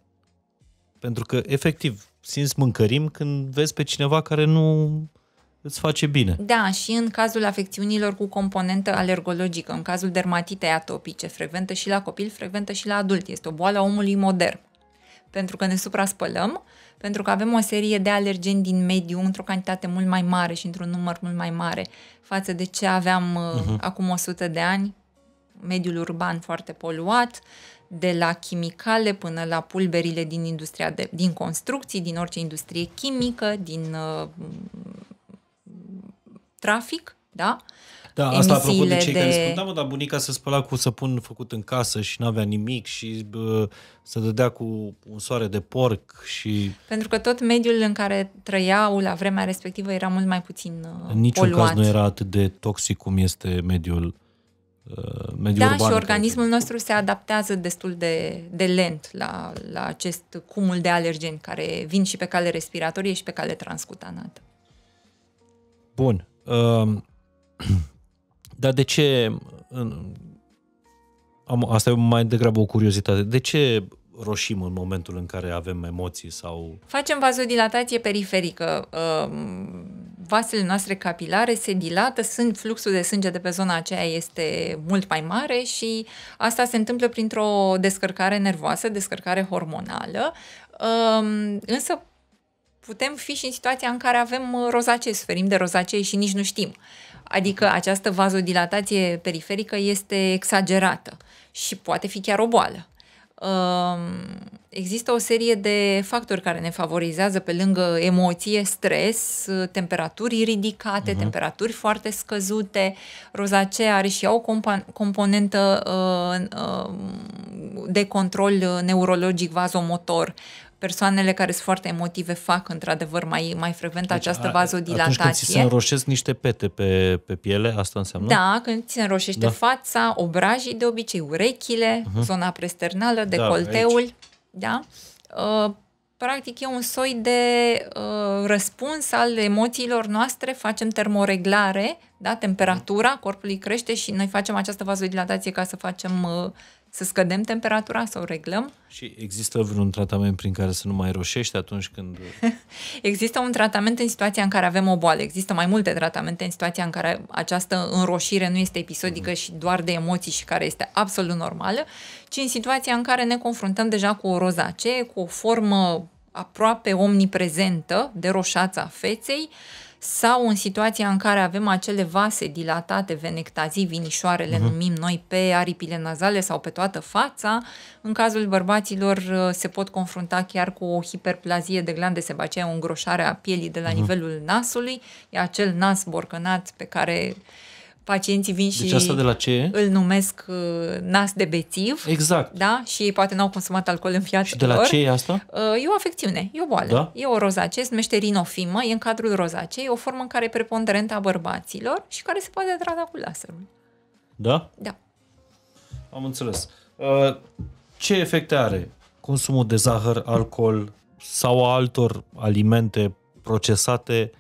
Pentru că, efectiv, simți mâncărim când vezi pe cineva care nu îți face bine. Da, și în cazul afecțiunilor cu componentă alergologică, în cazul dermatitei atopice, frecventă și la copil, frecventă și la adult. Este o boală a omului modern. Pentru că ne supraspălăm, uh, pentru că avem o serie de alergeni din mediu într-o cantitate mult mai mare și într-un număr mult mai mare față de ce aveam uh-huh. acum 100 de ani, mediul urban foarte poluat, de la chimicale până la pulberile din industria de, din construcții, din orice industrie chimică, din uh, trafic, da? Uh, da, asta apropo de cei de... care spun, da mă, dar bunica se spăla cu săpun făcut în casă și n-avea nimic și bă, se dădea cu un soare de porc și... Pentru că tot mediul în care trăiau la vremea respectivă era mult mai puțin uh, În niciun poluat. caz nu era atât de toxic cum este mediul uh, mediul da, urban. și organismul care... nostru se adaptează destul de, de lent la, la acest cumul de alergeni care vin și pe cale respiratorie și pe cale transcutanată. Bun. Uh, Dar de ce... Am, asta e mai degrabă o curiozitate. De ce roșim în momentul în care avem emoții sau... Facem vasodilatație periferică. Um, vasele noastre capilare se dilată, sunt, fluxul de sânge de pe zona aceea este mult mai mare și asta se întâmplă printr-o descărcare nervoasă, descărcare hormonală. Um, însă putem fi și în situația în care avem rozacee, suferim de rozacee și nici nu știm. Adică această vazodilatație periferică este exagerată și poate fi chiar o boală. Um, există o serie de factori care ne favorizează pe lângă emoție, stres, temperaturi ridicate, uh-huh. temperaturi foarte scăzute. Rozacea are și ea o componentă uh, uh, de control uh, neurologic vazomotor persoanele care sunt foarte emotive fac într-adevăr mai, mai frecvent deci, această a, vazodilatație. Atunci când ți se înroșesc niște pete pe, pe piele, asta înseamnă? Da, când ți se înroșește da. fața, obrajii de obicei, urechile, uh-huh. zona presternală, decolteul. Da, da? Ă, practic e un soi de ă, răspuns al emoțiilor noastre, facem termoreglare, da? temperatura corpului crește și noi facem această vazodilatație ca să facem ă, să scădem temperatura, să o reglăm. Și există vreun tratament prin care să nu mai roșești atunci când... există un tratament în situația în care avem o boală. Există mai multe tratamente în situația în care această înroșire nu este episodică mm-hmm. și doar de emoții și care este absolut normală, ci în situația în care ne confruntăm deja cu o rozacee, cu o formă aproape omniprezentă de roșața feței, uh, sau în situația în care avem acele vase dilatate, venectazii, vinișoare, le uh-huh. Mhm. numim noi pe aripile nazale sau pe toată fața, în cazul bărbaților uh, se pot confrunta chiar cu o hiperplazie de glande sebacee, o îngroșare a pielii de la uh-huh. nivelul nasului, e acel nas borcănat pe care pacienții vin deci și deci asta de la ce? îl numesc uh, nas de bețiv. Exact. Da? Și ei poate n-au consumat alcool în viață. Și de la ce e asta? Uh, e o afecțiune, e o boală. Da? E o rozace, se numește rinofimă, e în cadrul rozacei, o formă în care e preponderentă a bărbaților și care se poate trata cu laserul. Da? Da. Am înțeles. Uh, ce efecte are consumul de zahăr, alcool sau altor alimente procesate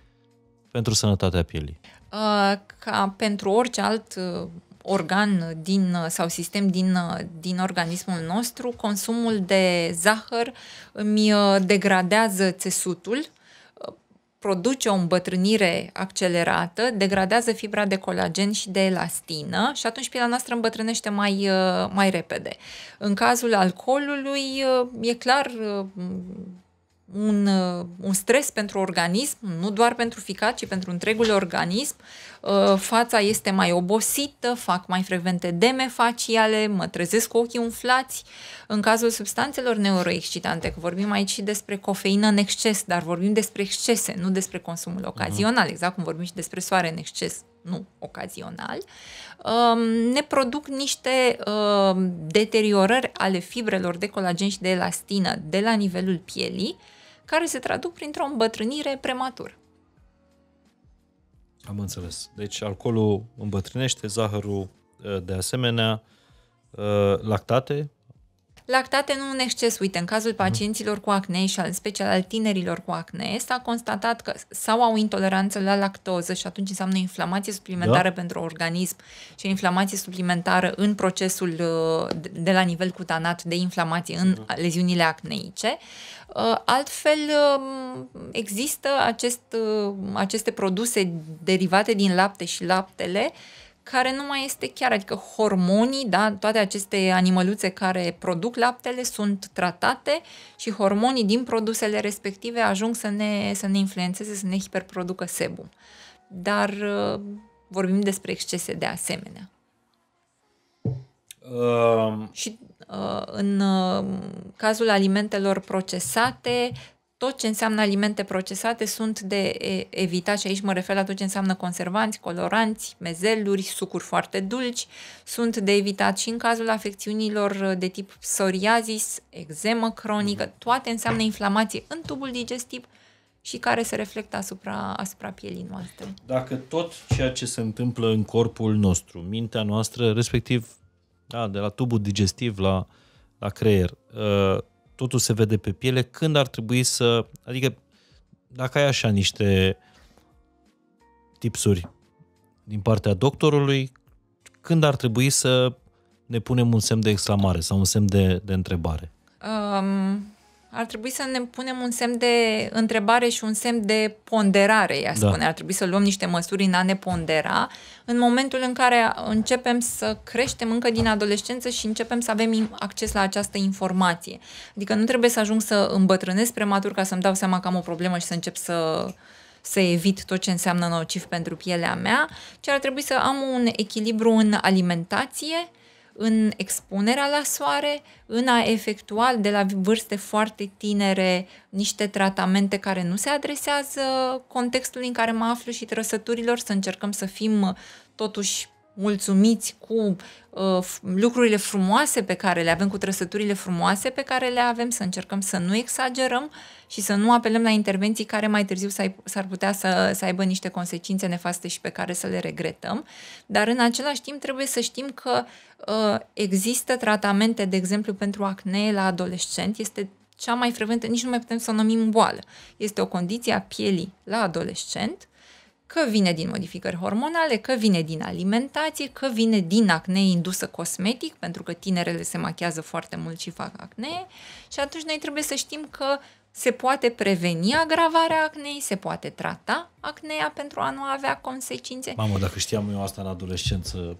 pentru sănătatea pielii? Uh, ca pentru orice alt uh, organ din, uh, sau sistem din, din organismul nostru, consumul de zahăr îmi degradează țesutul, produce o îmbătrânire accelerată, degradează fibra de colagen și de elastină și atunci pielea noastră îmbătrânește mai, mai repede. În cazul alcoolului, e clar, un, uh, un stres pentru organism, nu doar pentru ficat, ci pentru întregul organism. Uh, fața este mai obosită, fac mai frecvente deme faciale, mă trezesc cu ochii umflați. În cazul substanțelor neuroexcitante, că vorbim aici și despre cofeină în exces, dar vorbim despre excese, nu despre consumul ocazional, mhm. exact cum vorbim și despre soare în exces, nu ocazional, um, ne produc niște um, deteriorări ale fibrelor de colagen și de elastină de la nivelul pielii, care se traduc printr-o îmbătrânire prematură. Am înțeles. Deci alcoolul îmbătrânește, zahărul eh, de asemenea, eh, lactate? Lactate nu în exces. Uite, în cazul mhm. pacienților cu acne și în special al tinerilor cu acne, s-a constatat că sau au intoleranță la lactoză și atunci înseamnă inflamație suplimentară da? pentru organism și inflamație suplimentară în procesul eh, de la nivel cutanat de inflamație în da. leziunile acneice, Uh, altfel, um, există acest, uh, aceste produse derivate din lapte și laptele care nu mai este chiar, adică hormonii, da, toate aceste animăluțe care produc laptele sunt tratate și hormonii din produsele respective ajung să ne, să ne influențeze, să ne hiperproducă sebum. Dar uh, vorbim despre excese de asemenea. Um, și uh, în uh, cazul alimentelor procesate, tot ce înseamnă alimente procesate sunt de evitat și aici mă refer la tot ce înseamnă conservanți, coloranți, mezeluri, sucuri foarte dulci, sunt de evitat și în cazul afecțiunilor de tip psoriazis, eczemă cronică, mm-hmm. toate înseamnă inflamație în tubul digestiv și care se reflectă asupra, asupra pielii noastre. Dacă tot ceea ce se întâmplă în corpul nostru, mintea noastră, respectiv da, de la tubul digestiv la, la creier, uh, totul se vede pe piele, când ar trebui să... Adică, dacă ai așa niște tipsuri din partea doctorului, când ar trebui să ne punem un semn de exclamare sau un semn de, de întrebare? Um, ar trebui să ne punem un semn de întrebare și un semn de ponderare, ea da. spune. Ar trebui să luăm niște măsuri în a ne pondera în momentul în care începem să creștem încă din adolescență și începem să avem acces la această informație. Adică nu trebuie să ajung să îmbătrânesc prematur ca să-mi dau seama că am o problemă și să încep să să evit tot ce înseamnă nociv pentru pielea mea, ci ar trebui să am un echilibru în alimentație, în expunerea la soare, în a efectua de la vârste foarte tinere niște tratamente care nu se adresează contextului în care mă aflu și trăsăturilor, să încercăm să fim uh, totuși mulțumiți cu uh, lucrurile frumoase pe care le avem, cu trăsăturile frumoase pe care le avem, să încercăm să nu exagerăm uh, și să nu apelăm la intervenții care mai târziu s-ar putea să, să aibă niște consecințe nefaste și pe care să le regretăm, dar în același timp trebuie să știm că uh, există tratamente, de exemplu, pentru acne la adolescent, este cea mai frecventă, nici nu mai putem să o numim boală. Este o condiție a pielii la adolescent că vine din modificări hormonale, că vine din alimentație, că vine din acne indusă cosmetic, pentru că tinerele se machează foarte mult și fac acne și atunci noi trebuie să știm că se poate preveni agravarea acnei, se poate trata acnea pentru a nu avea consecințe. Mamă, dacă știam eu asta în adolescență,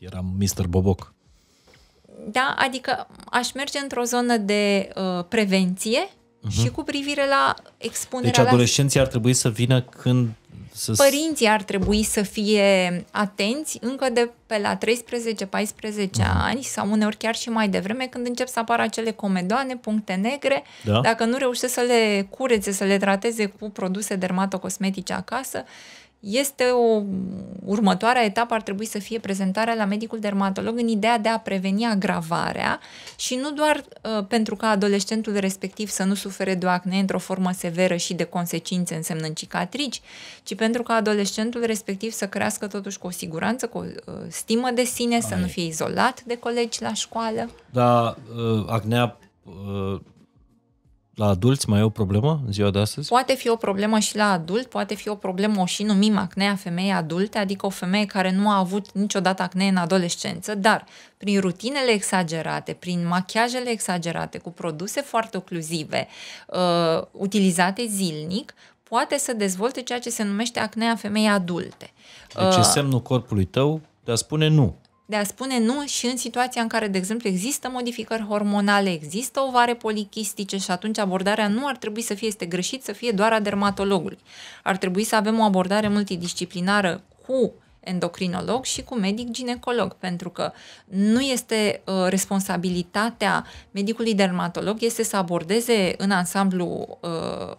eram Mr. Boboc. Da, adică aș merge într-o zonă de uh, prevenție uh-huh. și cu privire la expunerea Deci adolescenții la... ar trebui să vină când să... Părinții ar trebui să fie atenți încă de pe la 13-14 uh-huh. Mhm. ani sau uneori chiar și mai devreme când încep să apară acele comedoane, puncte negre. Da. Dacă nu reușesc să le curețe, să le trateze cu produse dermatocosmetice acasă, este o următoarea etapă ar trebui să fie prezentarea la medicul dermatolog în ideea de a preveni agravarea și nu doar uh, pentru ca adolescentul respectiv să nu sufere de acne într-o formă severă și de consecințe însemnând cicatrici, ci pentru ca adolescentul respectiv să crească totuși cu o siguranță, cu o uh, stimă de sine, Ai. să nu fie izolat de colegi la școală. Da, uh, acnea uh la adulți mai e o problemă în ziua de astăzi? Poate fi o problemă și la adult, poate fi o problemă o și numim acnea femeie adulte, adică o femeie care nu a avut niciodată acne în adolescență, dar prin rutinele exagerate, prin machiajele exagerate, cu produse foarte ocluzive, uh, utilizate zilnic, poate să dezvolte ceea ce se numește acnea femeie adulte. Deci uh, semnul corpului tău de a spune nu de a spune nu și în situația în care, de exemplu, există modificări hormonale, există ovare polichistice și atunci abordarea nu ar trebui să fie, este greșit, să fie doar a dermatologului. Ar trebui să avem o abordare multidisciplinară cu endocrinolog și cu medic ginecolog, pentru că nu este uh, responsabilitatea medicului dermatolog, este să abordeze în ansamblu uh,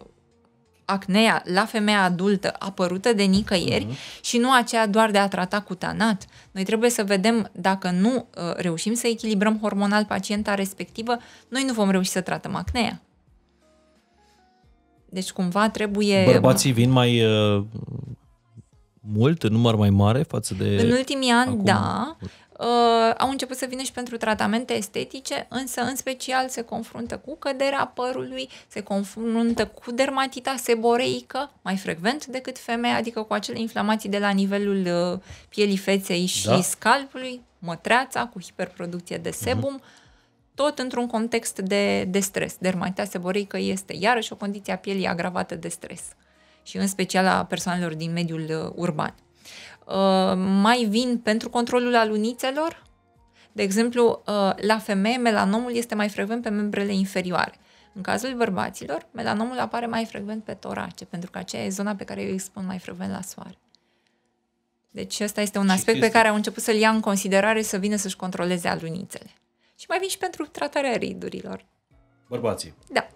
acnea la femeia adultă apărută de nicăieri uh-huh. și nu aceea doar de a trata cutanat. Noi trebuie să vedem dacă nu uh, reușim să echilibrăm hormonal pacienta respectivă, noi nu vom reuși să tratăm acnea. Deci cumva trebuie... Bărbații vin mai uh, mult, în număr mai mare față de... În ultimii ani, acum... da uh, au început să vină și pentru tratamente estetice, însă în special se confruntă cu căderea părului, se confruntă cu dermatita seboreică, mai frecvent decât femeia, adică cu acele inflamații de la nivelul uh, pielii feței și da. scalpului, mătreața cu hiperproducție de mhm. sebum, mm-hmm. tot într-un context de, de stres. Dermatita seboreică este iarăși o condiție a pielii agravată de stres și în special a persoanelor din mediul uh, urban. Uh, mai vin pentru controlul alunițelor. De exemplu, uh, la femeie melanomul este mai frecvent pe membrele inferioare. În cazul bărbaților, melanomul apare mai frecvent pe torace, pentru că aceea e zona pe care eu expun mai frecvent la soare. Deci ăsta este un aspect pe care au început să-l ia în considerare să vină să-și controleze alunițele. Și mai vin și pentru tratarea ridurilor. Bărbații. Da.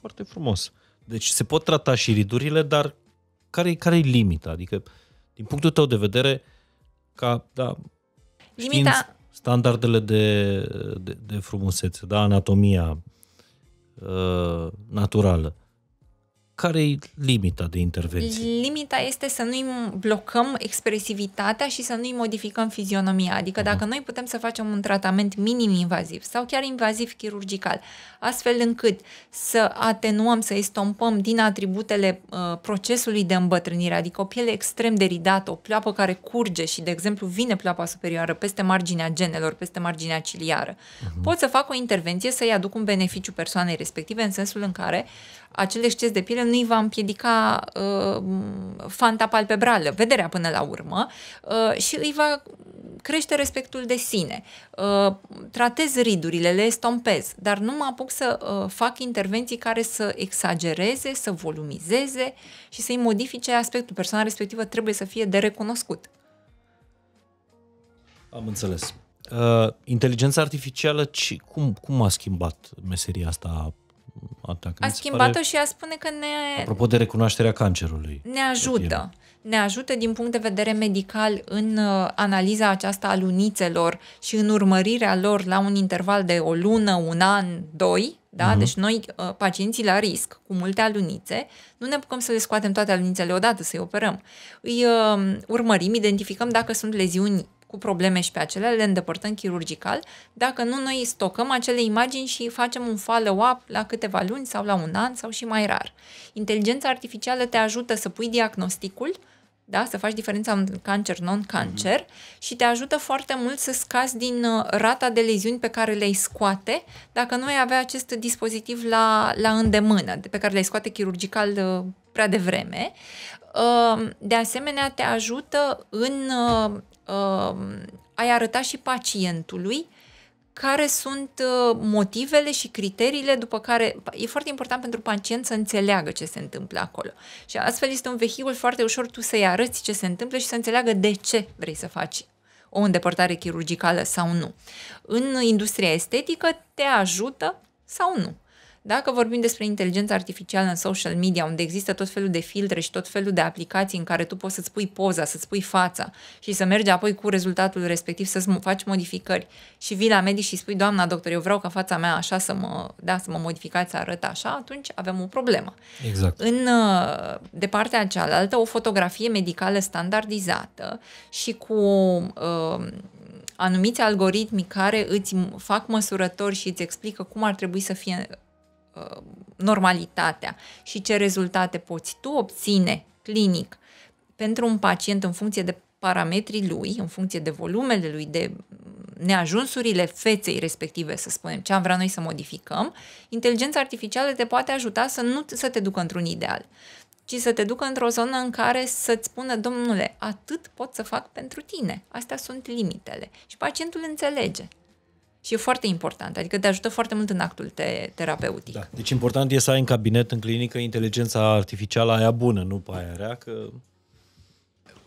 Foarte frumos. Deci se pot trata și ridurile, dar care i care-i limita? Adică din punctul tău de vedere, ca, da, Limita... standardele de, de, de frumusețe, da, anatomia uh, naturală, care e limita de intervenție? Limita este să nu-i blocăm expresivitatea și să nu-i modificăm fizionomia. Adică uh-huh. dacă noi putem să facem un tratament minim invaziv sau chiar invaziv chirurgical, astfel încât să atenuăm, să estompăm din atributele uh, procesului de îmbătrânire, adică o piele extrem de ridată, o pleoapă care curge și, de exemplu, vine pleoapa superioară peste marginea genelor, peste marginea ciliară, uh-huh. pot să fac o intervenție să-i aduc un beneficiu persoanei respective în sensul în care acel exces de piele nu îi va împiedica uh, fanta palpebrală, vederea până la urmă, uh, și îi va crește respectul de sine. Uh, tratez ridurile, le estompez, dar nu mă apuc să uh, fac intervenții care să exagereze, să volumizeze și să-i modifice aspectul. Persoana respectivă trebuie să fie de recunoscut. Am înțeles. Uh, inteligența artificială, ci, cum, cum a schimbat meseria asta Asta, a schimbat-o pare... și a spune că ne... Apropo de recunoașterea cancerului. Ne ajută. Ne ajută din punct de vedere medical în uh, analiza aceasta a lunițelor și în urmărirea lor la un interval de o lună, un an, doi, da? Uh-huh. Deci noi, uh, pacienții la risc, cu multe alunițe, nu ne apucăm să le scoatem toate alunițele odată, să-i operăm. Îi uh, urmărim, identificăm dacă sunt leziuni cu probleme și pe acelea, le îndepărtăm chirurgical. Dacă nu, noi stocăm acele imagini și facem un follow-up la câteva luni sau la un an sau și mai rar. Inteligența artificială te ajută să pui diagnosticul, da? să faci diferența între cancer, non-cancer mm-hmm. și te ajută foarte mult să scazi din uh, rata de leziuni pe care le-ai scoate dacă nu ai avea acest dispozitiv la, la îndemână, pe care le-ai scoate chirurgical uh, prea devreme. Uh, de asemenea, te ajută în uh, ai arăta și pacientului care sunt uh, motivele și criteriile după care e foarte important pentru pacient să înțeleagă ce se întâmplă acolo. Și astfel este un vehicul foarte ușor tu să-i arăți ce se întâmplă și să înțeleagă de ce vrei să faci o îndepărtare chirurgicală sau nu. În industria estetică te ajută sau nu. Dacă vorbim despre inteligența artificială în social media, unde există tot felul de filtre și tot felul de aplicații în care tu poți să-ți pui poza, să-ți pui fața și să mergi apoi cu rezultatul respectiv să-ți faci modificări și vii la medic și spui, doamna doctor, eu vreau ca fața mea așa să mă, da, să mă modificați, să arăt așa, atunci avem o problemă. Exact. În, uh, de partea cealaltă, o fotografie medicală standardizată și cu uh, anumiți algoritmi care îți fac măsurători și îți explică cum ar trebui să fie Uh, normalitatea și ce rezultate poți tu obține clinic pentru un pacient în funcție de parametrii lui, în funcție de volumele lui, de neajunsurile feței respective, să spunem, ce am vrea noi să modificăm, inteligența artificială te poate ajuta să nu să te ducă într-un ideal, ci să te ducă într-o zonă în care să-ți spună, domnule, atât pot să fac pentru tine, astea sunt limitele. Și pacientul înțelege. Și e foarte important, adică te ajută foarte mult în actul te- terapeutic. Da. Deci important e să ai în cabinet, în clinică, inteligența artificială aia bună, nu pe aia rea, că...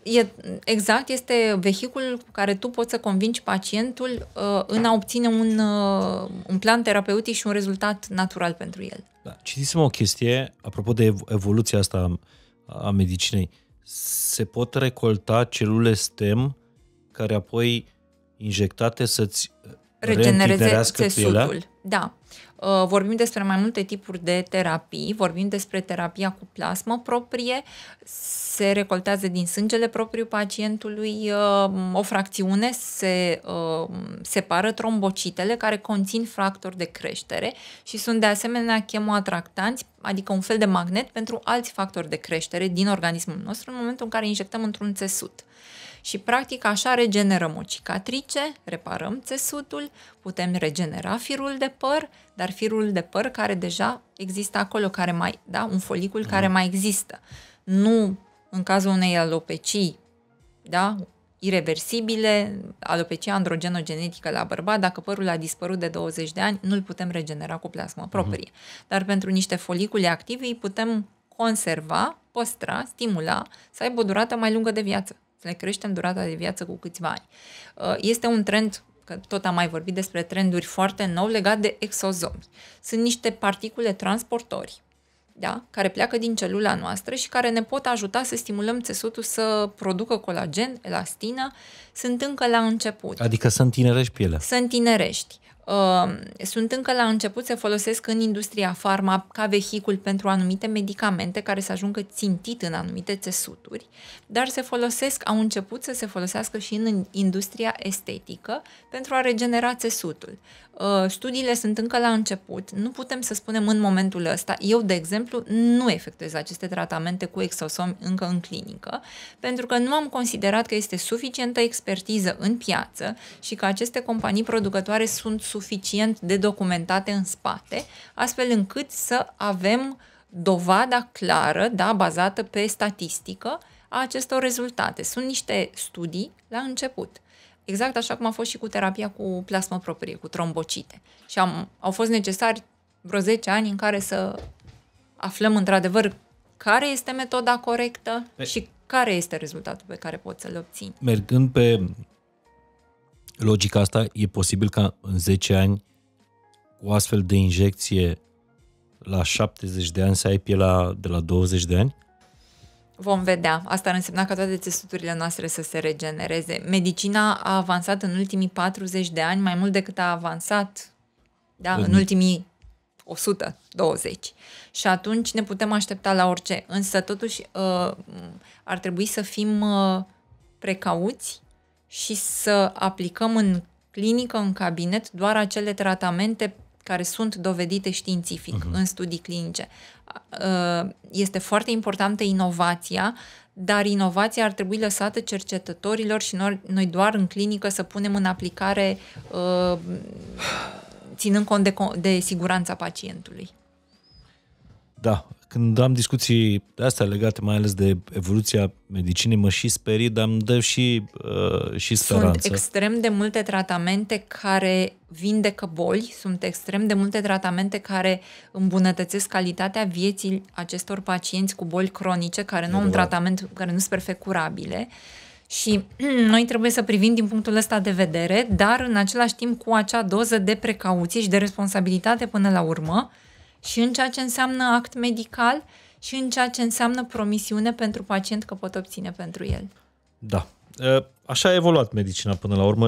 E, exact, este vehicul cu care tu poți să convingi pacientul uh, în a obține un, uh, un plan terapeutic și un rezultat natural pentru el. Da. Citisem o chestie, apropo de evoluția asta a, a medicinei. Se pot recolta celule STEM care apoi injectate să-ți regenereze țesutul. Pielea. Da. Uh, vorbim despre mai multe tipuri de terapii, vorbim despre terapia cu plasmă proprie, se recoltează din sângele propriu pacientului uh, o fracțiune, se uh, separă trombocitele care conțin factori de creștere și sunt de asemenea chemoatractanți, adică un fel de magnet pentru alți factori de creștere din organismul nostru în momentul în care injectăm într-un țesut. Și practic așa regenerăm o cicatrice, reparăm țesutul, putem regenera firul de păr, dar firul de păr care deja există acolo, care mai, da, un folicul mm. care mai există. Nu în cazul unei alopecii, da, ireversibile, alopecia androgenogenetică la bărbat, dacă părul a dispărut de 20 de ani, nu-l putem regenera cu plasmă mm-hmm. proprie. Mm-hmm. Dar pentru niște folicule active îi putem conserva, păstra, stimula să aibă o durată mai lungă de viață să ne creștem durata de viață cu câțiva ani. Uh, este un trend că tot am mai vorbit despre trenduri foarte nou legat de exozomi. Sunt niște particule transportori da? care pleacă din celula noastră și care ne pot ajuta să stimulăm țesutul să producă colagen, elastină, sunt încă la început. Adică să întinerești pielea. Să întinerești. Ehm, sunt încă la început, se folosesc în industria farma ca vehicul pentru anumite medicamente care să ajungă țintit în anumite țesuturi, dar se folosesc, au început să se folosească și în industria estetică pentru a regenera țesutul. Ehm, studiile sunt încă la început, nu putem să spunem în momentul ăsta. Eu, de exemplu, nu efectuez aceste tratamente cu exosomi încă în clinică, pentru că nu am considerat că este suficientă expertiză în piață și că aceste companii producătoare sunt suficiente suficient de documentate în spate, astfel încât să avem dovada clară, da, bazată pe statistică, a acestor rezultate. Sunt niște studii la început. Exact așa cum a fost și cu terapia cu plasmă proprie, cu trombocite. Și am, au fost necesari vreo 10 ani în care să aflăm într-adevăr care este metoda corectă și care este rezultatul pe care poți să-l obții. Mergând pe logica asta e posibil ca în 10 ani cu astfel de injecție la 70 de ani să ai pielea de la 20 de ani? Vom vedea. Asta ar însemna ca toate țesuturile noastre să se regenereze. Medicina a avansat în ultimii 40 de ani mai mult decât a avansat da, în, în ultimii 120. Și atunci ne putem aștepta la orice. Însă, totuși, uh, ar trebui să fim uh, precauți și să aplicăm în clinică, în cabinet, doar acele tratamente care sunt dovedite științific uh-huh. în studii clinice. Uh, este foarte importantă inovația, dar inovația ar trebui lăsată cercetătorilor și noi doar în clinică să punem în aplicare uh, ținând cont de, de siguranța pacientului. Da, când am discuții astea legate mai ales de evoluția medicinii, mă și sperii, dar îmi dă și, uh, și speranță. Sunt extrem de multe tratamente care vindecă boli, sunt extrem de multe tratamente care îmbunătățesc calitatea vieții acestor pacienți cu boli cronice, care nu au un tratament, care nu sunt perfect curabile. Și noi trebuie să privim din punctul ăsta de vedere, dar în același timp cu acea doză de precauție și de responsabilitate până la urmă, și în ceea ce înseamnă act medical și în ceea ce înseamnă promisiune pentru pacient că pot obține pentru el. Da. Așa a evoluat medicina până la urmă.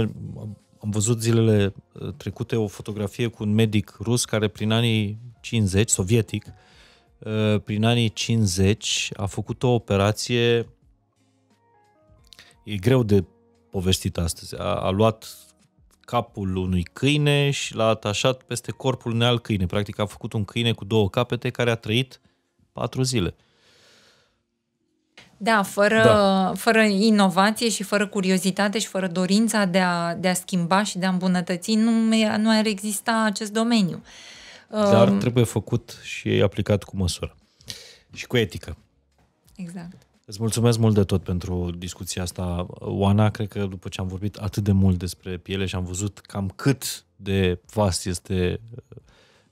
Am văzut zilele trecute o fotografie cu un medic rus care prin anii 50, sovietic, prin anii 50 a făcut o operație e greu de povestit astăzi. A, a luat capul unui câine și l-a atașat peste corpul unui alt câine. Practic a făcut un câine cu două capete care a trăit patru zile. Da, fără, da. fără inovație și fără curiozitate și fără dorința de a, de a schimba și de a îmbunătăți, nu, nu ar exista acest domeniu. Dar um, trebuie făcut și aplicat cu măsură și cu etică. Exact. Îți mulțumesc mult de tot pentru discuția asta, Oana. Cred că după ce am vorbit atât de mult despre piele și am văzut cam cât de vast este,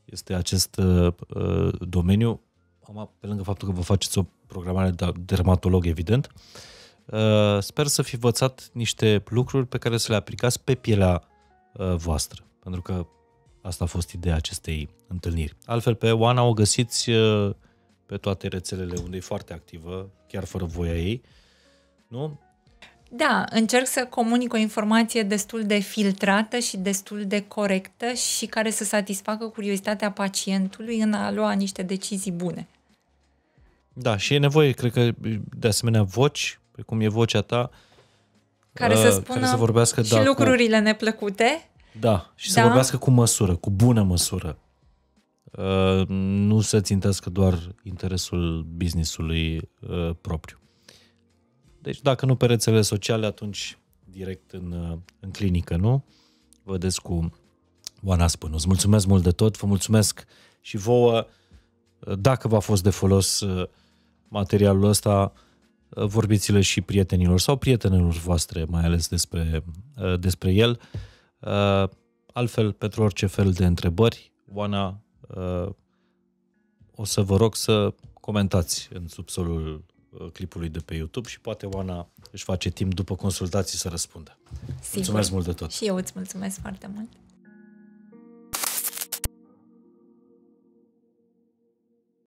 este acest uh, domeniu, am, pe lângă faptul că vă faceți o programare de dermatolog, evident, uh, sper să fi învățat niște lucruri pe care să le aplicați pe pielea uh, voastră. Pentru că asta a fost ideea acestei întâlniri. Altfel, pe Oana o găsiți... Uh, pe toate rețelele unde e foarte activă, chiar fără voia ei, nu? Da, încerc să comunic o informație destul de filtrată și destul de corectă și care să satisfacă curiozitatea pacientului în a lua niște decizii bune. Da, și e nevoie, cred că, de asemenea, voci, precum e vocea ta, care să uh, spună care să vorbească, și da, lucrurile cu... neplăcute. Da, și da. să vorbească cu măsură, cu bună măsură. Uh, nu se țintească doar interesul businessului uh, propriu. Deci dacă nu pe rețele sociale, atunci direct în, uh, în clinică, nu? Vedeți cu Oana Spânu. Îți mulțumesc mult de tot, vă mulțumesc și vouă uh, dacă v-a fost de folos materialul ăsta, vorbiți-le și prietenilor sau prietenilor voastre, mai ales despre, despre el. Altfel, pentru orice fel de întrebări, Oana Uh, o să vă rog să comentați în subsolul uh, clipului de pe YouTube și poate Oana își face timp după consultații să răspundă. Sigur. Mulțumesc mult de tot! Și eu îți mulțumesc foarte mult!